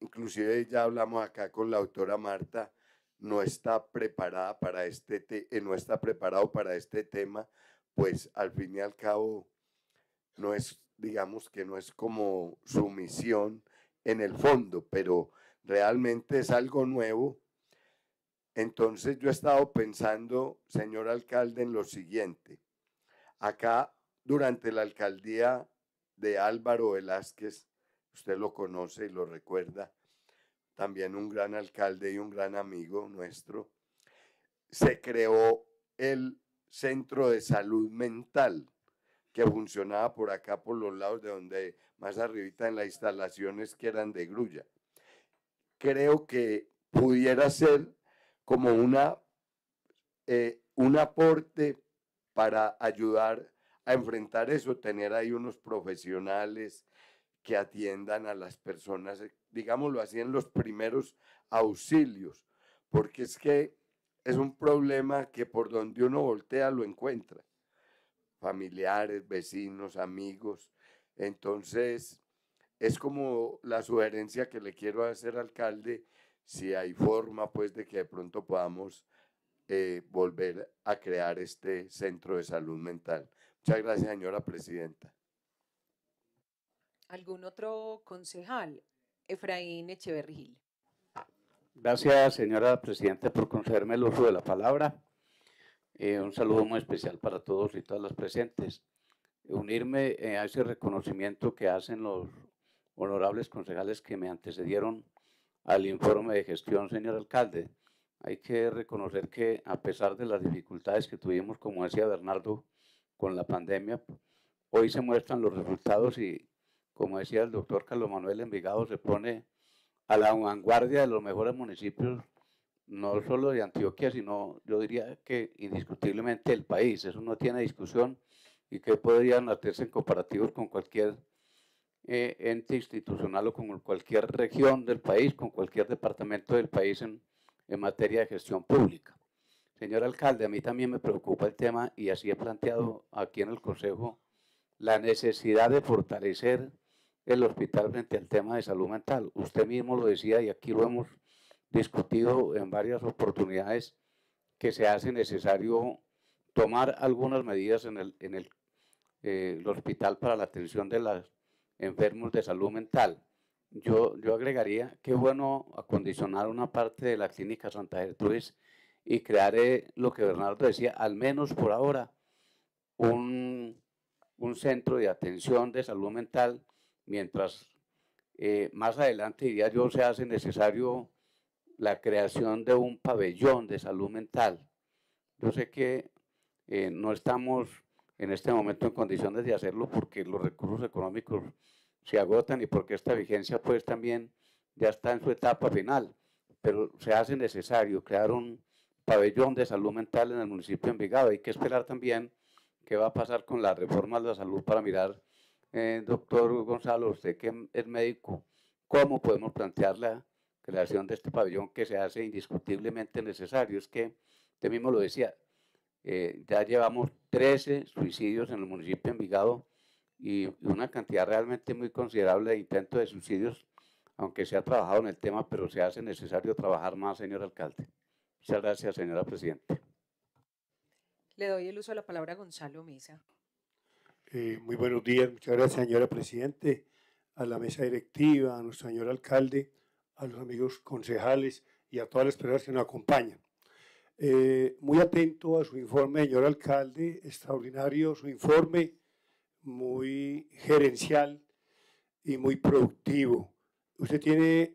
inclusive ya hablamos acá con la autora Marta, no está preparada para este eh, no está preparado para este tema, pues al fin y al cabo no es, digamos que no es como su misión en el fondo, pero realmente es algo nuevo. Entonces yo he estado pensando, señor alcalde, en lo siguiente. Acá, durante la alcaldía de Álvaro Velázquez, usted lo conoce y lo recuerda, también un gran alcalde y un gran amigo nuestro, se creó el Centro de Salud Mental, que funcionaba por acá, por los lados de donde, más arribita en las instalaciones que eran de Grulla. Creo que pudiera ser como una, eh, un aporte para ayudar a enfrentar eso, tener ahí unos profesionales, que atiendan a las personas, eh, digámoslo así, en los primeros auxilios, porque es que es un problema que por donde uno voltea lo encuentra, familiares, vecinos, amigos. Entonces, es como la sugerencia que le quiero hacer, alcalde, si hay forma, pues, de que de pronto podamos eh, volver a crear este centro de salud mental. Muchas gracias, señora presidenta. ¿Algún otro concejal? Efraín Echeverri Gracias, señora presidenta, por concederme el uso de la palabra. Eh, un saludo muy especial para todos y todas las presentes. Unirme eh, a ese reconocimiento que hacen los honorables concejales que me antecedieron al informe de gestión, señor alcalde. Hay que reconocer que a pesar de las dificultades que tuvimos, como decía Bernardo, con la pandemia, hoy se muestran los resultados y como decía el doctor Carlos Manuel Envigado, se pone a la vanguardia de los mejores municipios, no solo de Antioquia, sino yo diría que indiscutiblemente el país. Eso no tiene discusión y que podrían hacerse en comparativos con cualquier eh, ente institucional o con cualquier región del país, con cualquier departamento del país en, en materia de gestión pública. Señor alcalde, a mí también me preocupa el tema y así he planteado aquí en el Consejo la necesidad de fortalecer el hospital frente al tema de salud mental. Usted mismo lo decía y aquí lo hemos discutido en varias oportunidades que se hace necesario tomar algunas medidas en el, eh, hospital para la atención de los enfermos de salud mental. Yo, yo agregaría que bueno acondicionar una parte de la clínica Santa Gertrudis y crear eh, lo que Bernardo decía, al menos por ahora, un, un centro de atención de salud mental mientras eh, más adelante, diría yo, se hace necesario la creación de un pabellón de salud mental. Yo sé que eh, no estamos en este momento en condiciones de hacerlo porque los recursos económicos se agotan y porque esta vigencia pues también ya está en su etapa final, pero se hace necesario crear un pabellón de salud mental en el municipio de Envigado. Hay que esperar también qué va a pasar con la reforma de la salud para mirar eh, doctor Gonzalo, usted que es médico, ¿cómo podemos plantear la creación de este pabellón que se hace indiscutiblemente necesario? Es que usted mismo lo decía, eh, ya llevamos 13 suicidios en el municipio de Envigado y una cantidad realmente muy considerable de intentos de suicidios, aunque se ha trabajado en el tema, pero se hace necesario trabajar más, señor alcalde. Muchas gracias, señora presidenta. Le doy el uso de la palabra a Gonzalo Misa. Eh, muy buenos días, muchas gracias señora Presidente, a la mesa directiva, a nuestro señor alcalde, a los amigos concejales y a todas las personas que nos acompañan. Eh, muy atento a su informe, señor alcalde, extraordinario su informe, muy gerencial y muy productivo. Usted tiene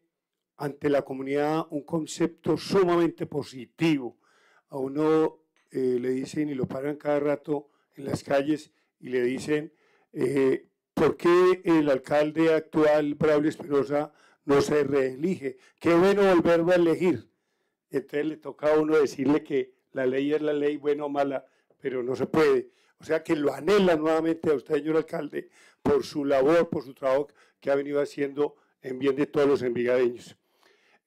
ante la comunidad un concepto sumamente positivo. A uno eh, le dicen y lo paran cada rato en las calles y le dicen, eh, ¿por qué el alcalde actual, Braulio Espinosa, no se reelige? Qué bueno volverlo a elegir. Entonces le toca a uno decirle que la ley es la ley, buena o mala, pero no se puede. O sea que lo anhela nuevamente a usted, señor alcalde, por su labor, por su trabajo que ha venido haciendo en bien de todos los envigadeños.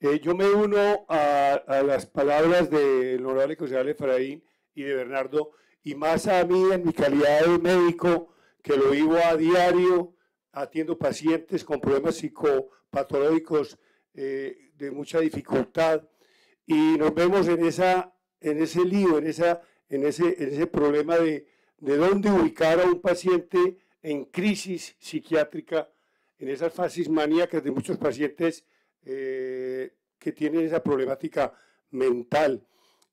Eh, yo me uno a, las palabras del honorable concejal Efraín y de Bernardo y más a mí en mi calidad de médico que lo vivo a diario, atiendo pacientes con problemas psicopatológicos eh, de mucha dificultad y nos vemos en, esa, en ese lío, en, esa, en, ese, problema de, dónde ubicar a un paciente en crisis psiquiátrica, en esas fases maníacas de muchos pacientes eh, que tienen esa problemática mental.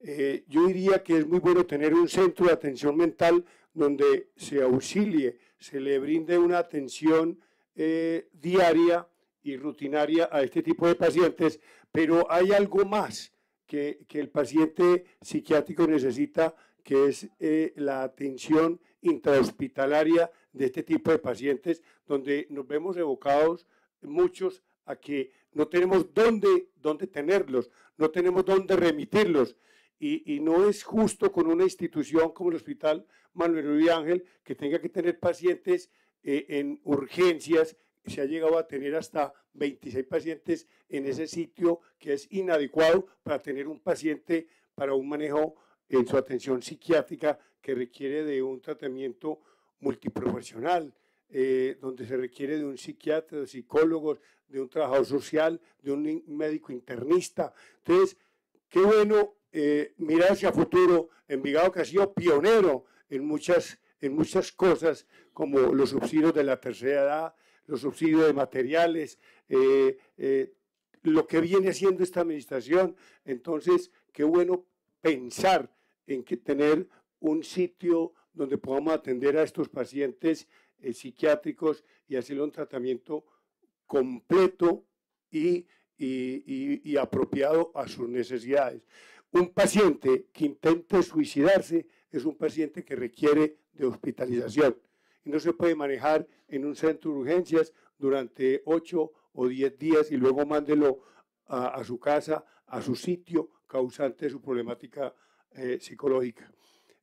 Eh, yo diría que es muy bueno tener un centro de atención mental donde se auxilie, se le brinde una atención eh, diaria y rutinaria a este tipo de pacientes, pero hay algo más que, el paciente psiquiátrico necesita, que es eh, la atención intrahospitalaria de este tipo de pacientes, donde nos vemos evocados muchos a que no tenemos dónde, dónde tenerlos, no tenemos dónde remitirlos y, no es justo con una institución como el Hospital Manuel Uribe Ángel que tenga que tener pacientes eh, en urgencias. Se ha llegado a tener hasta 26 pacientes en ese sitio que es inadecuado para tener un paciente para un manejo en su atención psiquiátrica que requiere de un tratamiento multiprofesional, eh, donde se requiere de un psiquiatra, de psicólogos, de un trabajador social, de un médico internista. Entonces, qué bueno eh, mirar hacia futuro, Envigado que ha sido pionero en muchas, en muchas cosas, como los subsidios de la tercera edad, los subsidios de materiales, eh, eh, lo que viene haciendo esta administración. Entonces, qué bueno pensar en que tener un sitio donde podamos atender a estos pacientes psiquiátricos y hacerle un tratamiento completo y, apropiado a sus necesidades. Un paciente que intente suicidarse es un paciente que requiere de hospitalización y no se puede manejar en un centro de urgencias durante ocho o diez días y luego mándelo a, su casa, a su sitio causante su problemática eh, psicológica.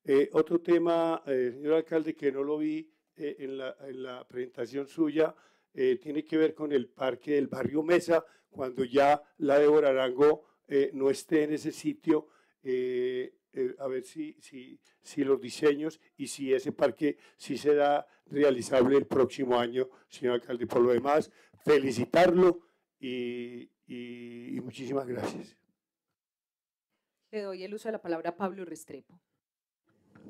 Eh, otro tema, eh, señor alcalde, que no lo vi en la, presentación suya, tiene que ver con el parque del barrio Mesa, cuando ya la de Arango eh, no esté en ese sitio, eh, eh, a ver si, si, si los diseños y si ese parque sí si será realizable el próximo año, señor alcalde. Por lo demás, felicitarlo y, y, y muchísimas gracias. Le doy el uso de la palabra a Pablo Restrepo.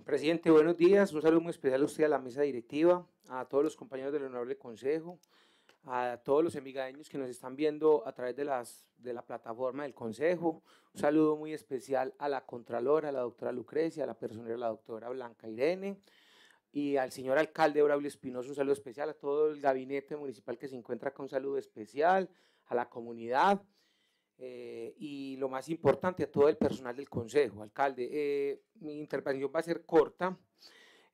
Presidente, buenos días. Un saludo muy especial a usted, a la mesa directiva, a todos los compañeros del Honorable Consejo, a todos los emigadeños que nos están viendo a través de, las, de la plataforma del Consejo. Un saludo muy especial a la Contralora, a la doctora Lucrecia, a la personera, la doctora Blanca Irene, y al señor alcalde Braulio Espinosa, un saludo especial, a todo el gabinete municipal que se encuentra con un saludo especial, a la comunidad, eh, y lo más importante, a todo el personal del Consejo. Alcalde, eh, mi intervención va a ser corta.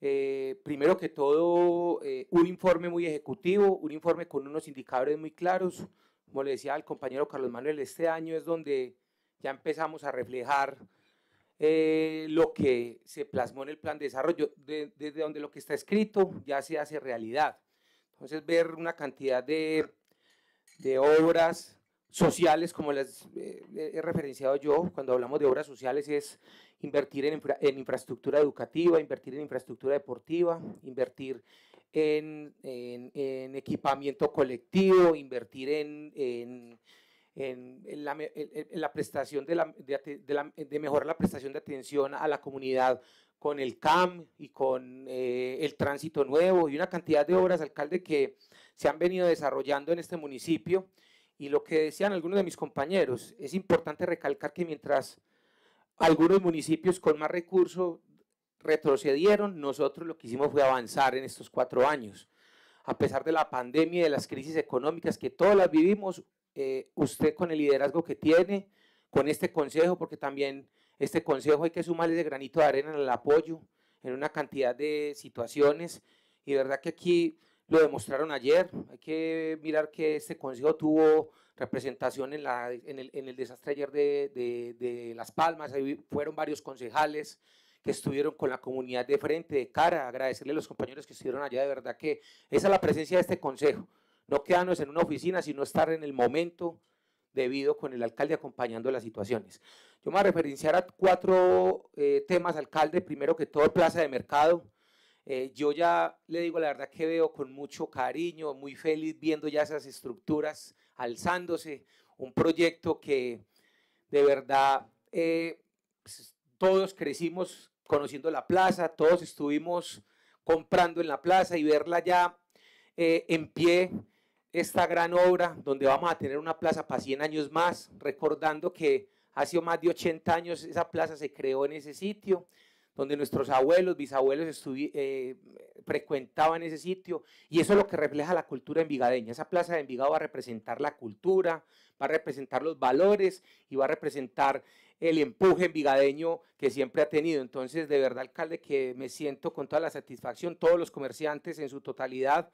Eh, primero que todo, eh, un informe muy ejecutivo, un informe con unos indicadores muy claros. Como le decía al compañero Carlos Manuel, este año es donde ya empezamos a reflejar eh, lo que se plasmó en el plan de desarrollo, desde donde lo que está escrito ya se hace realidad. Entonces, ver una cantidad de, de obras sociales, como les eh, he referenciado yo, cuando hablamos de obras sociales es invertir en, infraestructura educativa, invertir en infraestructura deportiva, invertir en, equipamiento colectivo, invertir en, la, prestación de, la, mejorar la prestación de atención a la comunidad con el CAM y con eh, el tránsito nuevo y una cantidad de obras, alcalde, que se han venido desarrollando en este municipio y lo que decían algunos de mis compañeros, es importante recalcar que mientras algunos municipios con más recursos retrocedieron, nosotros lo que hicimos fue avanzar en estos cuatro años. A pesar de la pandemia y de las crisis económicas que todas las vivimos, eh, usted con el liderazgo que tiene, con este consejo, porque también este consejo hay que sumarle de granito de arena al apoyo, en una cantidad de situaciones, y verdad que aquí lo demostraron ayer. Hay que mirar que este consejo tuvo representación en, la, en, el, en desastre ayer de, Las Palmas. Ahí fueron varios concejales que estuvieron con la comunidad de frente, de cara. Agradecerle a los compañeros que estuvieron allá. De verdad que esa es la presencia de este consejo. No quedarnos en una oficina, sino estar en el momento debido con el alcalde acompañando las situaciones. Yo me voy a referenciar a cuatro eh, temas, alcalde. Primero que todo, plaza de mercado eh, yo ya le digo la verdad que veo con mucho cariño, muy feliz viendo ya esas estructuras alzándose, un proyecto que de verdad eh, pues, todos crecimos conociendo la plaza, todos estuvimos comprando en la plaza y verla ya eh, en pie, esta gran obra donde vamos a tener una plaza para 100 años más, recordando que hace más de 80 años esa plaza se creó en ese sitio donde nuestros abuelos, bisabuelos eh, frecuentaban ese sitio, y eso es lo que refleja la cultura envigadeña. Esa plaza de Envigado va a representar la cultura, va a representar los valores y va a representar el empuje envigadeño que siempre ha tenido. Entonces, de verdad, alcalde, que me siento con toda la satisfacción, todos los comerciantes en su totalidad,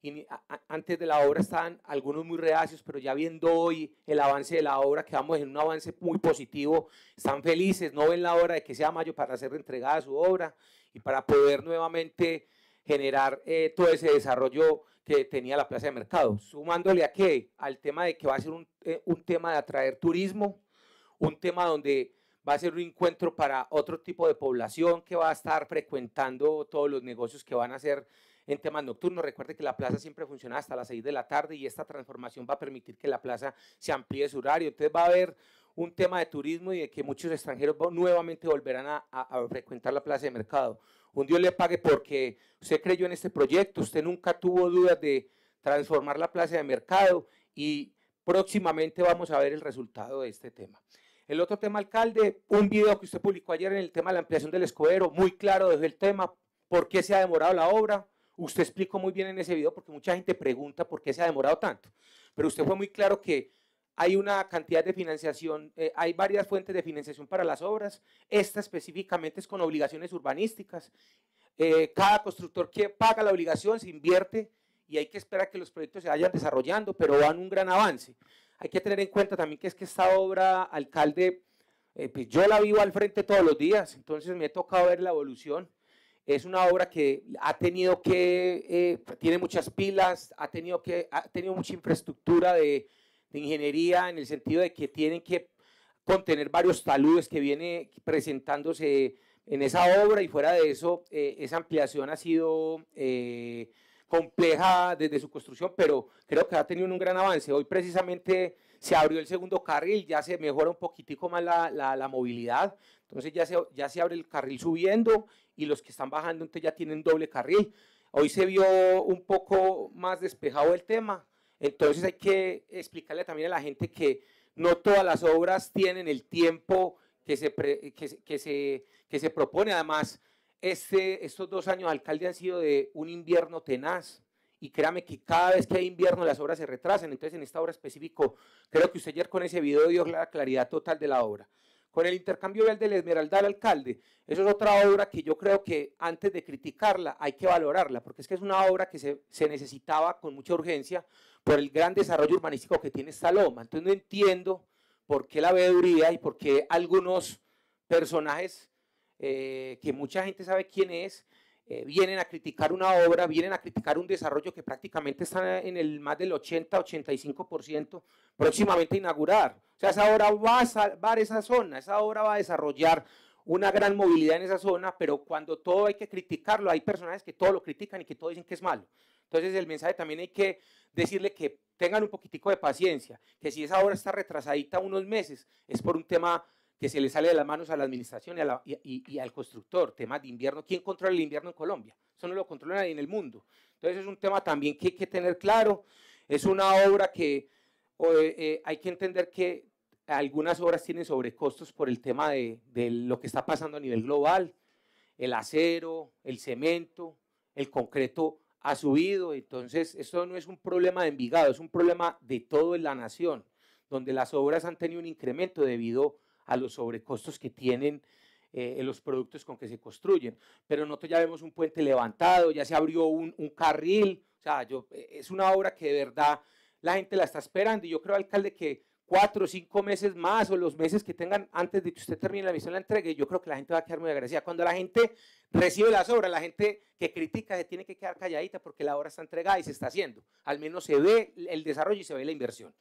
y antes de la obra estaban algunos muy reacios, pero ya viendo hoy el avance de la obra, que vamos en un avance muy positivo, están felices, no ven la hora de que sea mayo para ser entregada su obra y para poder nuevamente generar eh, todo ese desarrollo que tenía la plaza de mercado. Sumándole a qué? Al tema de que va a ser un, eh, un tema de atraer turismo, un tema donde va a ser un encuentro para otro tipo de población que va a estar frecuentando todos los negocios que van a ser en temas nocturnos. Recuerde que la plaza siempre funciona hasta las 6 de la tarde y esta transformación va a permitir que la plaza se amplíe su horario. Entonces va a haber un tema de turismo y de que muchos extranjeros nuevamente volverán a, frecuentar la plaza de mercado. Un Dios le pague porque usted creyó en este proyecto, usted nunca tuvo dudas de transformar la plaza de mercado y próximamente vamos a ver el resultado de este tema. El otro tema, alcalde, un video que usted publicó ayer en el tema de la ampliación del escobero, muy claro desde el tema, por qué se ha demorado la obra, Usted explicó muy bien en ese video porque mucha gente pregunta por qué se ha demorado tanto. Pero usted fue muy claro que hay una cantidad de financiación, eh, hay varias fuentes de financiación para las obras. Esta específicamente es con obligaciones urbanísticas. Eh, cada constructor que paga la obligación se invierte y hay que esperar que los proyectos se vayan desarrollando, pero van un gran avance. Hay que tener en cuenta también que es que esta obra, alcalde, eh, pues yo la vivo al frente todos los días, entonces me ha tocado ver la evolución. Es una obra que ha tenido que, eh, tiene muchas pilas, ha tenido, que, ha tenido mucha infraestructura de, ingeniería en el sentido de que tienen que contener varios taludes que viene presentándose en esa obra y fuera de eso, eh, esa ampliación ha sido eh, compleja desde su construcción, pero creo que ha tenido un gran avance. Hoy precisamente se abrió el segundo carril, ya se mejora un poquitico más la, la movilidad, entonces ya se, ya se abre el carril subiendo y los que están bajando ya tienen doble carril. Hoy se vio un poco más despejado el tema, entonces hay que explicarle también a la gente que no todas las obras tienen el tiempo que se, propone. Además, este, estos dos años alcalde han sido de un invierno tenaz. Y créame que cada vez que hay invierno las obras se retrasan. Entonces, en esta obra específico, creo que usted ayer con ese video dio la claridad total de la obra con el intercambio de la Esmeralda al alcalde. Eso es otra obra que yo creo que antes de criticarla hay que valorarla, porque es que es una obra que se, necesitaba con mucha urgencia por el gran desarrollo urbanístico que tiene esta Entonces no entiendo por qué la veeduría y por qué algunos personajes eh, que mucha gente sabe quién es, eh, vienen a criticar una obra, vienen a criticar un desarrollo que prácticamente está en el más del 80-85% próximamente inaugurar. O sea, esa obra va a salvar esa zona, esa obra va a desarrollar una gran movilidad en esa zona, pero cuando todo hay que criticarlo, hay personajes que todo lo critican y que todo dicen que es malo. Entonces el mensaje también hay que decirle que tengan un poquitico de paciencia, que si esa obra está retrasadita unos meses, es por un tema que se le sale de las manos a la administración y, al constructor, temas de invierno. ¿Quién controla el invierno en Colombia? Eso no lo controla nadie en el mundo. Entonces es un tema también que hay que tener claro. Es una obra que eh, eh, hay que entender que algunas obras tienen sobrecostos por el tema de, lo que está pasando a nivel global. El acero, el cemento, el concreto ha subido. Entonces, esto no es un problema de Envigado, es un problema de toda la nación, donde las obras han tenido un incremento debido a los sobrecostos que tienen eh, los productos con que se construyen. Pero nosotros ya vemos un puente levantado, ya se abrió un, carril, o sea, yo, eh, es una obra que de verdad la gente la está esperando y yo creo, alcalde, que cuatro o cinco meses más o los meses que tengan antes de que usted termine la misión la entregue, yo creo que la gente va a quedar muy agradecida. Cuando la gente recibe las obras, la gente que critica tiene que quedar calladita porque la obra está entregada y se está haciendo. Al menos se ve el desarrollo y se ve la inversión.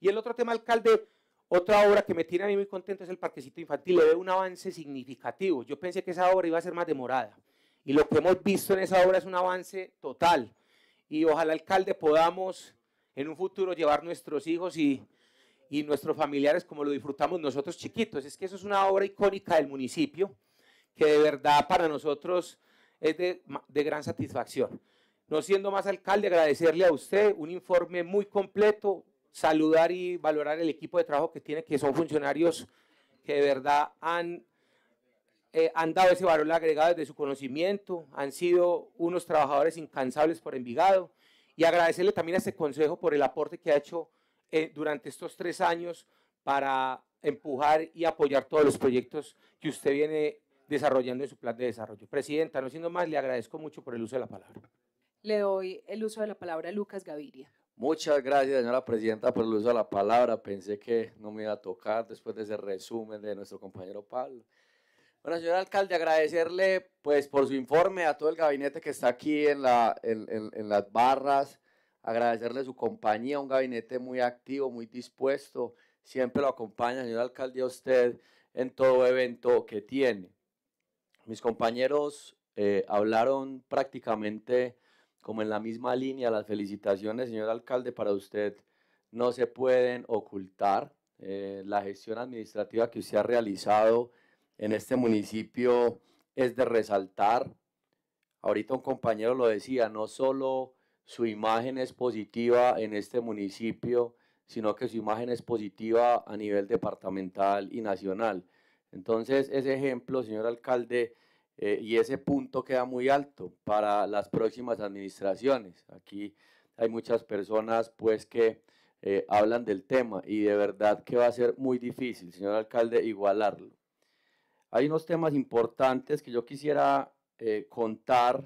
Y el otro tema, alcalde, otra obra que me tiene a mí muy contento es el Parquecito Infantil. Le veo un avance significativo. Yo pensé que esa obra iba a ser más demorada. Y lo que hemos visto en esa obra es un avance total. Y ojalá, alcalde, podamos en un futuro llevar nuestros hijos y, nuestros familiares como lo disfrutamos nosotros chiquitos. Es que eso es una obra icónica del municipio que de verdad para nosotros es de, de gran satisfacción. No siendo más alcalde, agradecerle a usted un informe muy completo, saludar y valorar el equipo de trabajo que tiene, que son funcionarios que de verdad han, eh, han dado ese valor agregado desde su conocimiento, han sido unos trabajadores incansables por Envigado y agradecerle también a este consejo por el aporte que ha hecho eh, durante estos tres años para empujar y apoyar todos los proyectos que usted viene desarrollando en su plan de desarrollo. Presidenta, no siendo más, le agradezco mucho por el uso de la palabra. Le doy el uso de la palabra a Lucas Gaviria. Muchas gracias, señora presidenta, por el uso de la palabra. Pensé que no me iba a tocar después de ese resumen de nuestro compañero Pablo. Bueno, señor alcalde, agradecerle pues, por su informe a todo el gabinete que está aquí en, la, las barras, agradecerle su compañía, un gabinete muy activo, muy dispuesto, siempre lo acompaña, señor alcalde, a usted en todo evento que tiene. Mis compañeros eh, hablaron prácticamente como en la misma línea, las felicitaciones, señor alcalde, para usted no se pueden ocultar. Eh, la gestión administrativa que usted ha realizado en este municipio es de resaltar. Ahorita un compañero lo decía, no solo su imagen es positiva en este municipio, sino que su imagen es positiva a nivel departamental y nacional. Entonces, ese ejemplo, señor alcalde, eh, y ese punto queda muy alto para las próximas administraciones. Aquí hay muchas personas pues que eh, hablan del tema y de verdad que va a ser muy difícil, señor alcalde, igualarlo. Hay unos temas importantes que yo quisiera eh, contar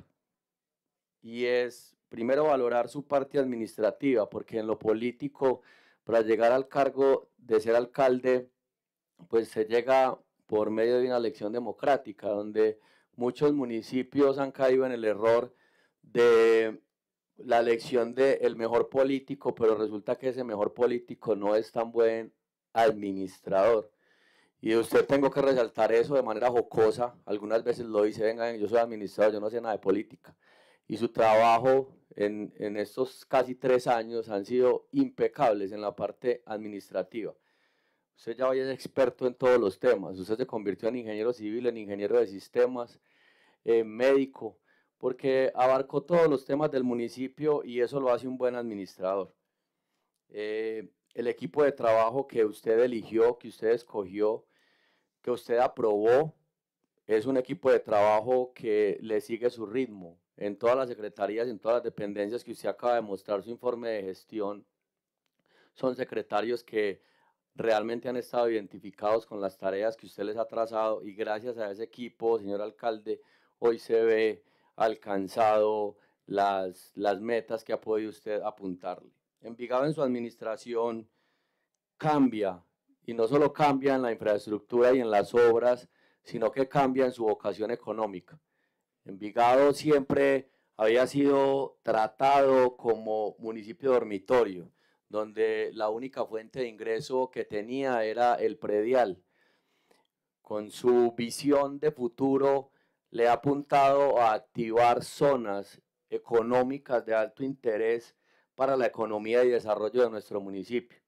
y es primero valorar su parte administrativa, porque en lo político, para llegar al cargo de ser alcalde, pues se llega por medio de una elección democrática, donde muchos municipios han caído en el error de la elección del mejor político, pero resulta que ese mejor político no es tan buen administrador. Y usted tengo que resaltar eso de manera jocosa. Algunas veces lo dice, venga, yo soy administrador, yo no sé nada de política. Y su trabajo en, en estos casi tres años han sido impecables en la parte administrativa. Usted ya hoy es experto en todos los temas. Usted se convirtió en ingeniero civil, en ingeniero de sistemas, eh, médico, porque abarcó todos los temas del municipio y eso lo hace un buen administrador. Eh, el equipo de trabajo que usted eligió, que usted escogió, que usted aprobó, es un equipo de trabajo que le sigue su ritmo. En todas las secretarías, en todas las dependencias que usted acaba de mostrar su informe de gestión, son secretarios que realmente han estado identificados con las tareas que usted les ha trazado y gracias a ese equipo, señor alcalde, hoy se ve alcanzado las, metas que ha podido usted apuntarle. Envigado en su administración cambia, y no solo cambia en la infraestructura y en las obras, sino que cambia en su vocación económica. Envigado siempre había sido tratado como municipio dormitorio, donde la única fuente de ingreso que tenía era el predial. Con su visión de futuro, le ha apuntado a activar zonas económicas de alto interés para la economía y desarrollo de nuestro municipio.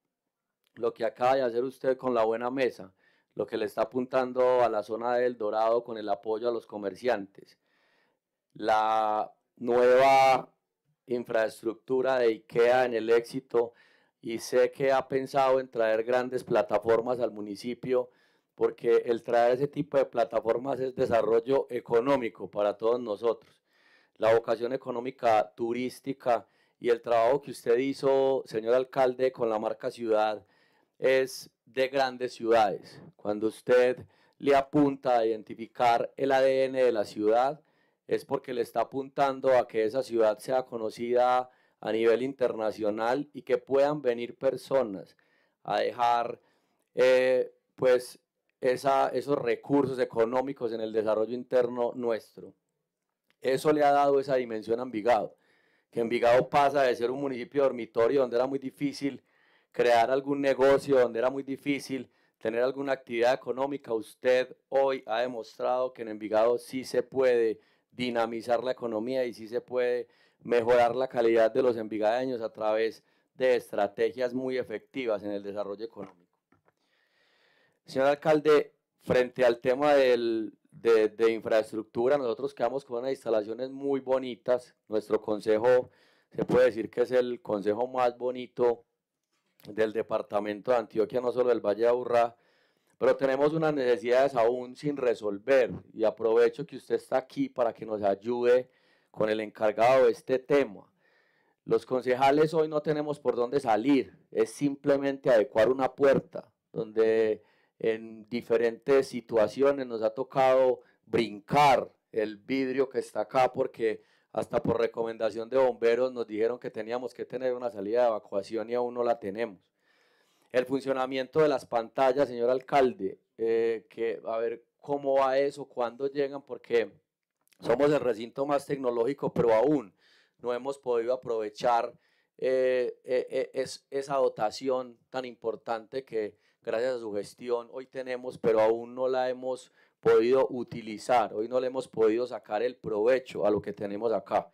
Lo que acaba de hacer usted con la buena mesa, lo que le está apuntando a la zona del Dorado con el apoyo a los comerciantes, la nueva infraestructura de IKEA en el éxito y sé que ha pensado en traer grandes plataformas al municipio porque el traer ese tipo de plataformas es desarrollo económico para todos nosotros. La vocación económica turística y el trabajo que usted hizo, señor alcalde, con la marca Ciudad, es de grandes ciudades. Cuando usted le apunta a identificar el ADN de la ciudad, es porque le está apuntando a que esa ciudad sea conocida a nivel internacional y que puedan venir personas a dejar eh, pues esos recursos económicos en el desarrollo interno nuestro. Eso le ha dado esa dimensión a Envigado, que Envigado pasa de ser un municipio dormitorio donde era muy difícil crear algún negocio, donde era muy difícil tener alguna actividad económica. Usted hoy ha demostrado que en Envigado sí se puede dinamizar la economía y sí se puede mejorar la calidad de los envigadeños a través de estrategias muy efectivas en el desarrollo económico. Señor alcalde, frente al tema de, de, infraestructura, nosotros quedamos con unas instalaciones muy bonitas. Nuestro consejo se puede decir que es el consejo más bonito del departamento de Antioquia, no solo del Valle de Aburrá, pero tenemos unas necesidades aún sin resolver y aprovecho que usted está aquí para que nos ayude con el encargado de este tema. Los concejales hoy no tenemos por dónde salir, es simplemente adecuar una puerta donde en diferentes situaciones nos ha tocado brincar el vidrio que está acá porque hasta por recomendación de bomberos nos dijeron que teníamos que tener una salida de evacuación y aún no la tenemos. El funcionamiento de las pantallas, señor alcalde, eh, que a ver cómo va eso, cuándo llegan, porque somos el recinto más tecnológico, pero aún no hemos podido aprovechar eh, eh, esa dotación tan importante que, gracias a su gestión hoy tenemos, pero aún no la hemos podido utilizar, hoy no le hemos podido sacar el provecho a lo que tenemos acá.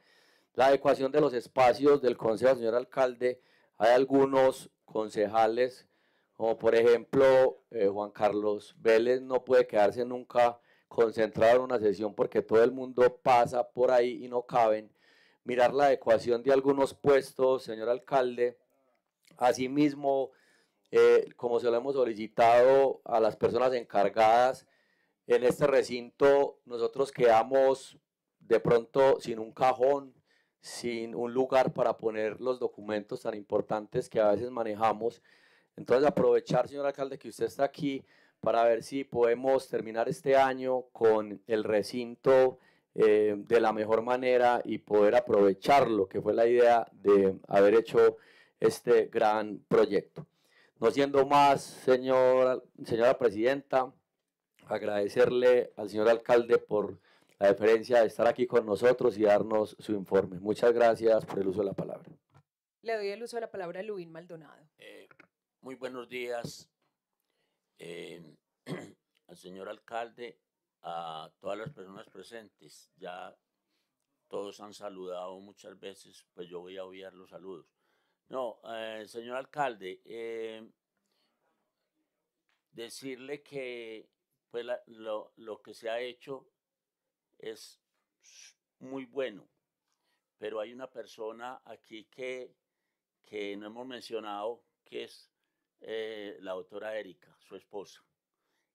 La adecuación de los espacios del Consejo, señor alcalde, hay algunos concejales, como por ejemplo eh, Juan Carlos Vélez, no puede quedarse nunca concentrado en una sesión porque todo el mundo pasa por ahí y no caben. Mirar la adecuación de algunos puestos, señor alcalde. Asimismo, eh, como se lo hemos solicitado a las personas encargadas en este recinto, nosotros quedamos de pronto sin un cajón, sin un lugar para poner los documentos tan importantes que a veces manejamos. Entonces aprovechar, señor alcalde, que usted está aquí para ver si podemos terminar este año con el recinto eh, de la mejor manera y poder aprovecharlo, que fue la idea de haber hecho este gran proyecto. No siendo más, señora, presidenta, agradecerle al señor alcalde por la deferencia de estar aquí con nosotros y darnos su informe. Muchas gracias por el uso de la palabra. Le doy el uso de la palabra a Lubín Maldonado. Eh, muy buenos días eh, al señor alcalde, a todas las personas presentes. Ya todos han saludado muchas veces, pues yo voy a obviar los saludos. No, eh, señor alcalde, eh, decirle que pues, lo, que se ha hecho es muy bueno, pero hay una persona aquí que, que no hemos mencionado, que es eh, la doctora Erika, su esposa.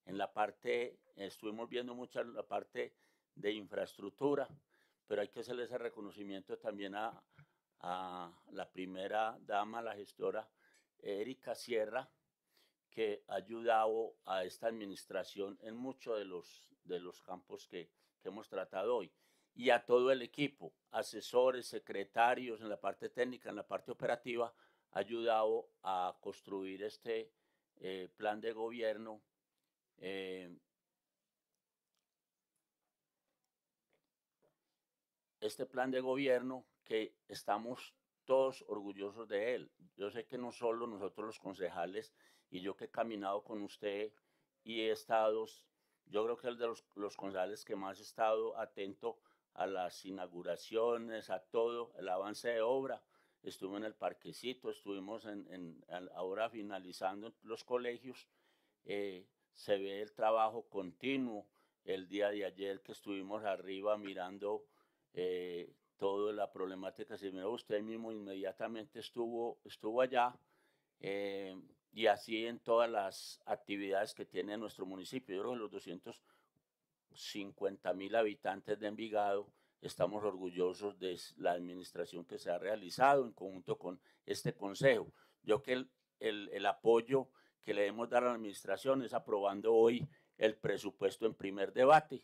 En la parte, estuvimos viendo mucho la parte de infraestructura, pero hay que hacerle ese reconocimiento también a, a la primera dama, la gestora Erika Sierra, que ha ayudado a esta administración en muchos de los, de los campos que, hemos tratado hoy. Y a todo el equipo, asesores, secretarios en la parte técnica, en la parte operativa, ha ayudado a construir este eh, plan de gobierno. Eh, este plan de gobierno que estamos todos orgullosos de él. Yo sé que no solo nosotros los concejales y yo que he caminado con usted y he estado, yo creo que el de los, concejales que más he estado atento a las inauguraciones, a todo, el avance de obra. Estuve en el parquecito, estuvimos en, ahora finalizando los colegios. Eh, se ve el trabajo continuo. El día de ayer que estuvimos arriba mirando eh, toda la problemática. Si me me usted mismo inmediatamente estuvo, estuvo allá eh, y así en todas las actividades que tiene nuestro municipio. Yo creo que los 250 mil habitantes de Envigado estamos orgullosos de la administración que se ha realizado en conjunto con este consejo. Yo que el, el apoyo que le debemos dar a la administración es aprobando hoy el presupuesto en primer debate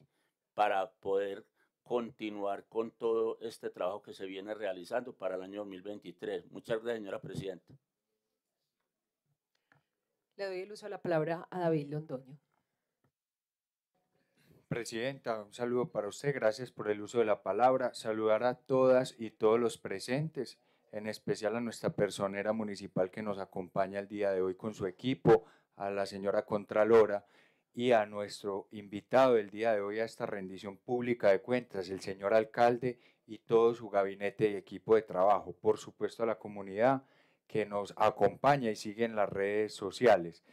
para poder continuar con todo este trabajo que se viene realizando para el año 2023. Muchas gracias, señora presidenta. Le doy el uso de la palabra a David Londoño. Presidenta, un saludo para usted. Gracias por el uso de la palabra. Saludar a todas y todos los presentes, en especial a nuestra personera municipal que nos acompaña el día de hoy con su equipo, a la señora Contralora y a nuestro invitado del día de hoy a esta rendición pública de cuentas, el señor alcalde y todo su gabinete y equipo de trabajo. Por supuesto a la comunidad que nos acompaña y sigue en las redes sociales.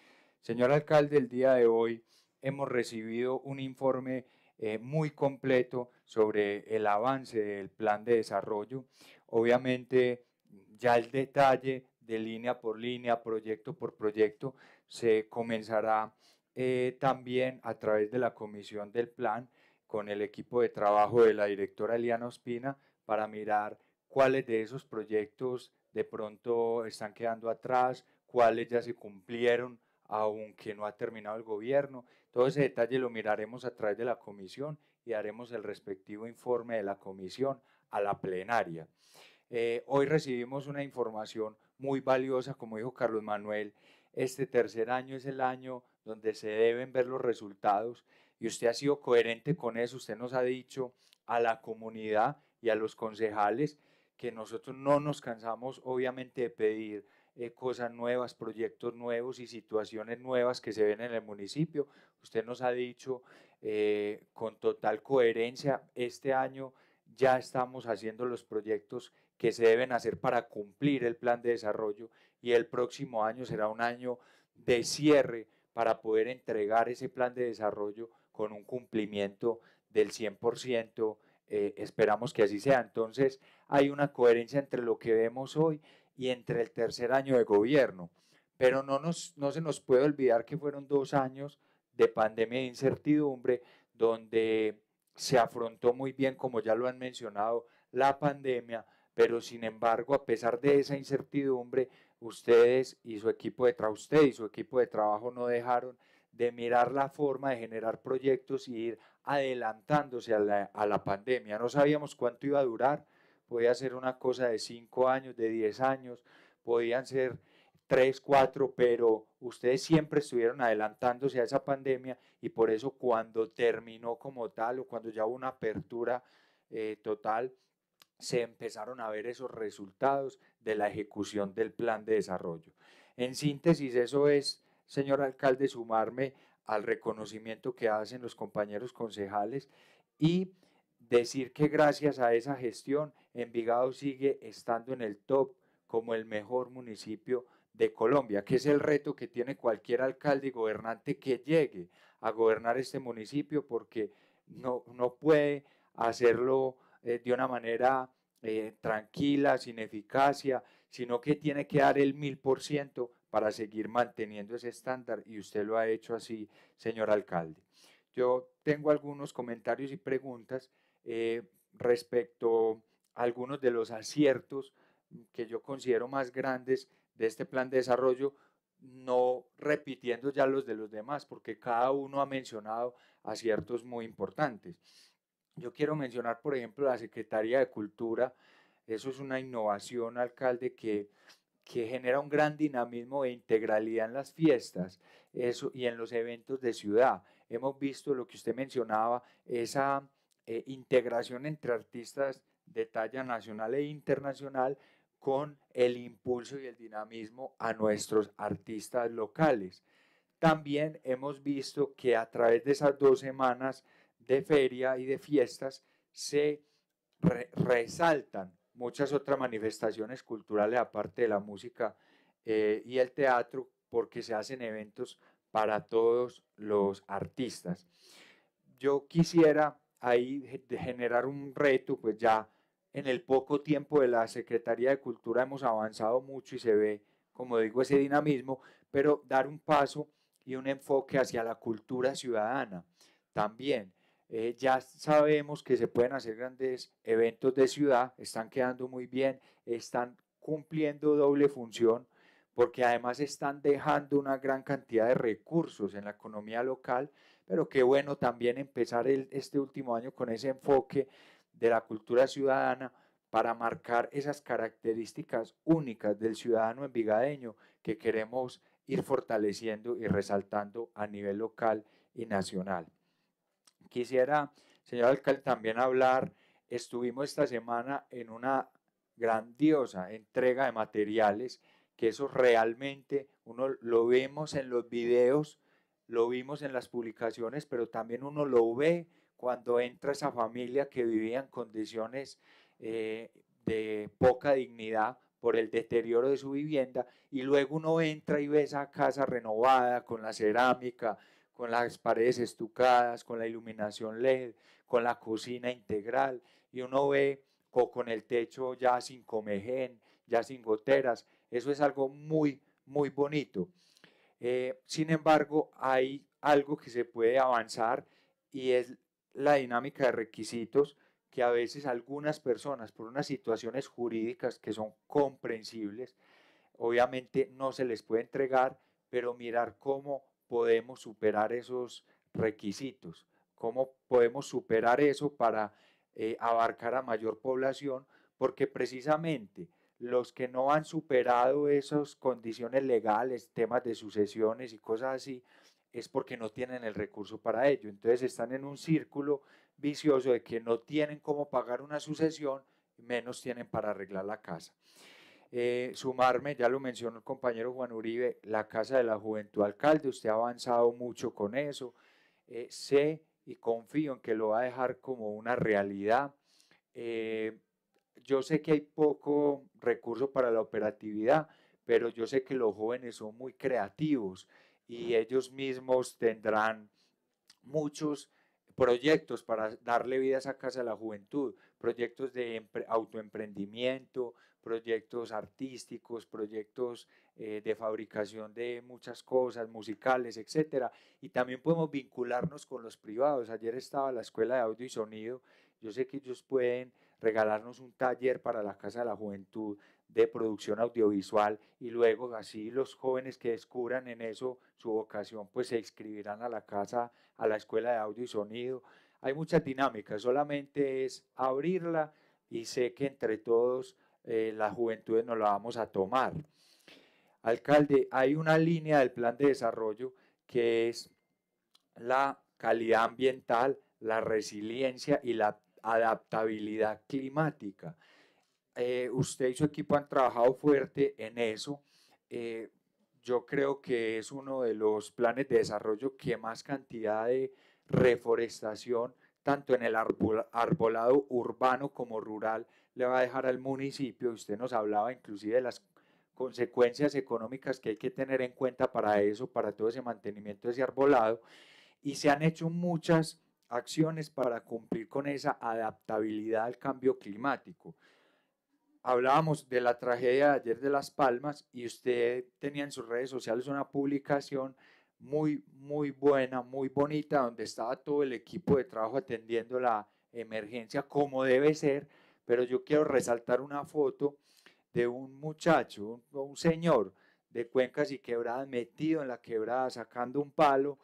Señor alcalde, el día de hoy hemos recibido un informe eh, muy completo sobre el avance del plan de desarrollo. Obviamente ya el detalle de línea por línea, proyecto por proyecto, se comenzará eh, también a través de la comisión del plan con el equipo de trabajo de la directora Eliana Ospina para mirar cuáles de esos proyectos de pronto están quedando atrás, cuáles ya se cumplieron, aunque no ha terminado el gobierno. Todo ese detalle lo miraremos a través de la comisión y haremos el respectivo informe de la comisión a la plenaria. Eh, hoy recibimos una información muy valiosa, como dijo Carlos Manuel, este tercer año es el año donde se deben ver los resultados y usted ha sido coherente con eso, usted nos ha dicho a la comunidad y a los concejales que nosotros no nos cansamos obviamente de pedir eh, cosas nuevas, proyectos nuevos y situaciones nuevas que se ven en el municipio. Usted nos ha dicho eh, con total coherencia, este año ya estamos haciendo los proyectos que se deben hacer para cumplir el plan de desarrollo y el próximo año será un año de cierre para poder entregar ese plan de desarrollo con un cumplimiento del 100%. Eh, esperamos que así sea. Entonces, hay una coherencia entre lo que vemos hoy y entre el tercer año de gobierno. Pero no, no se nos puede olvidar que fueron dos años de pandemia e incertidumbre donde se afrontó muy bien, como ya lo han mencionado, la pandemia, pero sin embargo, a pesar de esa incertidumbre, ustedes y su equipo de trabajo, usted y su equipo de trabajo no dejaron de mirar la forma de generar proyectos y ir adelantándose a la, pandemia. No sabíamos cuánto iba a durar, podía ser una cosa de cinco años, de 10 años, podían ser tres, cuatro, pero ustedes siempre estuvieron adelantándose a esa pandemia y por eso cuando terminó como tal o cuando ya hubo una apertura eh, total, se empezaron a ver esos resultados de la ejecución del plan de desarrollo. En síntesis, eso es, señor alcalde, sumarme al reconocimiento que hacen los compañeros concejales y decir que gracias a esa gestión, Envigado sigue estando en el top como el mejor municipio de Colombia, que es el reto que tiene cualquier alcalde y gobernante que llegue a gobernar este municipio porque no, no puede hacerlo eh, de una manera eh, tranquila, sin eficacia, sino que tiene que dar el mil por ciento para seguir manteniendo ese estándar y usted lo ha hecho así, señor alcalde. Yo tengo algunos comentarios y preguntas eh, respecto a algunos de los aciertos que yo considero más grandes de este plan de desarrollo, no repitiendo ya los de los demás, porque cada uno ha mencionado aciertos muy importantes. Yo quiero mencionar, por ejemplo, la Secretaría de Cultura. Eso es una innovación, alcalde, que, que genera un gran dinamismo e integralidad en las fiestas eso, y en los eventos de ciudad. Hemos visto lo que usted mencionaba, esa eh, integración entre artistas de talla nacional e internacional con el impulso y el dinamismo a nuestros artistas locales. También hemos visto que a través de esas dos semanas de feria y de fiestas se resaltan muchas otras manifestaciones culturales aparte de la música eh, y el teatro porque se hacen eventos para todos los artistas. Yo quisiera ahí generar un reto, pues ya en el poco tiempo de la Secretaría de Cultura hemos avanzado mucho y se ve, como digo, ese dinamismo, pero dar un paso y un enfoque hacia la cultura ciudadana también. Eh, ya sabemos que se pueden hacer grandes eventos de ciudad, están quedando muy bien, están cumpliendo doble función, porque además están dejando una gran cantidad de recursos en la economía local, pero qué bueno también empezar este último año con ese enfoque de la cultura ciudadana para marcar esas características únicas del ciudadano envigadeño que queremos ir fortaleciendo y resaltando a nivel local y nacional. Quisiera, señor alcalde, también hablar, estuvimos esta semana en una grandiosa entrega de materiales, que eso realmente uno lo vemos en los videos, lo vimos en las publicaciones, pero también uno lo ve cuando entra esa familia que vivía en condiciones eh, de poca dignidad por el deterioro de su vivienda y luego uno entra y ve esa casa renovada con la cerámica, con las paredes estucadas, con la iluminación LED, con la cocina integral, y uno ve con el techo ya sin comején, ya sin goteras. Eso es algo muy, muy bonito. Eh, sin embargo, hay algo que se puede avanzar y es la dinámica de requisitos que a veces algunas personas, por unas situaciones jurídicas que son comprensibles, obviamente no se les puede entregar, pero mirar cómo podemos superar esos requisitos, cómo podemos superar eso para eh, abarcar a mayor población, porque precisamente los que no han superado esas condiciones legales, temas de sucesiones y cosas así, es porque no tienen el recurso para ello. Entonces están en un círculo vicioso de que no tienen cómo pagar una sucesión, menos tienen para arreglar la casa. Eh, sumarme, ya lo mencionó el compañero Juan Uribe, la Casa de la Juventud Alcalde, usted ha avanzado mucho con eso, eh, sé y confío en que lo va a dejar como una realidad. Eh, yo sé que hay poco recurso para la operatividad, pero yo sé que los jóvenes son muy creativos y ellos mismos tendrán muchos proyectos para darle vida a esa casa de la juventud, proyectos de autoemprendimiento, proyectos artísticos, proyectos eh, de fabricación de muchas cosas, musicales, etc. Y también podemos vincularnos con los privados. Ayer estaba la Escuela de Audio y Sonido. Yo sé que ellos pueden regalarnos un taller para la Casa de la Juventud de producción audiovisual y luego así los jóvenes que descubran en eso su vocación pues se inscribirán a la casa, a la escuela de audio y sonido hay muchas dinámicas, solamente es abrirla y sé que entre todos eh, las juventudes nos la vamos a tomar. Alcalde, hay una línea del plan de desarrollo que es la calidad ambiental, la resiliencia y la adaptabilidad climática. Eh, usted y su equipo han trabajado fuerte en eso. Eh, yo creo que es uno de los planes de desarrollo que más cantidad de reforestación, tanto en el arbolado urbano como rural, le va a dejar al municipio. Usted nos hablaba inclusive de las consecuencias económicas que hay que tener en cuenta para eso, para todo ese mantenimiento de ese arbolado. Y se han hecho muchas acciones para cumplir con esa adaptabilidad al cambio climático. Hablábamos de la tragedia de ayer de Las Palmas y usted tenía en sus redes sociales una publicación muy, muy buena, muy bonita, donde estaba todo el equipo de trabajo atendiendo la emergencia como debe ser, pero yo quiero resaltar una foto de un muchacho, un, señor de cuencas y quebradas metido en la quebrada, sacando un palo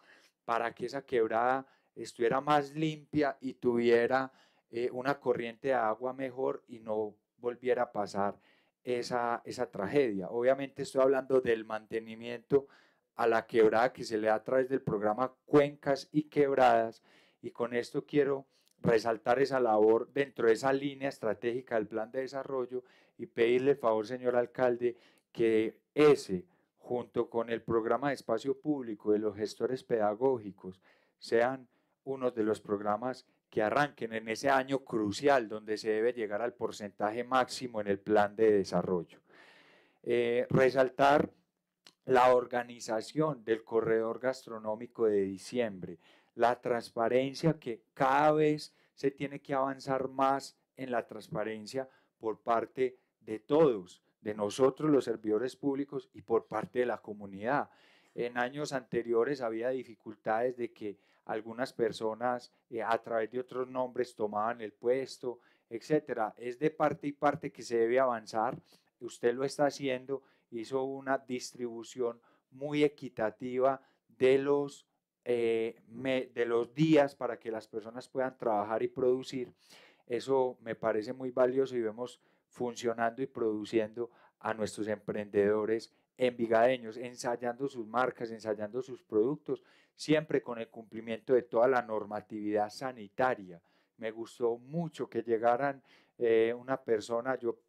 para que esa quebrada estuviera más limpia y tuviera eh, una corriente de agua mejor y no volviera a pasar esa, esa tragedia. Obviamente estoy hablando del mantenimiento a la quebrada que se le da a través del programa Cuencas y Quebradas. Y con esto quiero resaltar esa labor dentro de esa línea estratégica del plan de desarrollo y pedirle el favor, señor alcalde, que ese, junto con el programa de espacio público de los gestores pedagógicos, sean uno de los programas que arranquen en ese año crucial donde se debe llegar al porcentaje máximo en el plan de desarrollo. Eh, resaltar la organización del corredor gastronómico de diciembre, la transparencia que cada vez se tiene que avanzar más en la transparencia por parte de todos, de nosotros los servidores públicos y por parte de la comunidad. En años anteriores había dificultades de que algunas personas eh, a través de otros nombres tomaban el puesto, etcétera. Es de parte y parte que se debe avanzar. Usted lo está haciendo hizo una distribución muy equitativa de los, eh, de los días para que las personas puedan trabajar y producir. Eso me parece muy valioso y vemos funcionando y produciendo a nuestros emprendedores envigadeños, ensayando sus marcas, ensayando sus productos, siempre con el cumplimiento de toda la normatividad sanitaria. Me gustó mucho que llegaran eh, una persona, yo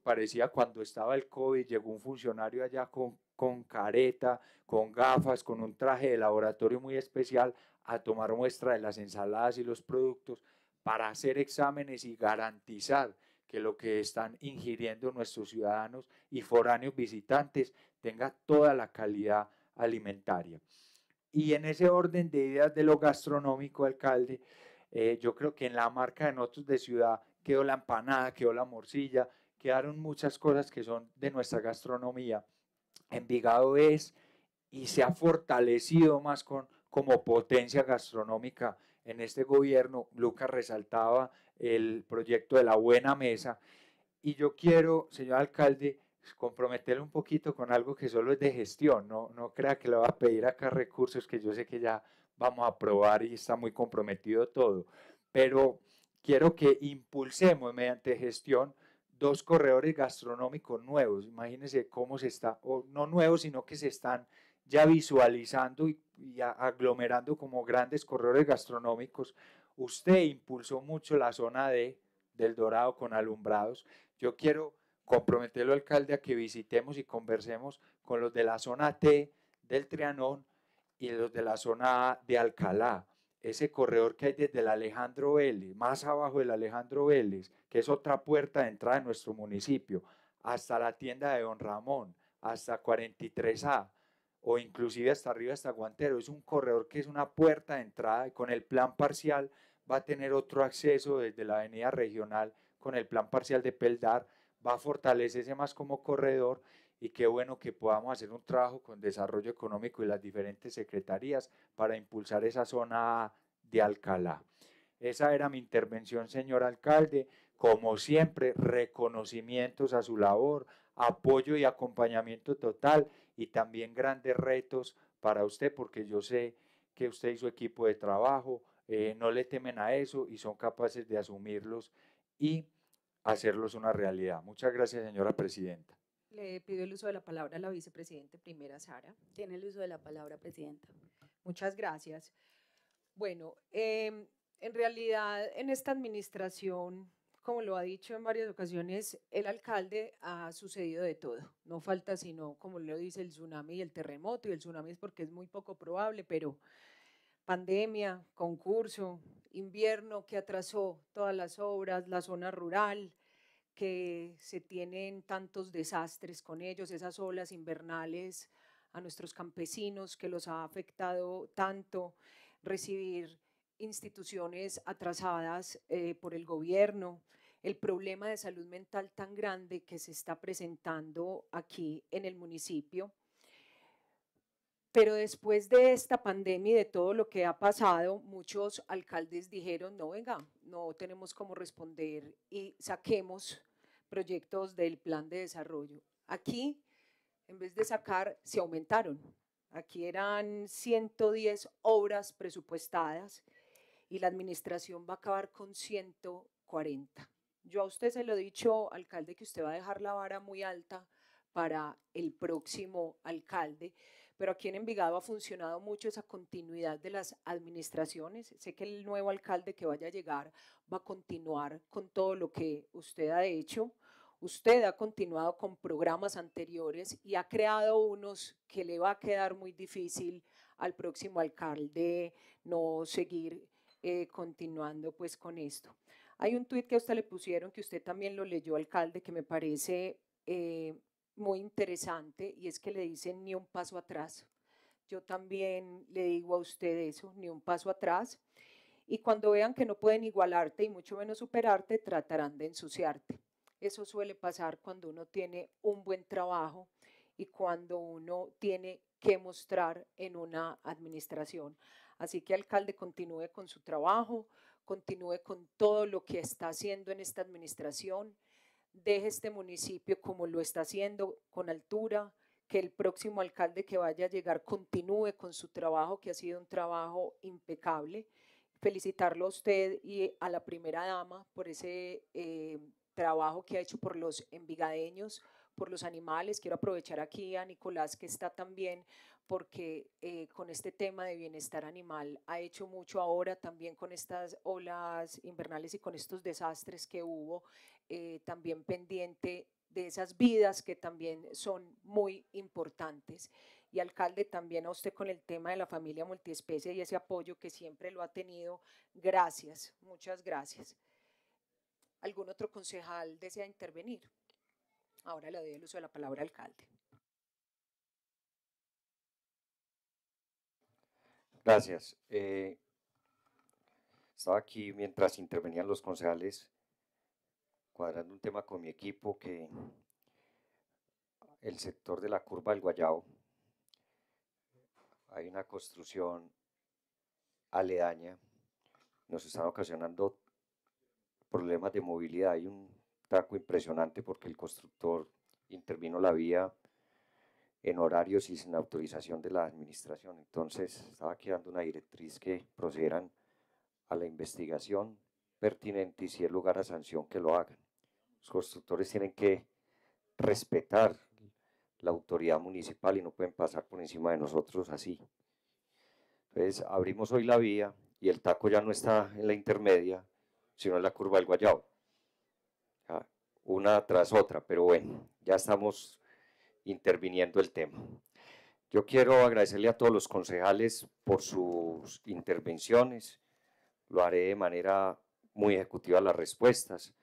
parecía cuando estaba el COVID, llegó un funcionario allá con, con careta, con gafas, con un traje de laboratorio muy especial a tomar muestra de las ensaladas y los productos para hacer exámenes y garantizar que lo que están ingiriendo nuestros ciudadanos y foráneos visitantes tenga toda la calidad alimentaria. Y en ese orden de ideas de lo gastronómico, alcalde, eh, yo creo que en la marca de nosotros de ciudad quedó la empanada, quedó la morcilla, quedaron muchas cosas que son de nuestra gastronomía. En Vigado es y se ha fortalecido más con, como potencia gastronómica en este gobierno. Lucas resaltaba el proyecto de la buena mesa. Y yo quiero, señor alcalde, comprometerle un poquito con algo que solo es de gestión. No, no crea que le va a pedir acá recursos que yo sé que ya vamos a aprobar y está muy comprometido todo. Pero quiero que impulsemos mediante gestión dos corredores gastronómicos nuevos. Imagínense cómo se está, o no nuevos, sino que se están ya visualizando y, aglomerando como grandes corredores gastronómicos. Usted impulsó mucho la zona de del Dorado con alumbrados. Yo quiero comprometerlo, alcalde, a que visitemos y conversemos con los de la zona T del Trianón y los de la zona A de Alcalá ese corredor que hay desde el Alejandro Vélez, más abajo del Alejandro Vélez, que es otra puerta de entrada de nuestro municipio, hasta la tienda de Don Ramón, hasta 43A, o inclusive hasta arriba, hasta Guantero. Es un corredor que es una puerta de entrada y con el plan parcial va a tener otro acceso desde la avenida regional, con el plan parcial de Peldar, va a fortalecerse más como corredor y qué bueno que podamos hacer un trabajo con desarrollo económico y las diferentes secretarías para impulsar esa zona de Alcalá. Esa era mi intervención, señor alcalde. Como siempre, reconocimientos a su labor, apoyo y acompañamiento total y también grandes retos para usted, porque yo sé que usted y su equipo de trabajo eh, no le temen a eso y son capaces de asumirlos y hacerlos una realidad. Muchas gracias, señora presidenta. Le pido el uso de la palabra a la vicepresidente primera, Sara. Tiene el uso de la palabra, presidenta. Muchas gracias. Bueno, em, en realidad en esta administración, como lo ha dicho en varias ocasiones, el alcalde ha sucedido de todo. No falta sino, como lo dice, el tsunami y el terremoto. Y el tsunami es porque es muy poco probable, pero pandemia, concurso, invierno que atrasó todas las obras, la zona rural, que se tienen tantos desastres con ellos, esas olas invernales a nuestros campesinos que los ha afectado tanto, recibir instituciones atrasadas eh, por el gobierno, el problema de salud mental tan grande que se está presentando aquí en el municipio pero después de esta pandemia y de todo lo que ha pasado, muchos alcaldes dijeron, no, venga, no tenemos cómo responder y saquemos proyectos del plan de desarrollo. Aquí, en vez de sacar, se aumentaron. Aquí eran 110 obras presupuestadas y la administración va a acabar con 140. Yo a usted se lo he dicho, alcalde, que usted va a dejar la vara muy alta para el próximo alcalde, pero aquí en Envigado ha funcionado mucho esa continuidad de las administraciones. Sé que el nuevo alcalde que vaya a llegar va a continuar con todo lo que usted ha hecho. Usted ha continuado con programas anteriores y ha creado unos que le va a quedar muy difícil al próximo alcalde no seguir eh, continuando pues con esto. Hay un tuit que a usted le pusieron que usted también lo leyó, alcalde, que me parece eh, muy interesante y es que le dicen ni un paso atrás. Yo también le digo a usted eso, ni un paso atrás. Y cuando vean que no pueden igualarte y mucho menos superarte, tratarán de ensuciarte. Eso suele pasar cuando uno tiene un buen trabajo y cuando uno tiene que mostrar en una administración. Así que, alcalde, continúe con su trabajo, continúe con todo lo que está haciendo en esta administración deje este municipio como lo está haciendo, con altura, que el próximo alcalde que vaya a llegar continúe con su trabajo, que ha sido un trabajo impecable. Felicitarlo a usted y a la primera dama por ese eh, trabajo que ha hecho por los envigadeños, por los animales. Quiero aprovechar aquí a Nicolás que está también porque eh, con este tema de bienestar animal ha hecho mucho ahora también con estas olas invernales y con estos desastres que hubo eh, también pendiente de esas vidas que también son muy importantes. Y alcalde, también a usted con el tema de la familia multiespecie y ese apoyo que siempre lo ha tenido. Gracias, muchas gracias. ¿Algún otro concejal desea intervenir? Ahora le doy el uso de la palabra alcalde. Gracias. Eh, estaba aquí mientras intervenían los concejales cuadrando un tema con mi equipo que el sector de la curva del Guayao hay una construcción aledaña, nos están ocasionando problemas de movilidad. Hay un taco impresionante porque el constructor intervino la vía en horarios y sin autorización de la administración. Entonces, estaba quedando una directriz que procedan a la investigación pertinente y si es lugar a sanción que lo hagan. Los constructores tienen que respetar la autoridad municipal y no pueden pasar por encima de nosotros así. Entonces abrimos hoy la vía y el taco ya no está en la intermedia, sino en la curva del Guayao. Una tras otra, pero bueno, ya estamos interviniendo el tema. Yo quiero agradecerle a todos los concejales por sus intervenciones. Lo haré de manera muy ejecutiva las respuestas.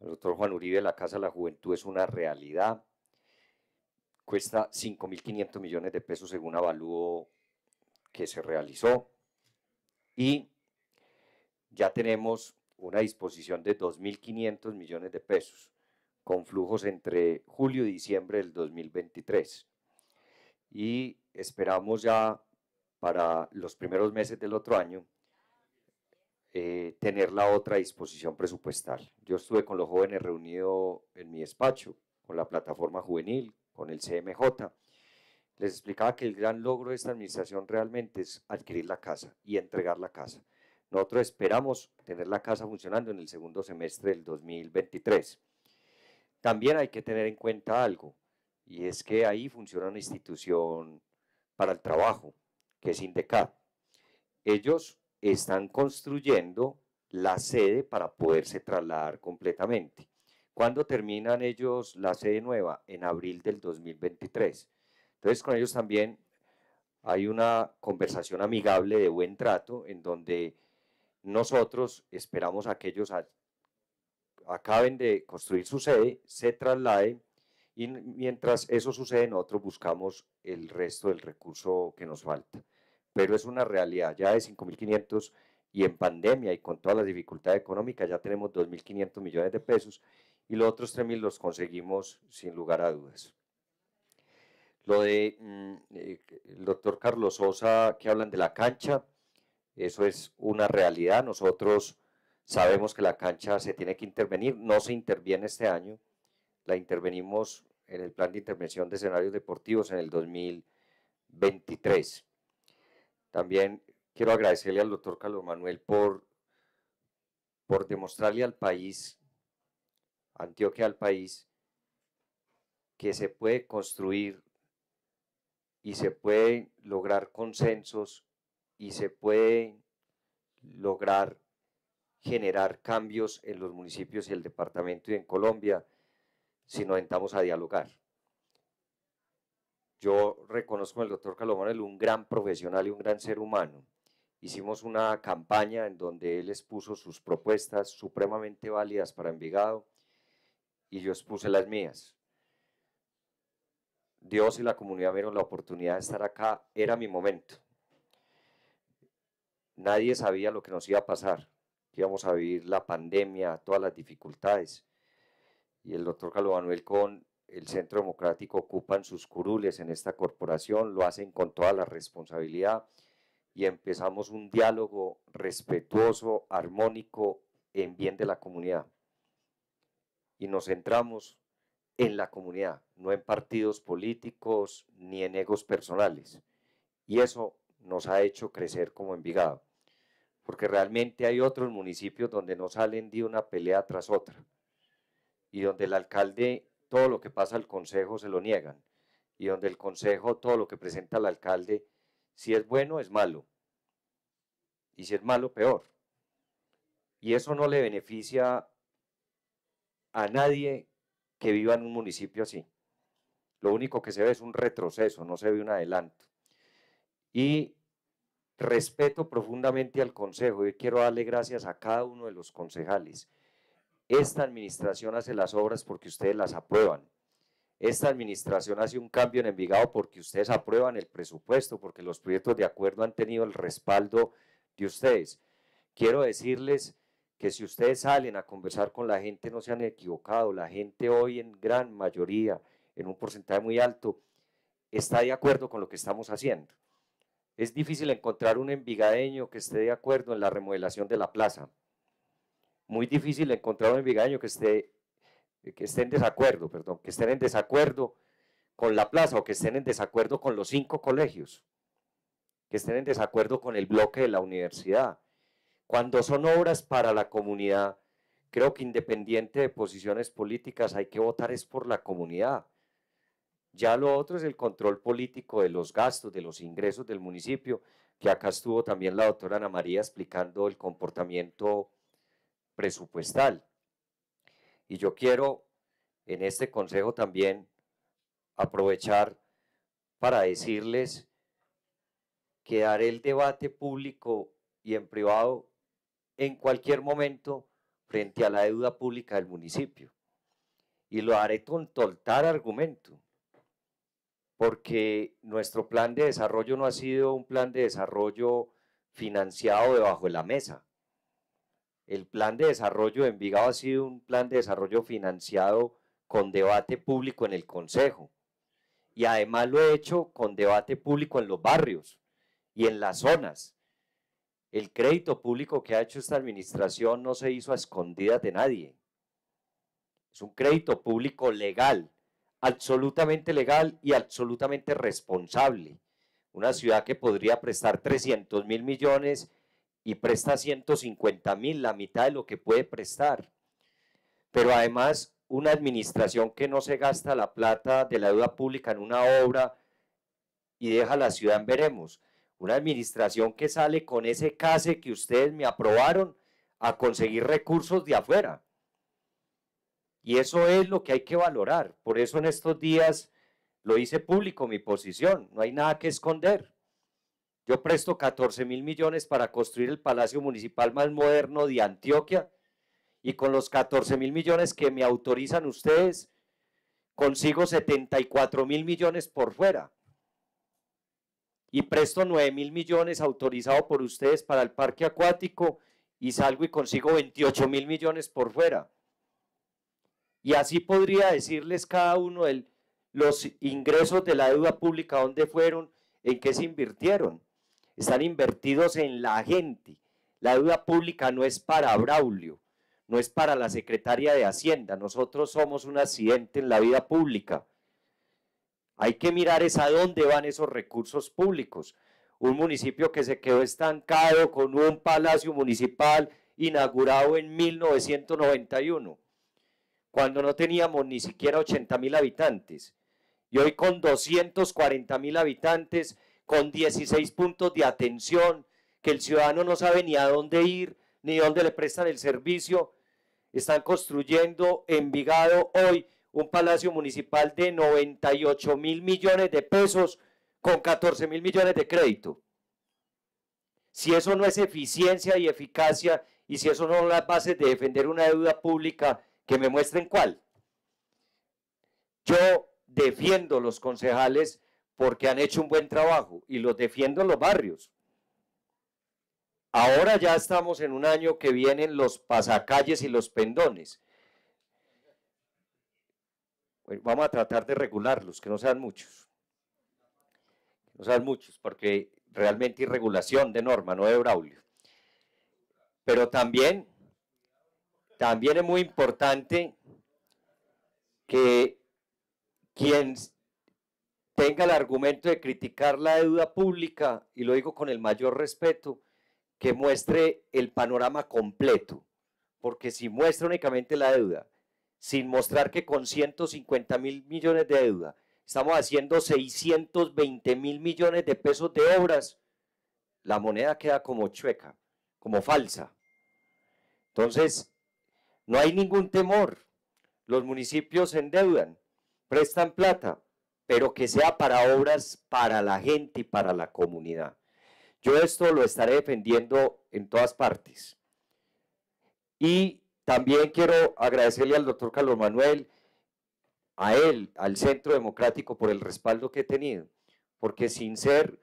El doctor Juan Uribe, la Casa de la Juventud es una realidad. Cuesta 5.500 millones de pesos según avalúo que se realizó. Y ya tenemos una disposición de 2.500 millones de pesos con flujos entre julio y diciembre del 2023. Y esperamos ya para los primeros meses del otro año eh, tener la otra disposición presupuestal. Yo estuve con los jóvenes reunido en mi despacho, con la plataforma juvenil, con el CMJ. Les explicaba que el gran logro de esta administración realmente es adquirir la casa y entregar la casa. Nosotros esperamos tener la casa funcionando en el segundo semestre del 2023. También hay que tener en cuenta algo, y es que ahí funciona una institución para el trabajo, que es INDECAP. Ellos están construyendo la sede para poderse trasladar completamente. ¿Cuándo terminan ellos la sede nueva? En abril del 2023. Entonces con ellos también hay una conversación amigable de buen trato en donde nosotros esperamos a que ellos acaben de construir su sede, se trasladen y mientras eso sucede nosotros buscamos el resto del recurso que nos falta pero es una realidad. Ya de 5.500 y en pandemia y con todas las dificultades económicas ya tenemos 2.500 millones de pesos y los otros 3.000 los conseguimos sin lugar a dudas. Lo de mm, eh, el doctor Carlos Sosa que hablan de la cancha, eso es una realidad. Nosotros sabemos que la cancha se tiene que intervenir, no se interviene este año, la intervenimos en el plan de intervención de escenarios deportivos en el 2023. También quiero agradecerle al doctor Carlos Manuel por, por demostrarle al país, Antioquia al país, que se puede construir y se pueden lograr consensos y se puede lograr generar cambios en los municipios y el departamento y en Colombia si nos sentamos a dialogar. Yo reconozco al el doctor Calomarel un gran profesional y un gran ser humano. Hicimos una campaña en donde él expuso sus propuestas supremamente válidas para Envigado y yo expuse las mías. Dios y la comunidad vieron la oportunidad de estar acá, era mi momento. Nadie sabía lo que nos iba a pasar, íbamos a vivir la pandemia, todas las dificultades. Y el doctor Carlos con el Centro Democrático ocupan sus curules en esta corporación, lo hacen con toda la responsabilidad y empezamos un diálogo respetuoso, armónico, en bien de la comunidad. Y nos centramos en la comunidad, no en partidos políticos ni en egos personales. Y eso nos ha hecho crecer como Envigado, porque realmente hay otros municipios donde no salen de una pelea tras otra y donde el alcalde todo lo que pasa al consejo se lo niegan y donde el consejo todo lo que presenta el alcalde, si es bueno es malo y si es malo peor. Y eso no le beneficia a nadie que viva en un municipio así. Lo único que se ve es un retroceso, no se ve un adelanto. Y respeto profundamente al Consejo y quiero darle gracias a cada uno de los concejales. Esta administración hace las obras porque ustedes las aprueban. Esta administración hace un cambio en Envigado porque ustedes aprueban el presupuesto, porque los proyectos de acuerdo han tenido el respaldo de ustedes. Quiero decirles que si ustedes salen a conversar con la gente no se han equivocado. La gente hoy en gran mayoría, en un porcentaje muy alto, está de acuerdo con lo que estamos haciendo. Es difícil encontrar un envigadeño que esté de acuerdo en la remodelación de la plaza muy difícil encontrar un envigaño que esté, que esté en desacuerdo, perdón, que estén en desacuerdo con la plaza o que estén en desacuerdo con los cinco colegios, que estén en desacuerdo con el bloque de la universidad. Cuando son obras para la comunidad, creo que independiente de posiciones políticas, hay que votar es por la comunidad. Ya lo otro es el control político de los gastos, de los ingresos del municipio, que acá estuvo también la doctora Ana María explicando el comportamiento presupuestal. Y yo quiero en este consejo también aprovechar para decirles que haré el debate público y en privado en cualquier momento frente a la deuda pública del municipio. Y lo haré con total argumento, porque nuestro plan de desarrollo no ha sido un plan de desarrollo financiado debajo de la mesa. El plan de desarrollo de Envigado ha sido un plan de desarrollo financiado con debate público en el Consejo. Y además lo he hecho con debate público en los barrios y en las zonas. El crédito público que ha hecho esta administración no se hizo a escondidas de nadie. Es un crédito público legal, absolutamente legal y absolutamente responsable. Una ciudad que podría prestar 300 mil millones y presta 150 mil, la mitad de lo que puede prestar. Pero además, una administración que no se gasta la plata de la deuda pública en una obra y deja la ciudad en veremos. Una administración que sale con ese case que ustedes me aprobaron a conseguir recursos de afuera. Y eso es lo que hay que valorar. Por eso en estos días lo hice público mi posición. No hay nada que esconder. Yo presto 14 mil millones para construir el palacio municipal más moderno de Antioquia y con los 14 mil millones que me autorizan ustedes, consigo 74 mil millones por fuera. Y presto 9 mil millones autorizado por ustedes para el parque acuático y salgo y consigo 28 mil millones por fuera. Y así podría decirles cada uno el, los ingresos de la deuda pública, dónde fueron, en qué se invirtieron están invertidos en la gente. La deuda pública no es para Braulio, no es para la secretaria de Hacienda. Nosotros somos un accidente en la vida pública. Hay que mirar es a dónde van esos recursos públicos. Un municipio que se quedó estancado con un palacio municipal inaugurado en 1991, cuando no teníamos ni siquiera 80 mil habitantes. Y hoy con 240 mil habitantes con 16 puntos de atención, que el ciudadano no sabe ni a dónde ir, ni dónde le prestan el servicio. Están construyendo en Vigado hoy un palacio municipal de 98 mil millones de pesos con 14 mil millones de crédito. Si eso no es eficiencia y eficacia y si eso no son las bases de defender una deuda pública, que me muestren cuál. Yo defiendo los concejales porque han hecho un buen trabajo y los defiendo los barrios. Ahora ya estamos en un año que vienen los pasacalles y los pendones. vamos a tratar de regularlos, que no sean muchos. Que no sean muchos, porque realmente regulación de norma, no de Braulio. Pero también, también es muy importante que quien tenga el argumento de criticar la deuda pública, y lo digo con el mayor respeto, que muestre el panorama completo, porque si muestra únicamente la deuda, sin mostrar que con 150 mil millones de deuda estamos haciendo 620 mil millones de pesos de obras, la moneda queda como chueca, como falsa. Entonces, no hay ningún temor. Los municipios endeudan, prestan plata, pero que sea para obras para la gente y para la comunidad. Yo esto lo estaré defendiendo en todas partes. Y también quiero agradecerle al doctor Carlos Manuel, a él, al Centro Democrático, por el respaldo que he tenido, porque sin ser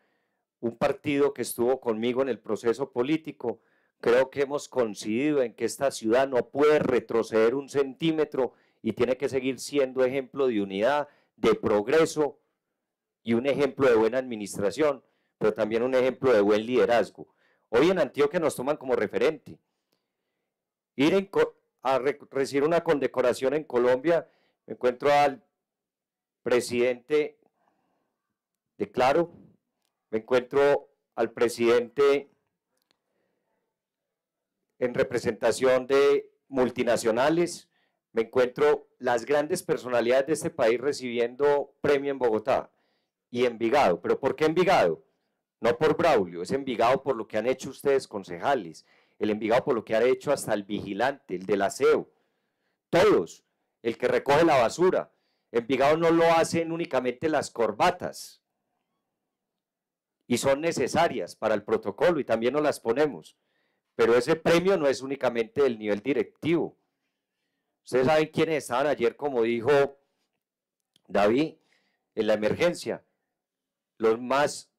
un partido que estuvo conmigo en el proceso político, creo que hemos coincidido en que esta ciudad no puede retroceder un centímetro y tiene que seguir siendo ejemplo de unidad de progreso y un ejemplo de buena administración, pero también un ejemplo de buen liderazgo. Hoy en Antioquia nos toman como referente. Ir a recibir una condecoración en Colombia, me encuentro al presidente de Claro, me encuentro al presidente en representación de multinacionales, me encuentro las grandes personalidades de este país recibiendo premio en Bogotá y Envigado. ¿Pero por qué Envigado? No por Braulio, es Envigado por lo que han hecho ustedes, concejales, el Envigado por lo que han hecho hasta el vigilante, el del aseo, todos, el que recoge la basura. Envigado no lo hacen únicamente las corbatas y son necesarias para el protocolo y también nos las ponemos, pero ese premio no es únicamente del nivel directivo Ustedes saben quiénes estaban ayer, como dijo David, en la emergencia, los más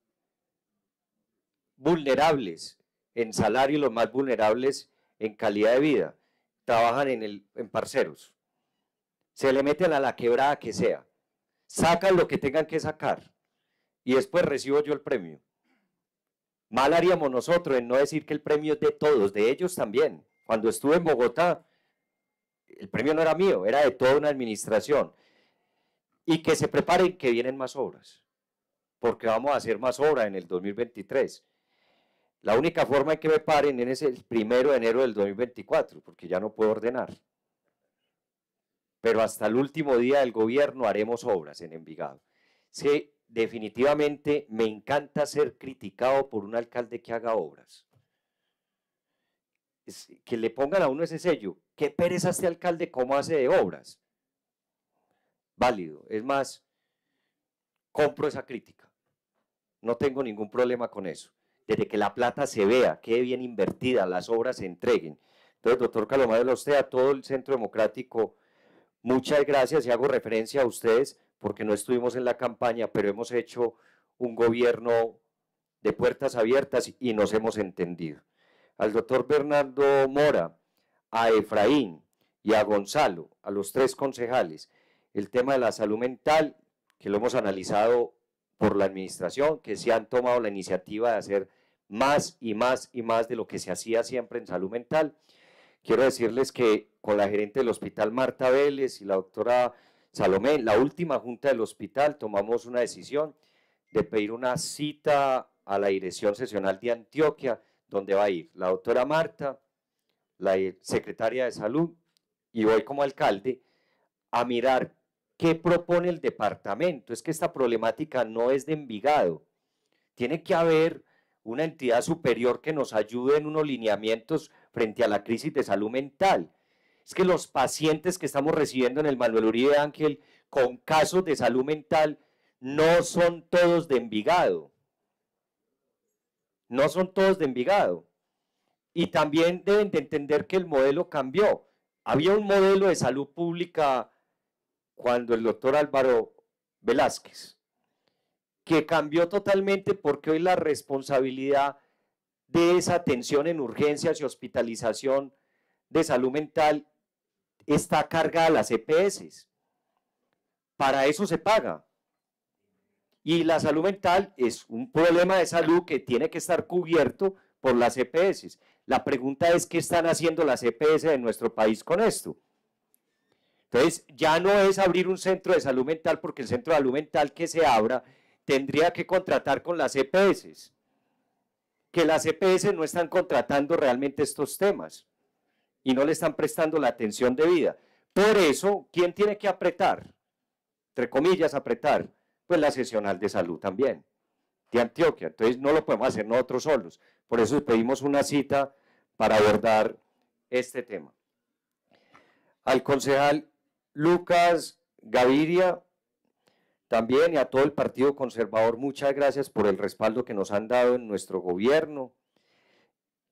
vulnerables en salario, los más vulnerables en calidad de vida, trabajan en, el, en parceros. Se le meten a la quebrada que sea, sacan lo que tengan que sacar y después recibo yo el premio. Mal haríamos nosotros en no decir que el premio es de todos, de ellos también. Cuando estuve en Bogotá, el premio no era mío, era de toda una administración. Y que se preparen que vienen más obras, porque vamos a hacer más obras en el 2023. La única forma en que me paren es el primero de enero del 2024, porque ya no puedo ordenar. Pero hasta el último día del gobierno haremos obras en Envigado. Sí, definitivamente me encanta ser criticado por un alcalde que haga obras. que le pongan a uno ese sello, qué pereza este alcalde, cómo hace de obras. Válido, es más, compro esa crítica. No tengo ningún problema con eso. Desde que la plata se vea, quede bien invertida, las obras se entreguen. Entonces, doctor Calomadelo, a usted, a todo el Centro Democrático, muchas gracias y hago referencia a ustedes porque no estuvimos en la campaña, pero hemos hecho un gobierno de puertas abiertas y nos hemos entendido. Al doctor Bernardo Mora, a Efraín y a Gonzalo, a los tres concejales, el tema de la salud mental, que lo hemos analizado por la administración, que se han tomado la iniciativa de hacer más y más y más de lo que se hacía siempre en salud mental. Quiero decirles que con la gerente del hospital Marta Vélez y la doctora Salomé, la última junta del hospital tomamos una decisión de pedir una cita a la dirección sesional de Antioquia, donde va a ir la doctora Marta, la secretaria de salud y hoy como alcalde a mirar qué propone el departamento. Es que esta problemática no es de Envigado. Tiene que haber una entidad superior que nos ayude en unos lineamientos frente a la crisis de salud mental. Es que los pacientes que estamos recibiendo en el Manuel Uribe Ángel con casos de salud mental no son todos de Envigado. No son todos de Envigado. Y también deben de entender que el modelo cambió. Había un modelo de salud pública cuando el doctor Álvaro Velázquez, que cambió totalmente porque hoy la responsabilidad de esa atención en urgencias y hospitalización de salud mental está cargada a las EPS. Para eso se paga. Y la salud mental es un problema de salud que tiene que estar cubierto por las EPS. La pregunta es, ¿qué están haciendo las EPS de nuestro país con esto? Entonces, ya no es abrir un centro de salud mental, porque el centro de salud mental que se abra tendría que contratar con las EPS, que las EPS no están contratando realmente estos temas y no le están prestando la atención debida. Por eso, ¿quién tiene que apretar? Entre comillas, apretar, pues la sesional de salud también de Antioquia. Entonces no lo podemos hacer nosotros solos. Por eso pedimos una cita para abordar este tema. Al concejal Lucas Gaviria, también y a todo el Partido Conservador, muchas gracias por el respaldo que nos han dado en nuestro gobierno.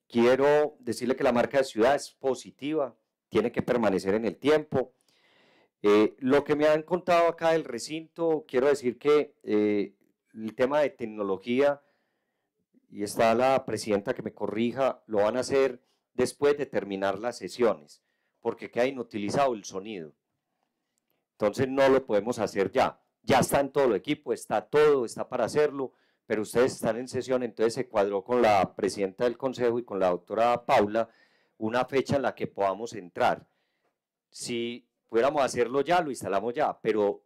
Quiero decirle que la marca de ciudad es positiva, tiene que permanecer en el tiempo. Eh, lo que me han contado acá del recinto, quiero decir que eh, el tema de tecnología, y está la presidenta que me corrija, lo van a hacer después de terminar las sesiones, porque queda inutilizado el sonido. Entonces no lo podemos hacer ya. Ya está en todo el equipo, está todo, está para hacerlo, pero ustedes están en sesión, entonces se cuadró con la presidenta del consejo y con la doctora Paula una fecha en la que podamos entrar. Si pudiéramos hacerlo ya, lo instalamos ya, pero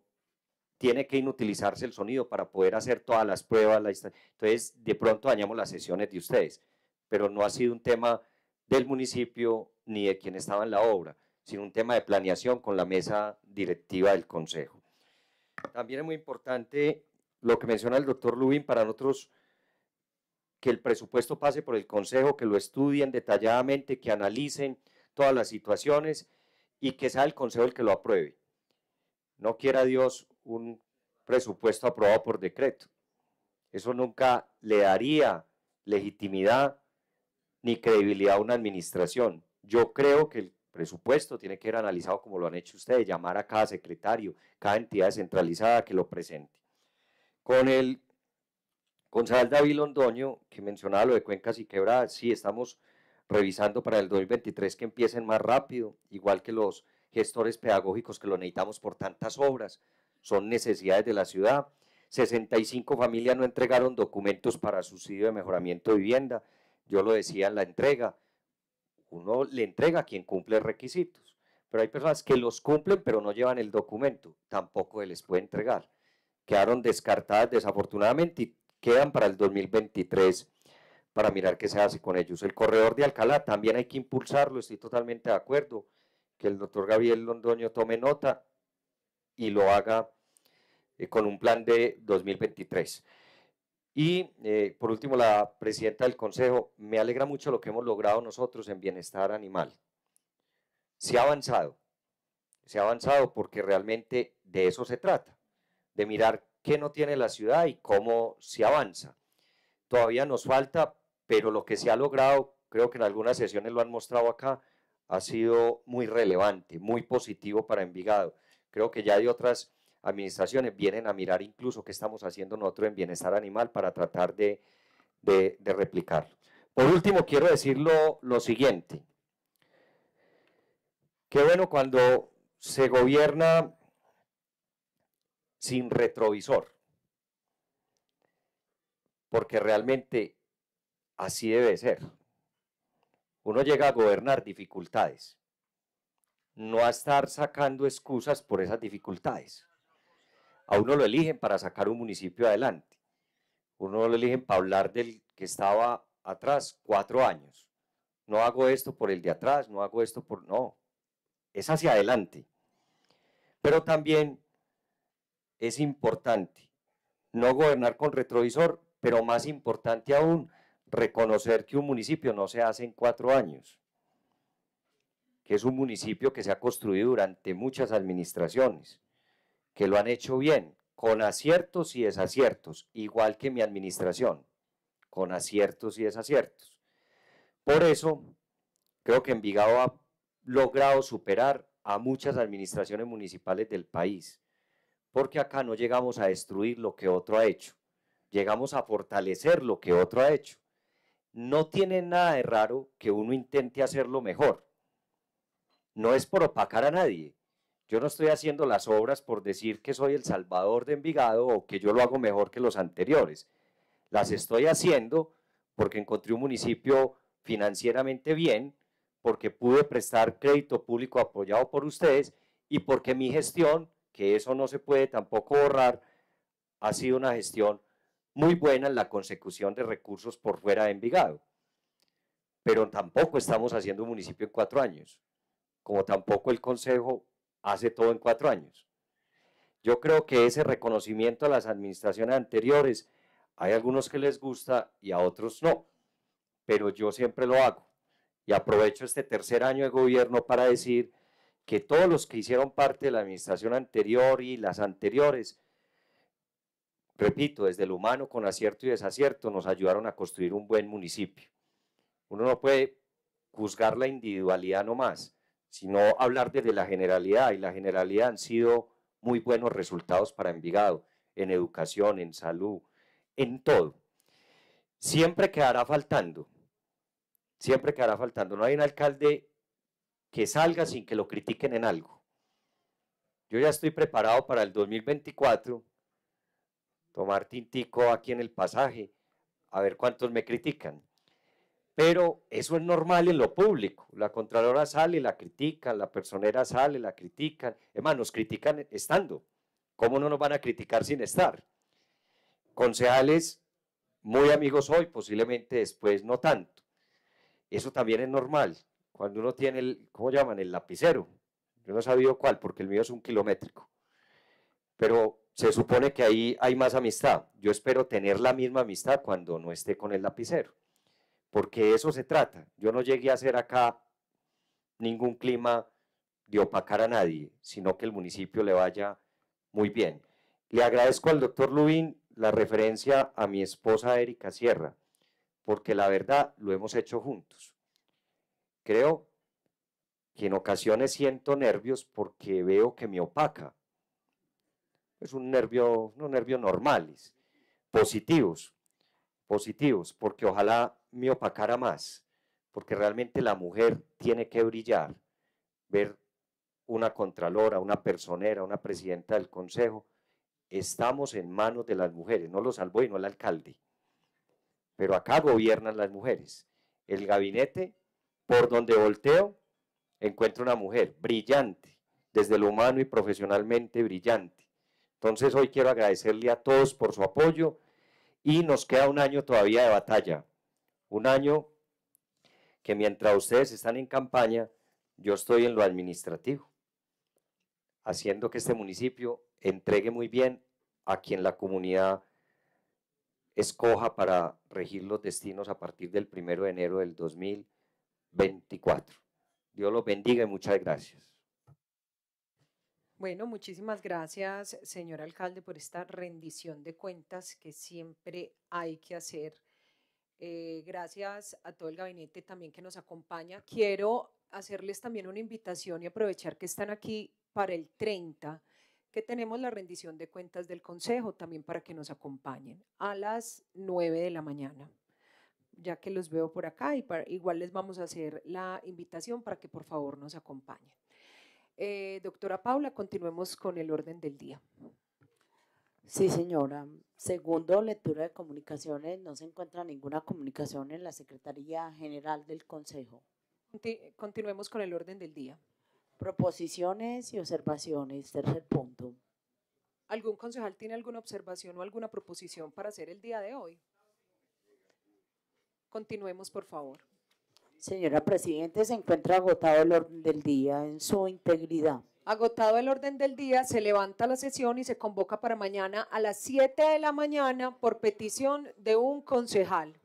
tiene que inutilizarse el sonido para poder hacer todas las pruebas. Entonces, de pronto dañamos las sesiones de ustedes, pero no ha sido un tema del municipio ni de quien estaba en la obra, sino un tema de planeación con la mesa directiva del Consejo. También es muy importante lo que menciona el doctor Lubin para nosotros, que el presupuesto pase por el Consejo, que lo estudien detalladamente, que analicen todas las situaciones y que sea el Consejo el que lo apruebe. No quiera Dios un presupuesto aprobado por decreto. Eso nunca le daría legitimidad ni credibilidad a una administración. Yo creo que el presupuesto tiene que ser analizado como lo han hecho ustedes, llamar a cada secretario, cada entidad descentralizada que lo presente. Con el concejal David Londoño, que mencionaba lo de cuencas y quebradas, sí, estamos revisando para el 2023 que empiecen más rápido, igual que los gestores pedagógicos que lo necesitamos por tantas obras son necesidades de la ciudad. 65 familias no entregaron documentos para subsidio de mejoramiento de vivienda. Yo lo decía en la entrega. Uno le entrega a quien cumple requisitos, pero hay personas que los cumplen pero no llevan el documento, tampoco se les puede entregar. Quedaron descartadas desafortunadamente y quedan para el 2023 para mirar qué se hace con ellos. El corredor de Alcalá también hay que impulsarlo, estoy totalmente de acuerdo. Que el doctor Gabriel Londoño tome nota y lo haga eh, con un plan de 2023. Y eh, por último, la presidenta del Consejo, me alegra mucho lo que hemos logrado nosotros en bienestar animal. Se ha avanzado, se ha avanzado porque realmente de eso se trata, de mirar qué no tiene la ciudad y cómo se avanza. Todavía nos falta, pero lo que se ha logrado, creo que en algunas sesiones lo han mostrado acá, ha sido muy relevante, muy positivo para Envigado. Creo que ya hay otras administraciones vienen a mirar incluso qué estamos haciendo nosotros en bienestar animal para tratar de, de replicarlo. Por último, quiero decir lo siguiente. Qué bueno cuando se gobierna sin retrovisor, porque realmente así debe ser. Uno llega a gobernar dificultades, no a estar sacando excusas por esas dificultades. A uno lo eligen para sacar un municipio adelante. Uno lo eligen para hablar del que estaba atrás cuatro años. No hago esto por el de atrás, no hago esto por... No, es hacia adelante. Pero también es importante no gobernar con retrovisor, pero más importante aún, reconocer que un municipio no se hace en cuatro años que es un municipio que se ha construido durante muchas administraciones, que lo han hecho bien, con aciertos y desaciertos, igual que mi administración, con aciertos y desaciertos. Por eso, creo que Envigado ha logrado superar a muchas administraciones municipales del país, porque acá no llegamos a destruir lo que otro ha hecho, llegamos a fortalecer lo que otro ha hecho. No tiene nada de raro que uno intente hacerlo mejor, no es por opacar a nadie. Yo no estoy haciendo las obras por decir que soy el salvador de Envigado o que yo lo hago mejor que los anteriores. Las estoy haciendo porque encontré un municipio financieramente bien, porque pude prestar crédito público apoyado por ustedes y porque mi gestión, que eso no se puede tampoco borrar, ha sido una gestión muy buena en la consecución de recursos por fuera de Envigado. Pero tampoco estamos haciendo un municipio en cuatro años como tampoco el Consejo hace todo en cuatro años. Yo creo que ese reconocimiento a las administraciones anteriores, hay algunos que les gusta y a otros no, pero yo siempre lo hago y aprovecho este tercer año de gobierno para decir que todos los que hicieron parte de la administración anterior y las anteriores, repito, desde el humano con acierto y desacierto nos ayudaron a construir un buen municipio. Uno no puede juzgar la individualidad no más sino hablar desde la generalidad, y la generalidad han sido muy buenos resultados para Envigado, en educación, en salud, en todo. Siempre quedará faltando, siempre quedará faltando. No hay un alcalde que salga sin que lo critiquen en algo. Yo ya estoy preparado para el 2024, tomar tintico aquí en el pasaje, a ver cuántos me critican pero eso es normal en lo público. La Contralora sale, la critican, la personera sale, la critican. Es nos critican estando. ¿Cómo no nos van a criticar sin estar? Concejales muy amigos hoy, posiblemente después no tanto. Eso también es normal. Cuando uno tiene el, ¿cómo llaman? El lapicero. Yo no he sabido cuál, porque el mío es un kilométrico. Pero se supone que ahí hay más amistad. Yo espero tener la misma amistad cuando no esté con el lapicero porque eso se trata. Yo no llegué a hacer acá ningún clima de opacar a nadie, sino que el municipio le vaya muy bien. Le agradezco al doctor Lubín la referencia a mi esposa Erika Sierra, porque la verdad lo hemos hecho juntos. Creo que en ocasiones siento nervios porque veo que me opaca. Es un nervio, no nervios normales, positivos, positivos, porque ojalá me opacara más, porque realmente la mujer tiene que brillar. Ver una contralora, una personera, una presidenta del consejo, estamos en manos de las mujeres, no lo salvó y no el alcalde. Pero acá gobiernan las mujeres. El gabinete, por donde volteo, encuentro una mujer brillante, desde lo humano y profesionalmente brillante. Entonces hoy quiero agradecerle a todos por su apoyo y nos queda un año todavía de batalla un año que mientras ustedes están en campaña, yo estoy en lo administrativo, haciendo que este municipio entregue muy bien a quien la comunidad escoja para regir los destinos a partir del primero de enero del 2024. Dios los bendiga y muchas gracias. Bueno, muchísimas gracias, señor alcalde, por esta rendición de cuentas que siempre hay que hacer eh, gracias a todo el gabinete también que nos acompaña. Quiero hacerles también una invitación y aprovechar que están aquí para el 30, que tenemos la rendición de cuentas del Consejo también para que nos acompañen a las 9 de la mañana ya que los veo por acá y igual les vamos a hacer la invitación para que por favor nos acompañen. Eh, doctora Paula, continuemos con el orden del día. Sí, señora. Segundo, lectura de comunicaciones. No se encuentra ninguna comunicación en la Secretaría General del Consejo. Continuemos con el orden del día. Proposiciones y observaciones. Tercer punto. ¿Algún concejal tiene alguna observación o alguna proposición para hacer el día de hoy? Continuemos, por favor. Señora Presidente, se encuentra agotado el orden del día en su integridad. Agotado el orden del día, se levanta la sesión y se convoca para mañana a las 7 de la mañana por petición de un concejal.